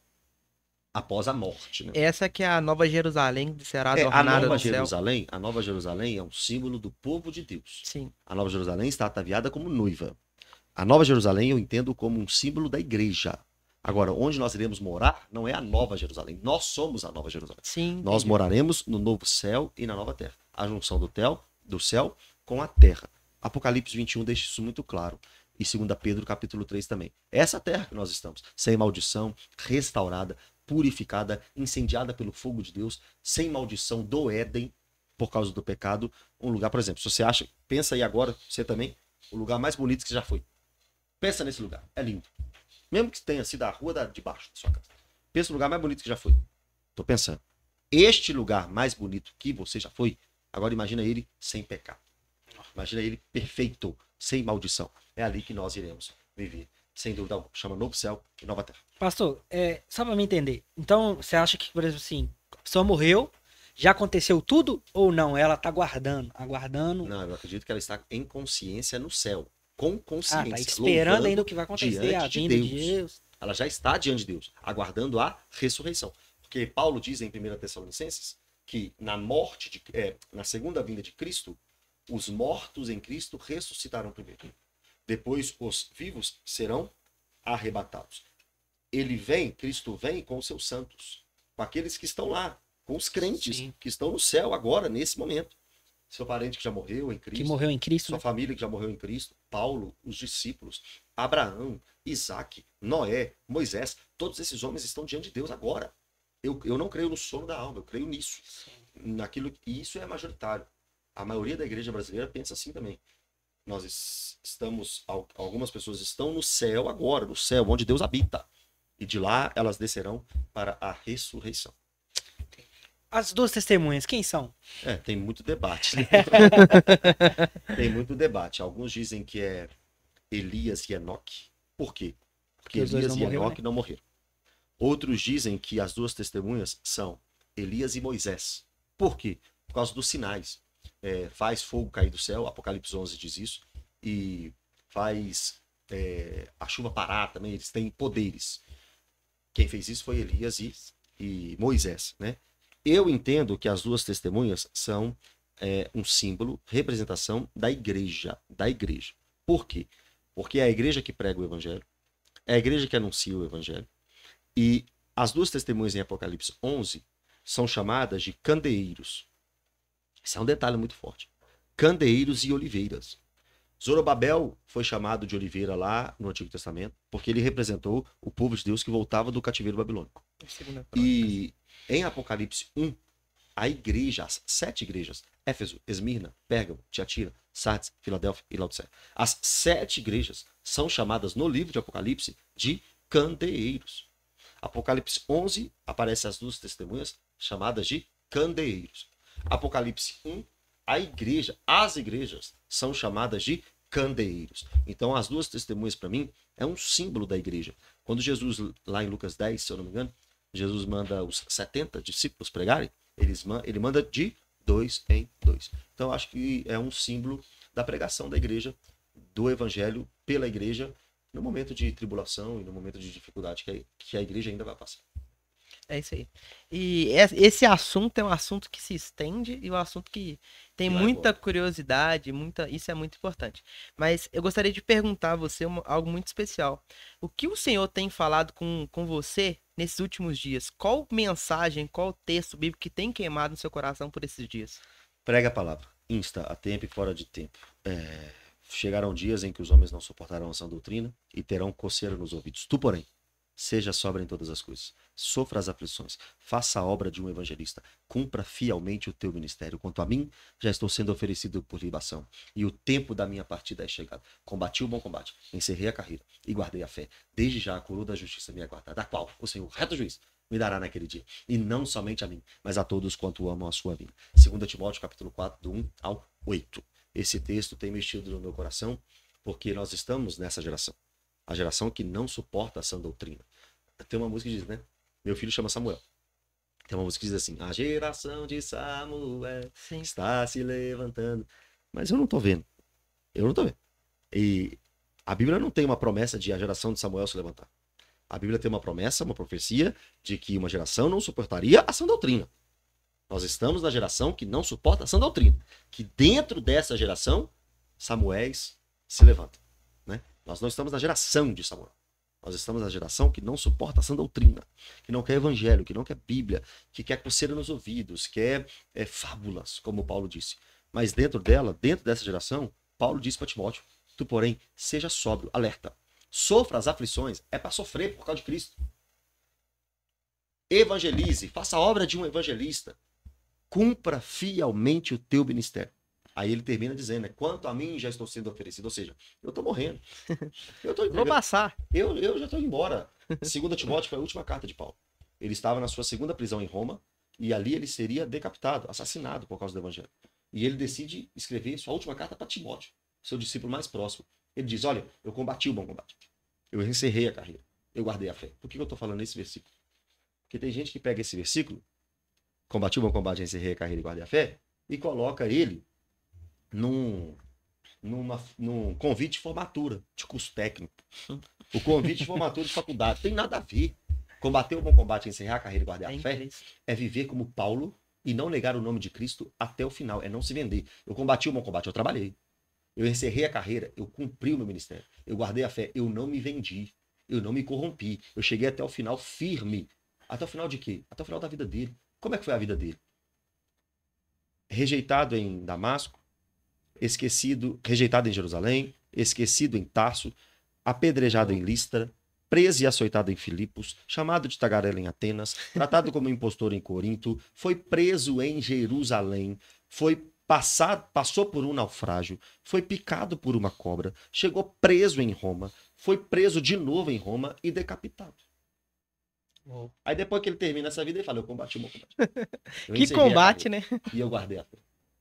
após a morte. Né? Essa que é a Nova Jerusalém que será adornada é, a Nova Jerusalém, céu. A Nova Jerusalém é um símbolo do povo de Deus. Sim. A Nova Jerusalém está ataviada como noiva. A Nova Jerusalém eu entendo como um símbolo da igreja. Agora, onde nós iremos morar não é a Nova Jerusalém. Nós somos a Nova Jerusalém. Sim. Nós entendi. moraremos no novo céu e na nova terra a junção do, tel, do céu com a terra. Apocalipse 21 deixa isso muito claro. E 2 Pedro capítulo 3 também. É essa terra que nós estamos, sem maldição, restaurada, purificada, incendiada pelo fogo de Deus, sem maldição do Éden, por causa do pecado, um lugar, por exemplo, se você acha, pensa aí agora, você também, o lugar mais bonito que você já foi. Pensa nesse lugar, é lindo. Mesmo que tenha sido a rua da, de baixo da sua casa. Pensa no lugar mais bonito que já foi. Tô pensando. Este lugar mais bonito que você já foi Agora imagina ele sem pecado. Imagina ele perfeito, sem maldição. É ali que nós iremos viver, sem dúvida alguma. Chama novo céu e nova terra. Pastor, é, só para me entender. Então, você acha que, por exemplo, assim, a pessoa morreu, já aconteceu tudo ou não? Ela está guardando, aguardando. Não, eu acredito que ela está em consciência no céu. Com consciência. Ah, tá esperando ainda o que vai acontecer, a de Deus. de Deus. Ela já está diante de Deus, aguardando a ressurreição. Porque Paulo diz em 1 Tessalonicenses que na morte, de, é, na segunda vinda de Cristo, os mortos em Cristo ressuscitarão primeiro. Depois os vivos serão arrebatados. Ele vem, Cristo vem com os seus santos, com aqueles que estão lá, com os crentes Sim. que estão no céu agora, nesse momento. Seu parente que já morreu em Cristo. Que morreu em Cristo. Sua né? família que já morreu em Cristo. Paulo, os discípulos, Abraão, Isaac, Noé, Moisés. Todos esses homens estão diante de Deus agora. Eu, eu não creio no sono da alma, eu creio nisso. Naquilo, e isso é majoritário. A maioria da igreja brasileira pensa assim também. Nós estamos, algumas pessoas estão no céu agora, no céu onde Deus habita. E de lá elas descerão para a ressurreição. As duas testemunhas, quem são? É, tem muito debate. Né? tem muito debate. Alguns dizem que é Elias e Enoque. Por quê? Porque, Porque Elias e Enoque né? não morreram. Outros dizem que as duas testemunhas são Elias e Moisés. Por quê? Por causa dos sinais. É, faz fogo cair do céu, Apocalipse 11 diz isso, e faz é, a chuva parar também, eles têm poderes. Quem fez isso foi Elias e, e Moisés. Né? Eu entendo que as duas testemunhas são é, um símbolo, representação da igreja, da igreja. Por quê? Porque é a igreja que prega o evangelho, é a igreja que anuncia o evangelho, e as duas testemunhas em Apocalipse 11 são chamadas de candeeiros. Isso é um detalhe muito forte. Candeeiros e oliveiras. Zorobabel foi chamado de oliveira lá no Antigo Testamento, porque ele representou o povo de Deus que voltava do cativeiro babilônico. É e né? em Apocalipse 1, a igreja, as sete igrejas, Éfeso, Esmirna, Pérgamo, Tiatira, Sardes, Filadélfia e Laodicea, as sete igrejas são chamadas no livro de Apocalipse de candeeiros. Apocalipse 11 aparece as duas testemunhas chamadas de candeeiros. Apocalipse 1, a igreja, as igrejas são chamadas de candeeiros. Então as duas testemunhas para mim é um símbolo da igreja. Quando Jesus lá em Lucas 10, se eu não me engano, Jesus manda os 70 discípulos pregarem, eles, ele manda de dois em dois. Então acho que é um símbolo da pregação da igreja, do evangelho pela igreja no momento de tribulação e no momento de dificuldade que a, que a igreja ainda vai passar. É isso aí. E esse assunto é um assunto que se estende e é um assunto que tem muita curiosidade, muita, isso é muito importante. Mas eu gostaria de perguntar a você uma, algo muito especial. O que o Senhor tem falado com, com você nesses últimos dias? Qual mensagem, qual texto bíblico que tem queimado no seu coração por esses dias? Prega a palavra. Insta, a tempo e fora de tempo. É Chegarão dias em que os homens não suportarão a sã doutrina e terão coceira nos ouvidos. Tu, porém, seja sobra em todas as coisas, sofra as aflições, faça a obra de um evangelista, cumpra fielmente o teu ministério. Quanto a mim, já estou sendo oferecido por libação, e o tempo da minha partida é chegado. Combati o bom combate, encerrei a carreira e guardei a fé. Desde já a coroa da justiça me aguarda, é da qual o Senhor, reto juiz, me dará naquele dia, e não somente a mim, mas a todos quanto amam a sua vida. 2 Timóteo capítulo 4, do 1 ao 8 esse texto tem mexido no meu coração, porque nós estamos nessa geração. A geração que não suporta a sã doutrina. Tem uma música que diz, né? Meu filho chama Samuel. Tem uma música que diz assim: A geração de Samuel Sim. está se levantando. Mas eu não tô vendo. Eu não tô vendo. E a Bíblia não tem uma promessa de a geração de Samuel se levantar. A Bíblia tem uma promessa, uma profecia de que uma geração não suportaria a sã doutrina. Nós estamos na geração que não suporta a sã doutrina. Que dentro dessa geração, Samuéis se levanta. Né? Nós não estamos na geração de Samuel. Nós estamos na geração que não suporta a sã doutrina, que não quer evangelho, que não quer Bíblia, que quer coceira nos ouvidos, quer é, fábulas, como Paulo disse. Mas dentro dela, dentro dessa geração, Paulo disse para Timóteo: Tu, porém, seja sóbrio, alerta. Sofra as aflições, é para sofrer por causa de Cristo. Evangelize, faça a obra de um evangelista cumpra fielmente o teu ministério. Aí ele termina dizendo, né? Quanto a mim já estou sendo oferecido. Ou seja, eu estou morrendo. Eu tô, Vou eu, passar. Eu, eu já estou embora. Segunda Timóteo foi a última carta de Paulo. Ele estava na sua segunda prisão em Roma e ali ele seria decapitado, assassinado por causa do evangelho. E ele decide escrever sua última carta para Timóteo, seu discípulo mais próximo. Ele diz: Olha, eu combati o bom combate. Eu encerrei a carreira. Eu guardei a fé. Por que eu estou falando esse versículo? Porque tem gente que pega esse versículo Combati o bom combate, encerrei a carreira e guardei a fé, e coloca ele num, numa, num convite de formatura de curso técnico. O convite de formatura de faculdade. Tem nada a ver. Combater o bom combate, encerrar a carreira e guardar é a fé é viver como Paulo e não negar o nome de Cristo até o final. É não se vender. Eu combati o bom combate, eu trabalhei. Eu encerrei a carreira, eu cumpri o meu ministério. Eu guardei a fé, eu não me vendi. Eu não me corrompi. Eu cheguei até o final firme. Até o final de quê? Até o final da vida dele. Como é que foi a vida dele? Rejeitado em Damasco, esquecido, rejeitado em Jerusalém, esquecido em Tarso, apedrejado em Listra, preso e açoitado em Filipos, chamado de tagarela em Atenas, tratado como impostor em Corinto, foi preso em Jerusalém, foi passado, passou por um naufrágio, foi picado por uma cobra, chegou preso em Roma, foi preso de novo em Roma e decapitado. Uhum. Aí depois que ele termina essa vida, ele fala, eu combati o meu combate. que combate, né? E eu guardei a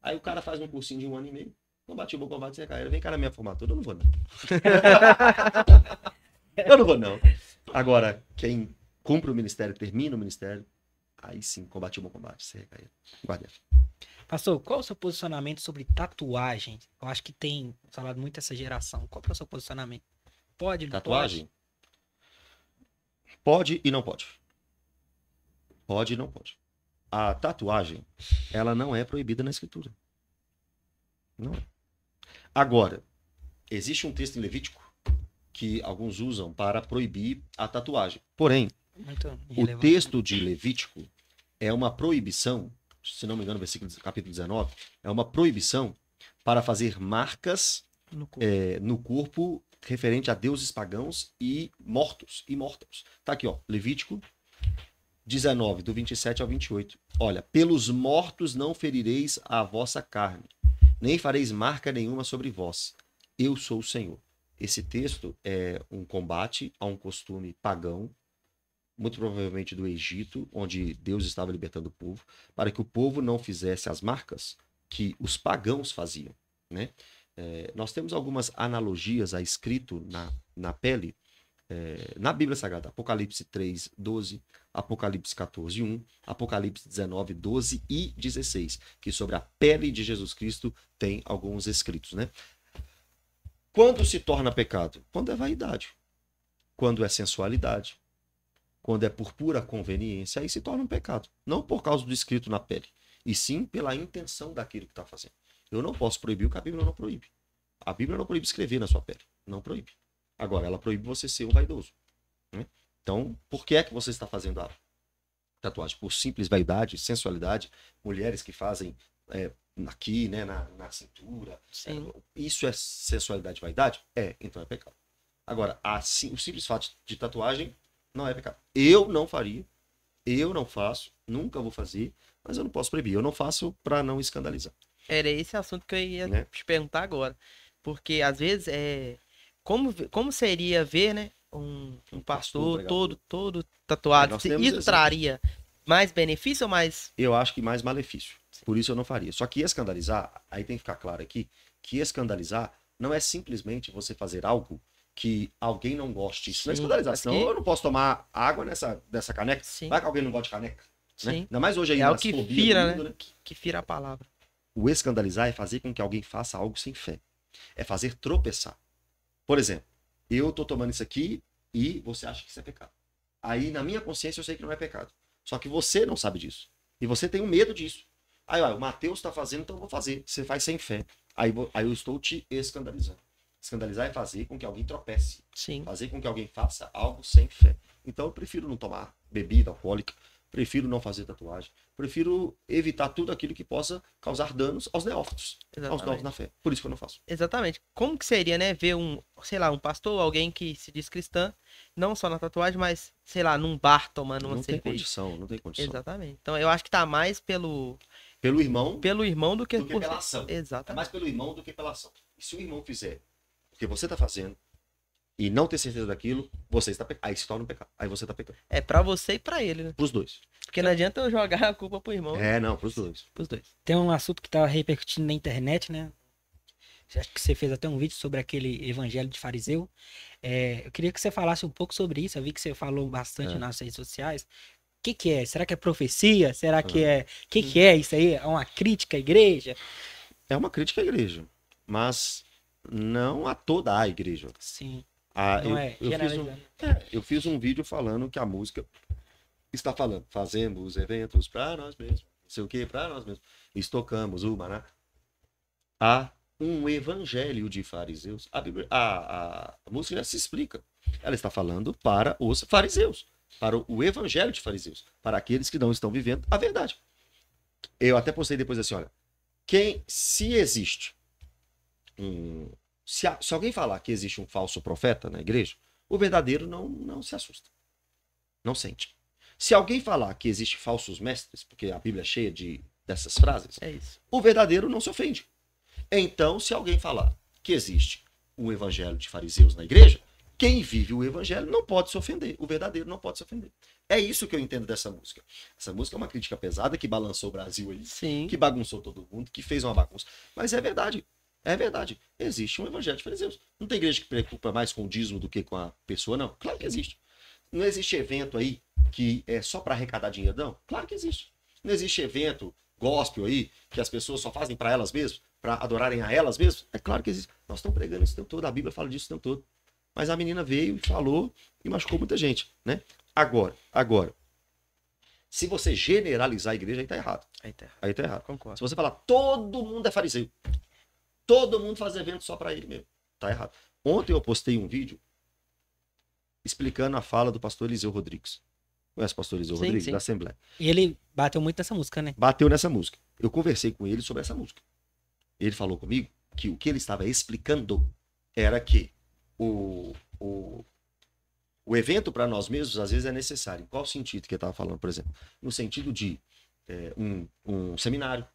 Aí o cara faz um cursinho de um ano e meio, combate o meu combate sem carreira, vem cá na minha formatura, eu não vou não. eu não vou não. Agora, quem cumpre o ministério, termina o ministério, aí sim, combate o meu combate você carreira, guardei a Pastor, qual é o seu posicionamento sobre tatuagem? Eu acho que tem falado muito essa geração. Qual é o seu posicionamento? Pode, tatuagem? Pode? Pode e não pode. Pode e não pode. A tatuagem, ela não é proibida na escritura. Não. É. Agora, existe um texto em Levítico que alguns usam para proibir a tatuagem. Porém, o texto de Levítico é uma proibição, se não me engano, versículo capítulo 19, é uma proibição para fazer marcas no corpo, é, no corpo referente a deuses pagãos e mortos, e mortos Tá aqui, ó, Levítico 19, do 27 ao 28. Olha, pelos mortos não ferireis a vossa carne, nem fareis marca nenhuma sobre vós. Eu sou o Senhor. Esse texto é um combate a um costume pagão, muito provavelmente do Egito, onde Deus estava libertando o povo, para que o povo não fizesse as marcas que os pagãos faziam, né? É, nós temos algumas analogias a escrito na, na pele, é, na Bíblia Sagrada, Apocalipse 3, 12, Apocalipse 14, 1, Apocalipse 19, 12 e 16, que sobre a pele de Jesus Cristo tem alguns escritos, né? Quando se torna pecado? Quando é vaidade, quando é sensualidade, quando é por pura conveniência, aí se torna um pecado. Não por causa do escrito na pele, e sim pela intenção daquilo que está fazendo. Eu não posso proibir o que a Bíblia não proíbe. A Bíblia não proíbe escrever na sua pele. Não proíbe. Agora, ela proíbe você ser um vaidoso. Né? Então, por que é que você está fazendo a tatuagem? Por simples vaidade, sensualidade, mulheres que fazem é, aqui, né, na, na cintura. É, isso é sensualidade e vaidade? É, então é pecado. Agora, a, sim, o simples fato de tatuagem não é pecado. Eu não faria, eu não faço, nunca vou fazer, mas eu não posso proibir. Eu não faço para não escandalizar. Era esse assunto que eu ia né? te perguntar agora. Porque às vezes é. Como, como seria ver, né? Um, um pastor todo, todo tatuado. Isso traria mais benefício ou mais. Eu acho que mais malefício. Sim. Por isso eu não faria. Só que escandalizar, aí tem que ficar claro aqui, que escandalizar não é simplesmente você fazer algo que alguém não goste. Isso Sim, não é senão Que... Eu não posso tomar água nessa, dessa caneca. Sim. Vai que alguém não gosta de caneca. Né? Sim. Né? Ainda mais hoje aí. É o que fira vira, né? né? Que, que vira a palavra. O escandalizar é fazer com que alguém faça algo sem fé. É fazer tropeçar. Por exemplo, eu tô tomando isso aqui e você acha que isso é pecado. Aí, na minha consciência, eu sei que não é pecado. Só que você não sabe disso. E você tem um medo disso. Aí, ó, o Mateus está fazendo, então eu vou fazer. Você faz sem fé. Aí, aí eu estou te escandalizando. Escandalizar é fazer com que alguém tropece. Sim. Fazer com que alguém faça algo sem fé. Então eu prefiro não tomar bebida alcoólica. Prefiro não fazer tatuagem. Prefiro evitar tudo aquilo que possa causar danos aos neófitos, Exatamente. aos novos na fé. Por isso que eu não faço. Exatamente. Como que seria, né, ver um, sei lá, um pastor, alguém que se diz cristã, não só na tatuagem, mas, sei lá, num bar tomando uma não cerveja. Não tem condição, não tem condição. Exatamente. Então eu acho que tá mais pelo pelo irmão, pelo irmão do que, do que por... pela ação. Exatamente. É mais pelo irmão do que pela ação. E se o irmão fizer o que você tá fazendo, e não ter certeza daquilo, você está aí se torna um pecado. Aí você está pecando. É para você e para ele, né? para os dois. Porque não adianta eu jogar a culpa pro irmão. É, não, pros dois. Pros dois. Tem um assunto que tá repercutindo na internet, né? Acho que você fez até um vídeo sobre aquele evangelho de fariseu. É, eu queria que você falasse um pouco sobre isso. Eu vi que você falou bastante é. nas redes sociais. O que, que é? Será que é profecia? Será que ah. é. O que, que é isso aí? É uma crítica à igreja? É uma crítica à igreja. Mas não a toda a igreja. Sim. Ah, eu, é, eu, fiz um, é, eu, fiz um, vídeo falando que a música está falando. Fazemos eventos para nós mesmos. Não sei o que, para nós mesmos. Estocamos o maná. Há um evangelho de fariseus. A, Bíblia, a, a, a música já se explica. Ela está falando para os fariseus. Para o evangelho de fariseus. Para aqueles que não estão vivendo a verdade. Eu até postei depois assim: olha, quem se existe um, se, a, se alguém falar que existe um falso profeta na igreja, o verdadeiro não, não se assusta. Não sente. Se alguém falar que existe falsos mestres, porque a Bíblia é cheia de, dessas frases, é o verdadeiro não se ofende. Então, se alguém falar que existe um evangelho de fariseus na igreja, quem vive o evangelho não pode se ofender. O verdadeiro não pode se ofender. É isso que eu entendo dessa música. Essa música é uma crítica pesada que balançou o Brasil aí, Sim. que bagunçou todo mundo, que fez uma bagunça. Mas é verdade. É verdade. Existe um evangelho de fariseus. Não tem igreja que preocupa mais com o dízimo do que com a pessoa, não? Claro que existe. Não existe evento aí que é só para arrecadar dinheiro, não? Claro que existe. Não existe evento gospel aí que as pessoas só fazem para elas mesmas, para adorarem a elas mesmas. É claro que existe. Nós estamos pregando isso o tempo todo, a Bíblia fala disso o tempo todo. Mas a menina veio e falou e machucou muita gente, né? Agora, agora, se você generalizar a igreja, aí tá errado. Aí tá errado. Aí tá errado. Concordo. Se você falar todo mundo é fariseu, todo mundo faz evento só para ele mesmo. Tá errado. Ontem eu postei um vídeo explicando a fala do pastor Eliseu Rodrigues. Conhece o pastor Eliseu sim, Rodrigues, sim. da Assembleia. E ele bateu muito nessa música, né? Bateu nessa música. Eu conversei com ele sobre essa música. Ele falou comigo que o que ele estava explicando era que o, o, o evento para nós mesmos às vezes é necessário. Em qual sentido que ele estava falando, por exemplo? No sentido de é, um, um seminário,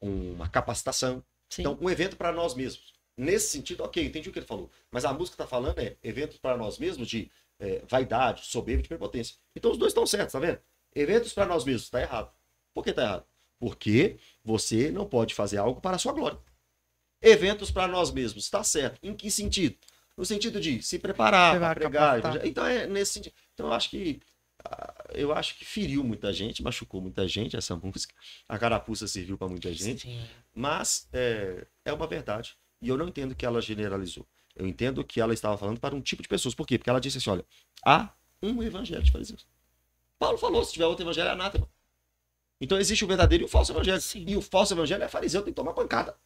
uma capacitação, então, Sim. Então, um evento para nós mesmos. Nesse sentido, ok, entendi o que ele falou. Mas a música está falando é eventos para nós mesmos de é, vaidade, soberba e prepotência. Então os dois estão certos, tá vendo? Eventos para nós mesmos, está errado. Por que está errado? Porque você não pode fazer algo para a sua glória. Eventos para nós mesmos, está certo. Em que sentido? No sentido de se preparar pregar. Capacitar. Tá. Então é nesse sentido. Então eu acho que ah, eu acho que feriu muita gente, machucou muita gente essa música. A carapuça serviu para muita gente. Sim. Mas é, é uma verdade. E eu não entendo que ela generalizou. Eu entendo que ela estava falando para um tipo de pessoas. Por quê? Porque ela disse assim: olha, há um evangelho de fariseus. Paulo falou: se tiver outro evangelho, é anátema. Então existe o verdadeiro e o falso evangelho. Sim. E o falso evangelho é fariseu, tem que tomar pancada.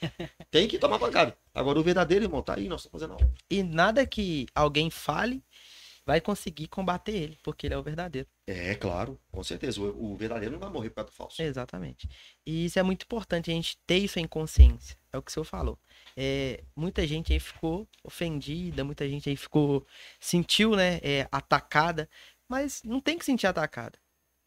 tem que tomar pancada. Agora, o verdadeiro, irmão, tá aí, nós estamos fazendo aula. E nada que alguém fale vai conseguir combater ele, porque ele é o verdadeiro. É, claro, com certeza. O, o verdadeiro não vai morrer por causa do falso. Exatamente. E isso é muito importante, a gente ter isso em consciência. É o que o senhor falou. É, muita gente aí ficou ofendida, muita gente aí ficou. sentiu, né? É, atacada. Mas não tem que sentir atacada.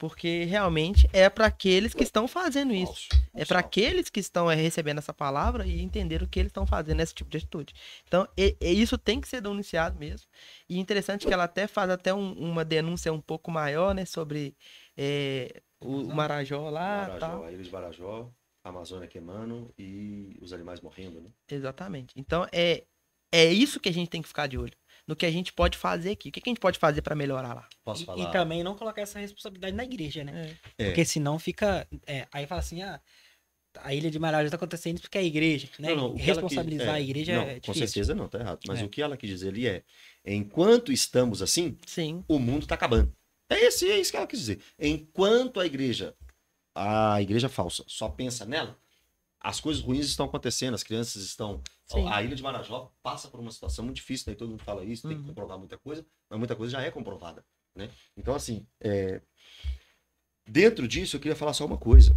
Porque realmente é para aqueles que estão fazendo isso. É para aqueles que estão é, recebendo essa palavra e entender o que eles estão fazendo esse tipo de atitude. Então, e, e isso tem que ser denunciado mesmo. E interessante que ela até faz até um, uma denúncia um pouco maior, né? Sobre é, o, o, Marajó lá. Marajó, tal. Ilha de Marajó, Amazônia queimando e os animais morrendo, né? Exatamente. Então, é, é isso que a gente tem que ficar de olho no que a gente pode fazer aqui. O que, a gente pode fazer para melhorar lá? Posso e, falar? E, também não colocar essa responsabilidade na igreja, né? É. é. Porque senão fica. É, aí fala assim, ah, a Ilha de Marajó está acontecendo porque é a igreja, né? Não, não, Responsabilizar quis, é, a igreja é, não, é difícil. Com certeza não, tá errado. Mas é. o que ela quis dizer ali é, enquanto estamos assim, Sim. o mundo está acabando. É, esse, é isso que ela quis dizer. Enquanto a igreja, a igreja falsa, só pensa nela, as coisas ruins estão acontecendo, as crianças estão. Sim. A Ilha de Marajó passa por uma situação muito difícil, né? todo mundo fala isso, uhum. tem que uhum. comprovar muita coisa, mas muita coisa já é comprovada. Né? Então, assim, é... dentro disso, eu queria falar só uma coisa.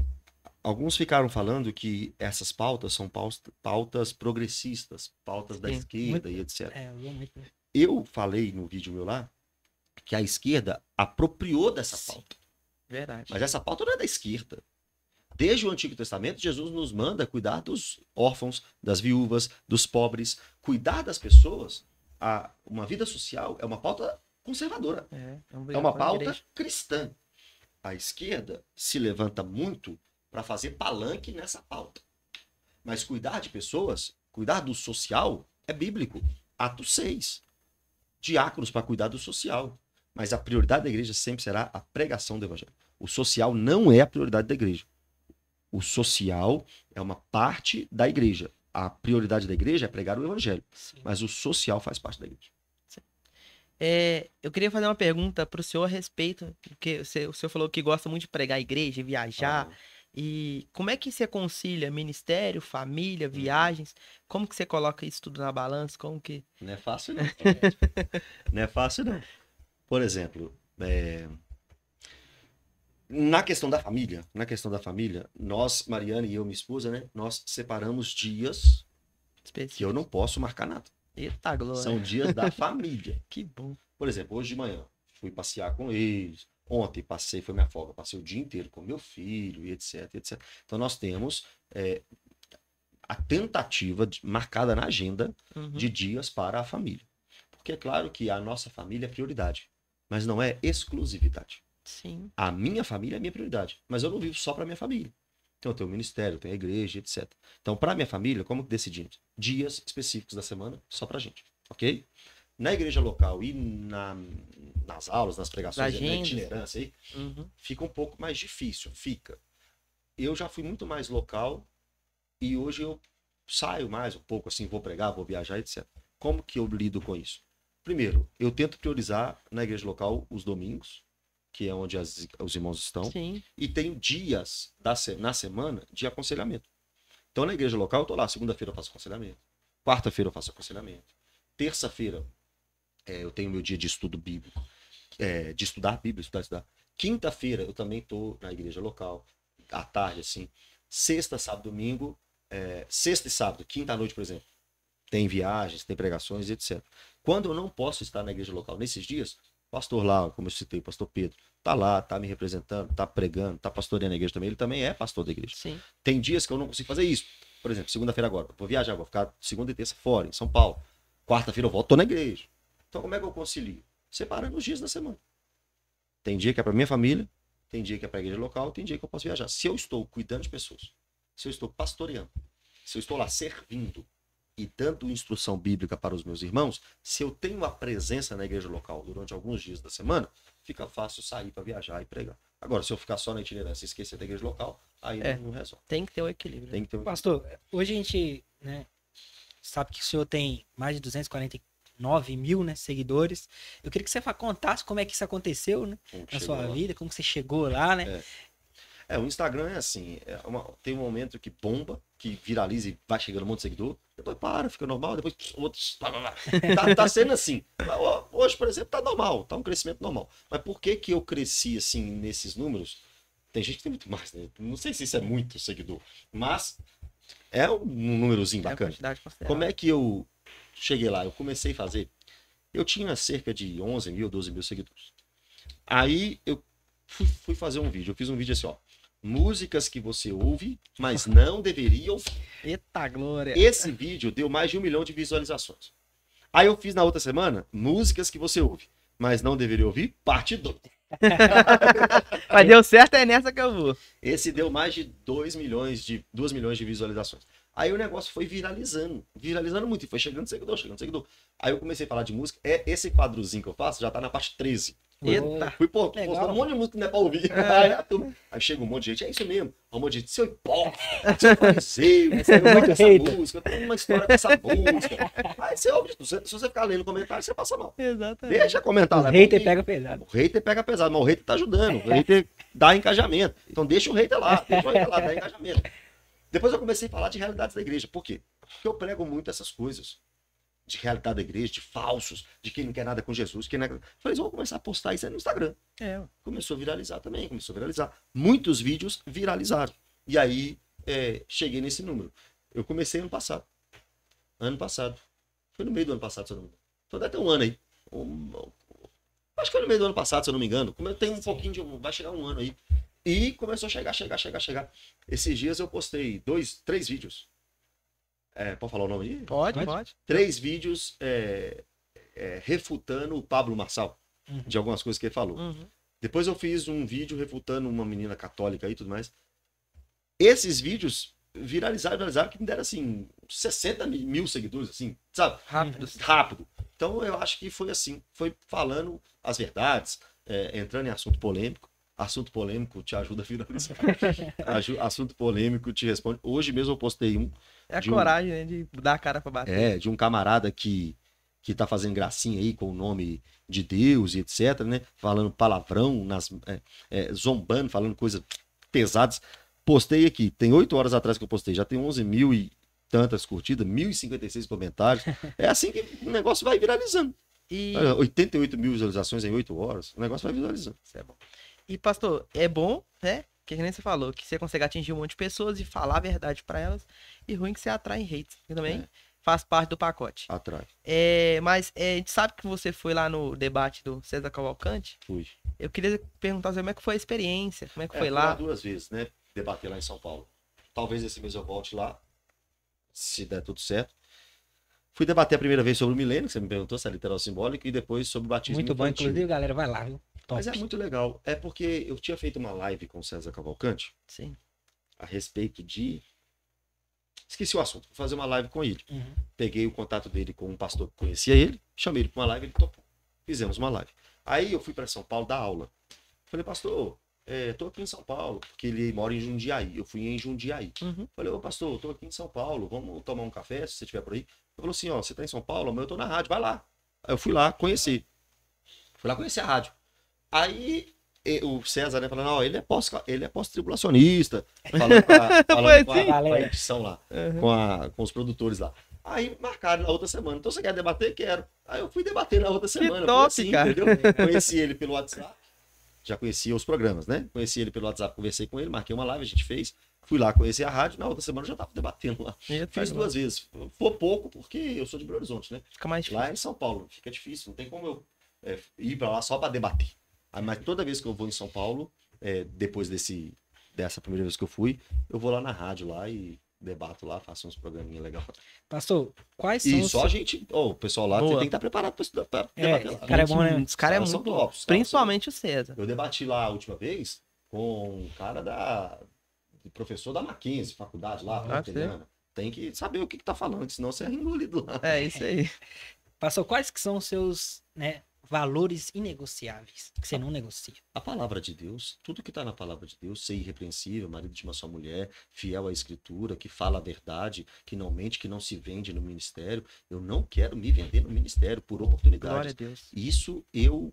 Alguns ficaram falando que essas pautas são pautas progressistas, pautas Sim. da esquerda muito... e etc. É, eu, muito... eu falei no vídeo meu lá que a esquerda apropriou dessa pauta. Verdade. Mas essa pauta não é da esquerda. Desde o Antigo Testamento, Jesus nos manda cuidar dos órfãos, das viúvas, dos pobres, cuidar das pessoas. A, uma vida social é uma pauta conservadora. É, é, é uma pauta cristã. A esquerda se levanta muito para fazer palanque nessa pauta. Mas cuidar de pessoas, cuidar do social, é bíblico. Atos 6. Diáconos para cuidar do social. Mas a prioridade da igreja sempre será a pregação do evangelho. O social não é a prioridade da igreja. O social é uma parte da igreja. A prioridade da igreja é pregar o evangelho, Sim. mas o social faz parte da igreja. É, eu queria fazer uma pergunta para o senhor a respeito, porque o senhor falou que gosta muito de pregar a igreja, viajar. Ah. E como é que você concilia ministério, família, uhum. viagens? Como que você coloca isso tudo na balança? Como que... Não é fácil, não. não é fácil, não. Por exemplo, é, na questão da família, na questão da família, nós, Mariana e eu, minha esposa, né? Nós separamos dias Específico. que eu não posso marcar nada. Eita glória. São dias da família. que bom. Por exemplo, hoje de manhã fui passear com eles. Ontem passei, foi minha folga, passei o dia inteiro com meu filho e etc, etc. Então nós temos é, a tentativa de, marcada na agenda uhum. de dias para a família. Porque é claro que a nossa família é prioridade, mas não é exclusividade. Sim. A minha família é a minha prioridade. Mas eu não vivo só para minha família. Então eu tenho o ministério, eu tenho a igreja, etc. Então, para minha família, como decidimos? Dias específicos da semana só pra gente, ok? Na igreja local e na, nas aulas, nas pregações, né, na itinerância aí, uhum. fica um pouco mais difícil, fica. Eu já fui muito mais local e hoje eu saio mais um pouco, assim, vou pregar, vou viajar, etc. Como que eu lido com isso? Primeiro, eu tento priorizar na igreja local os domingos, que é onde as, os irmãos estão. Sim. E tem dias da, na semana de aconselhamento. Então, na igreja local, eu estou lá. Segunda-feira eu faço aconselhamento. Quarta-feira eu faço aconselhamento. Terça-feira é, eu tenho meu dia de estudo bíblico. É, de estudar Bíblia, estudar, estudar. Quinta-feira eu também estou na igreja local. À tarde, assim. Sexta, sábado, domingo. É, sexta e sábado, quinta à noite, por exemplo. Tem viagens, tem pregações, etc. Quando eu não posso estar na igreja local nesses dias, pastor lá, como eu citei, o pastor Pedro, tá lá, tá me representando, tá pregando, tá pastoreando a igreja também, ele também é pastor da igreja. Sim. Tem dias que eu não consigo fazer isso. Por exemplo, segunda-feira agora, vou viajar, vou ficar segunda e terça fora, em São Paulo. Quarta-feira eu volto, tô na igreja. Então como é que eu concilio? Separando os dias da semana. Tem dia que é para minha família, tem dia que é para a igreja local, tem dia que eu posso viajar. Se eu estou cuidando de pessoas, se eu estou pastoreando, se eu estou lá servindo, e dando instrução bíblica para os meus irmãos, se eu tenho a presença na igreja local durante alguns dias da semana, fica fácil sair para viajar e pregar. Agora, se eu ficar só na itinerância e esquecer da igreja local, aí é, não resolve. Tem que ter o equilíbrio. Né? Tem que ter Pastor, é, hoje a gente né, sabe que o senhor tem mais de 249 mil né, seguidores. Eu queria que você contasse como é que isso aconteceu né, na sua lá. vida, como você chegou lá, né? É. é o Instagram é assim, é uma, tem um momento que bomba, que viraliza e vai chegando um monte de seguidor depois para, fica normal, depois outros. Tá, tá sendo assim. Hoje, por exemplo, tá normal, tá um crescimento normal. Mas por que que eu cresci assim nesses números? Tem gente que tem muito mais, né? Não sei se isso é muito seguidor, mas é um númerozinho é bacana. É Como é que eu cheguei lá? Eu comecei a fazer. Eu tinha cerca de 11 mil, 12 mil seguidores. Aí eu fui, fui fazer um vídeo. Eu fiz um vídeo assim, ó músicas que você ouve, mas não deveria ouvir. Eita glória! Esse vídeo deu mais de um milhão de visualizações. Aí eu fiz na outra semana, músicas que você ouve, mas não deveria ouvir, parte 2. mas deu certo, é nessa que eu vou. Esse deu mais de 2 milhões de, 2 milhões de visualizações. Aí o negócio foi viralizando, viralizando muito, e foi chegando seguidor, chegando seguidor. Aí eu comecei a falar de música, é esse quadrozinho que eu faço já tá na parte 13. Eita! Fui pô, postando um monte de música que não é pra ouvir. É. Aí chega um monte de gente, é isso mesmo. Um monte de gente, seu hipócrita, você apareceu, você não gosta dessa música, tem uma história dessa música. Aí você ouve, se você ficar lendo comentário, você passa mal. Exatamente. Deixa comentar. O né? hater pega pesado. O hater pega pesado, mas o hater tá ajudando. O hater dá engajamento. Então deixa o hater lá, deixa o hater lá, dá engajamento. Depois eu comecei a falar de realidades da igreja. Por quê? Porque eu prego muito essas coisas de realidade da igreja, de falsos, de quem não quer nada com Jesus. Quem não... É eu falei, vou começar a postar isso aí no Instagram. É. Começou a viralizar também, começou a viralizar. Muitos vídeos viralizaram. E aí é, cheguei nesse número. Eu comecei ano passado. Ano passado. Foi no meio do ano passado, se eu não me engano. Então deve ter um ano aí. Um... acho que foi no meio do ano passado, se eu não me engano. Como eu tenho um Sim. pouquinho de. Vai chegar um ano aí. E começou a chegar, chegar, chegar, chegar. Esses dias eu postei dois, três vídeos é, pode falar o nome aí? Pode, pode. Três vídeos é, é, refutando o Pablo Marçal, uhum. de algumas coisas que ele falou. Uhum. Depois eu fiz um vídeo refutando uma menina católica e tudo mais. Esses vídeos viralizaram, viralizaram, que me deram assim, 60 mil seguidores, assim, sabe? Rápido. Rápido. Então eu acho que foi assim, foi falando as verdades, é, entrando em assunto polêmico. Assunto polêmico te ajuda a viralizar. assunto polêmico te responde. Hoje mesmo eu postei um é a de coragem, um, né? De dar a cara pra bater. É, de um camarada que, que tá fazendo gracinha aí com o nome de Deus e etc, né? Falando palavrão, nas, é, é, zombando, falando coisas pesadas. Postei aqui, tem oito horas atrás que eu postei, já tem 11 mil e tantas curtidas, 1.056 comentários. É assim que o negócio vai viralizando. E... 88 mil visualizações em oito horas, o negócio vai visualizando. Isso é bom. E, pastor, é bom, né? que, nem você falou, que você consegue atingir um monte de pessoas e falar a verdade para elas, e ruim que você atrai reis que também é. faz parte do pacote. Atrai. É, mas é, a gente sabe que você foi lá no debate do César Cavalcante. Fui. Eu queria perguntar assim, como é que foi a experiência, como é que é, foi lá. lá duas vezes, né? Debater lá em São Paulo. Talvez esse mês eu volte lá, se der tudo certo. Fui debater a primeira vez sobre o milênio, que você me perguntou se é literal simbólico, e depois sobre o batismo. Muito infantil. bom, inclusive, galera, vai lá, viu? Top. Mas é muito legal. É porque eu tinha feito uma live com o César Cavalcante. Sim. A respeito de. Esqueci o assunto. Vou fazer uma live com ele. Uhum. Peguei o contato dele com um pastor que conhecia ele. Chamei ele para uma live. Ele topou. Fizemos uma live. Aí eu fui para São Paulo dar aula. Falei, pastor, é, tô aqui em São Paulo, porque ele mora em Jundiaí. Eu fui em Jundiaí. Uhum. Falei, ô pastor, tô aqui em São Paulo, vamos tomar um café se você estiver por aí. Ele falou assim: ó, você tá em São Paulo, mas eu tô na rádio, vai lá. Aí eu fui lá conhecer. Fui lá conhecer a rádio. Aí o César, né, falando, ó, ele é pós, ele é pós-tribulacionista, falando, pra, falando com, a, assim? com a edição lá, uhum. com, a, com os produtores lá. Aí marcaram na outra semana. Então você quer debater? Quero. Aí eu fui debater na outra semana. Que top, assim, cara. Entendeu? Conheci ele pelo WhatsApp. Já conhecia os programas, né? Conheci ele pelo WhatsApp, conversei com ele, marquei uma live, a gente fez. Fui lá conhecer a rádio, na outra semana eu já tava debatendo lá. Fiz né? duas vezes. Foi pouco, porque eu sou de Belo Horizonte, né? Fica mais difícil. Lá em São Paulo, fica difícil, não tem como eu é, ir pra lá só pra debater. Ah, mas toda vez que eu vou em São Paulo, é, depois desse, dessa primeira vez que eu fui, eu vou lá na rádio lá e debato lá, faço uns programinhos legais. Pastor, quais são. E só a gente. Oh, o pessoal lá Boa. tem que estar tá preparado para estudar. é, lá. Cara é bom, né? Os é caras é muito Principalmente o César. Eu debati lá a última vez com um cara da. professor da Mackenzie, faculdade lá, ah, Tem que saber o que, que tá falando, senão você é engolido lá. É, isso aí. Pastor, quais que são os seus né, valores inegociáveis, que você não negocia. A palavra de Deus, tudo que está na palavra de Deus, ser irrepreensível, marido de uma só mulher, fiel à escritura, que fala a verdade, que não mente, que não se vende no ministério, eu não quero me vender no ministério por oportunidade. Glória a Deus. Isso eu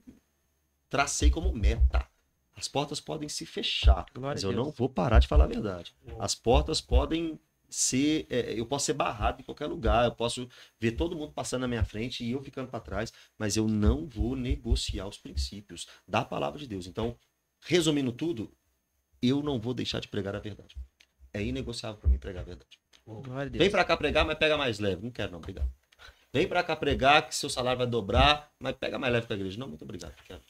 tracei como meta. As portas podem se fechar, Glória mas eu não vou parar de falar a verdade. As portas podem ser. É, eu posso ser barrado em qualquer lugar, eu posso ver todo mundo passando na minha frente e eu ficando para trás, mas eu não vou negociar os princípios da palavra de Deus. Então, resumindo tudo, eu não vou deixar de pregar a verdade. É inegociável para mim pregar a verdade. Oh, Vem para cá pregar, mas pega mais leve. Não quero, não, obrigado. Vem para cá pregar que seu salário vai dobrar, mas pega mais leve para a igreja. Não, muito obrigado, quero.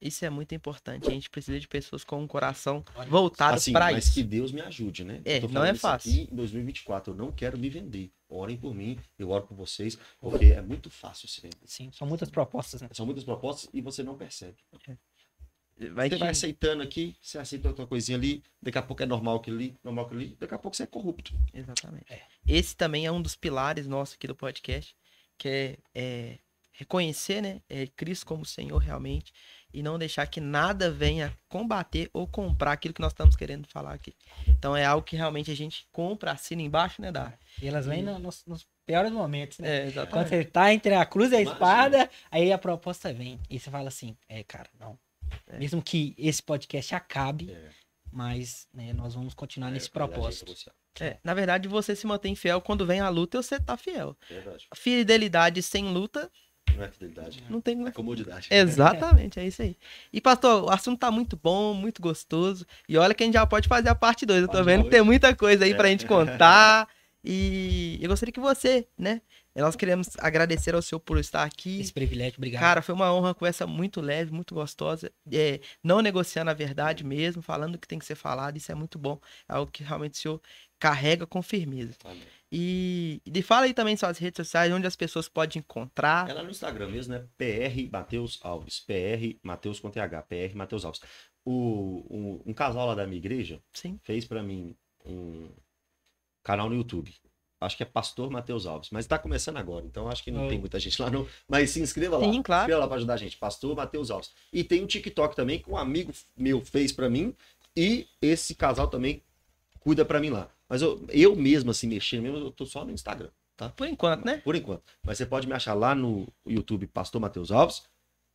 Isso é muito importante. A gente precisa de pessoas com um coração voltado assim, para isso. Mas que Deus me ajude, né? É, não é fácil. Aqui, em 2024, eu não quero me vender. Orem por mim, eu oro por vocês, porque é muito fácil se vender. Sim, são muitas propostas, né? São muitas propostas e você não percebe. É. Vai você vai aceitando aqui, você aceita outra coisinha ali, daqui a pouco é normal que ali, normal que ali, daqui a pouco você é corrupto. Exatamente. É. Esse também é um dos pilares nossos aqui do podcast, que é, é reconhecer, né, é Cristo como Senhor realmente e não deixar que nada venha combater ou comprar aquilo que nós estamos querendo falar aqui. Então é algo que realmente a gente compra, assina embaixo, né, Dá? E elas vêm e... no, nos, nos, piores momentos, né? É, exatamente. Quando você tá entre a cruz e a espada, aí a proposta vem. E você fala assim, é, cara, não. É. Mesmo que esse podcast acabe, é. mas né, nós vamos continuar é, nesse é propósito. É. é, na verdade, você se mantém fiel quando vem a luta, você tá fiel. Verdade. Fidelidade sem luta não é fidelidade. Né? Não tem. É comodidade. Exatamente, é isso aí. E, pastor, o assunto tá muito bom, muito gostoso. E olha que a gente já pode fazer a parte 2. Eu tô vendo que tem muita coisa aí é. pra gente contar. E eu gostaria que você, né? Nós queremos agradecer ao senhor por estar aqui. Esse privilégio, obrigado. Cara, foi uma honra, uma conversa muito leve, muito gostosa. É, não negociando a verdade mesmo, falando o que tem que ser falado, isso é muito bom. É algo que realmente o senhor carrega com firmeza. Amém. E, e fala aí também suas redes sociais, onde as pessoas podem encontrar. É lá no Instagram mesmo, né? PR Mateus Alves. PR Mateus com TH. PR Mateus Alves. O, um, um casal lá da minha igreja Sim. fez para mim um canal no YouTube. Acho que é Pastor Mateus Alves, mas tá começando agora, então acho que não é. tem muita gente lá não. Mas se inscreva lá. Sim, claro. Inscreva lá pra ajudar a gente, Pastor Mateus Alves. E tem um TikTok também que um amigo meu fez para mim e esse casal também cuida para mim lá. Mas eu, eu mesmo, assim, mexendo mesmo, eu tô só no Instagram, tá? Por enquanto, né? Por enquanto. Mas você pode me achar lá no YouTube Pastor Matheus Alves,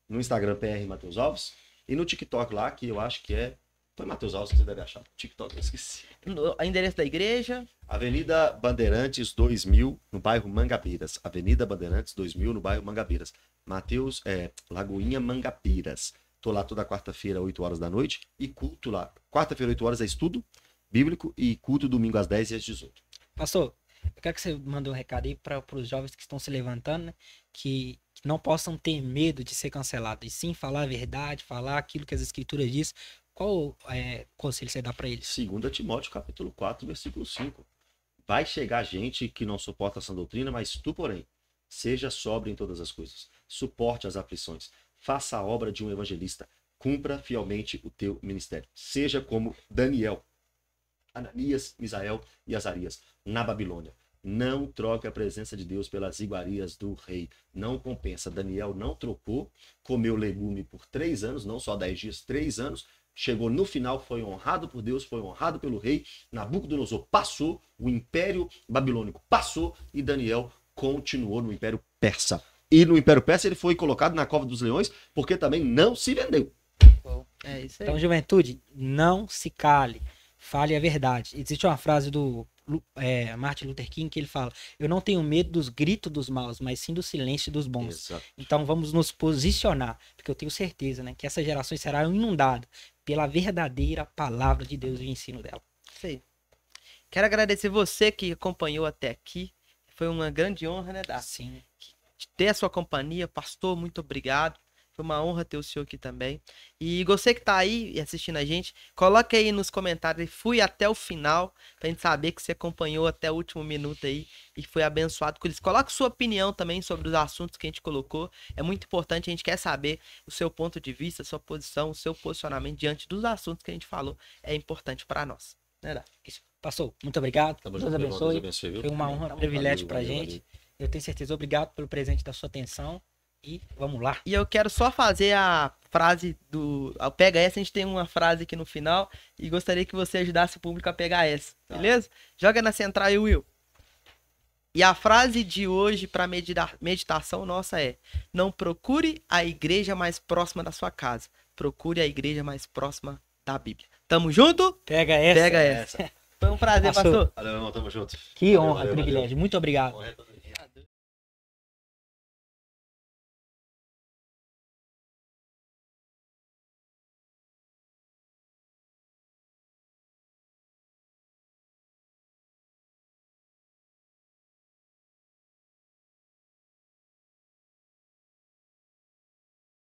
no Instagram PR Matheus Alves, e no TikTok lá, que eu acho que é. Foi Matheus Alves que você deve achar. TikTok, eu esqueci. No, endereço da igreja? Avenida Bandeirantes 2000, no bairro Mangabeiras. Avenida Bandeirantes 2000, no bairro Mangabeiras. Matheus, é, Lagoinha Mangabeiras. Tô lá toda quarta-feira, 8 horas da noite. E culto lá. Quarta-feira, 8 horas é estudo bíblico e culto domingo às 10 e às 18. Pastor, eu quero que você mande um recado aí para os jovens que estão se levantando, né? que, que não possam ter medo de ser cancelado, e sim falar a verdade, falar aquilo que as escrituras diz. Qual é, conselho você dá para eles? Segundo Timóteo, capítulo 4, versículo 5. Vai chegar gente que não suporta essa doutrina, mas tu, porém, seja sóbrio em todas as coisas, suporte as aflições, faça a obra de um evangelista, cumpra fielmente o teu ministério. Seja como Daniel, Ananias, Misael e Azarias, na Babilônia. Não troque a presença de Deus pelas iguarias do rei. Não compensa. Daniel não trocou, comeu legume por três anos, não só dez dias, três anos. Chegou no final, foi honrado por Deus, foi honrado pelo rei. Nabucodonosor passou, o império babilônico passou e Daniel continuou no império persa. E no império persa ele foi colocado na cova dos leões porque também não se vendeu. É então, juventude, não se cale fale a verdade. Existe uma frase do é, Martin Luther King que ele fala: Eu não tenho medo dos gritos dos maus, mas sim do silêncio dos bons. Exato. Então vamos nos posicionar, porque eu tenho certeza né, que essa geração será inundada pela verdadeira palavra de Deus e o ensino dela. Sim. Quero agradecer você que acompanhou até aqui. Foi uma grande honra, né, dar. Sim. Ter a sua companhia. Pastor, muito obrigado. Foi uma honra ter o senhor aqui também. E você que tá aí assistindo a gente, coloque aí nos comentários. Fui até o final, pra gente saber que você acompanhou até o último minuto aí e foi abençoado com eles. Coloque sua opinião também sobre os assuntos que a gente colocou. É muito importante, a gente quer saber o seu ponto de vista, a sua posição, o seu posicionamento diante dos assuntos que a gente falou. É importante para nós. Né, Passou. Muito obrigado. Tamo Deus, abençoe. Deus abençoe. Foi uma honra, um privilégio para gente. Valeu. Eu tenho certeza. Obrigado pelo presente da sua atenção. E vamos lá. E eu quero só fazer a frase do. Pega essa, a gente tem uma frase aqui no final. E gostaria que você ajudasse o público a pegar essa. Tá. Beleza? Joga na central aí, Will. E a frase de hoje para meditação nossa é: Não procure a igreja mais próxima da sua casa. Procure a igreja mais próxima da Bíblia. Tamo junto? Pega essa. Pega essa. Foi um prazer, pastor. pastor. Valeu, irmão. Tamo junto. Que honra, valeu, privilégio. Muito obrigado.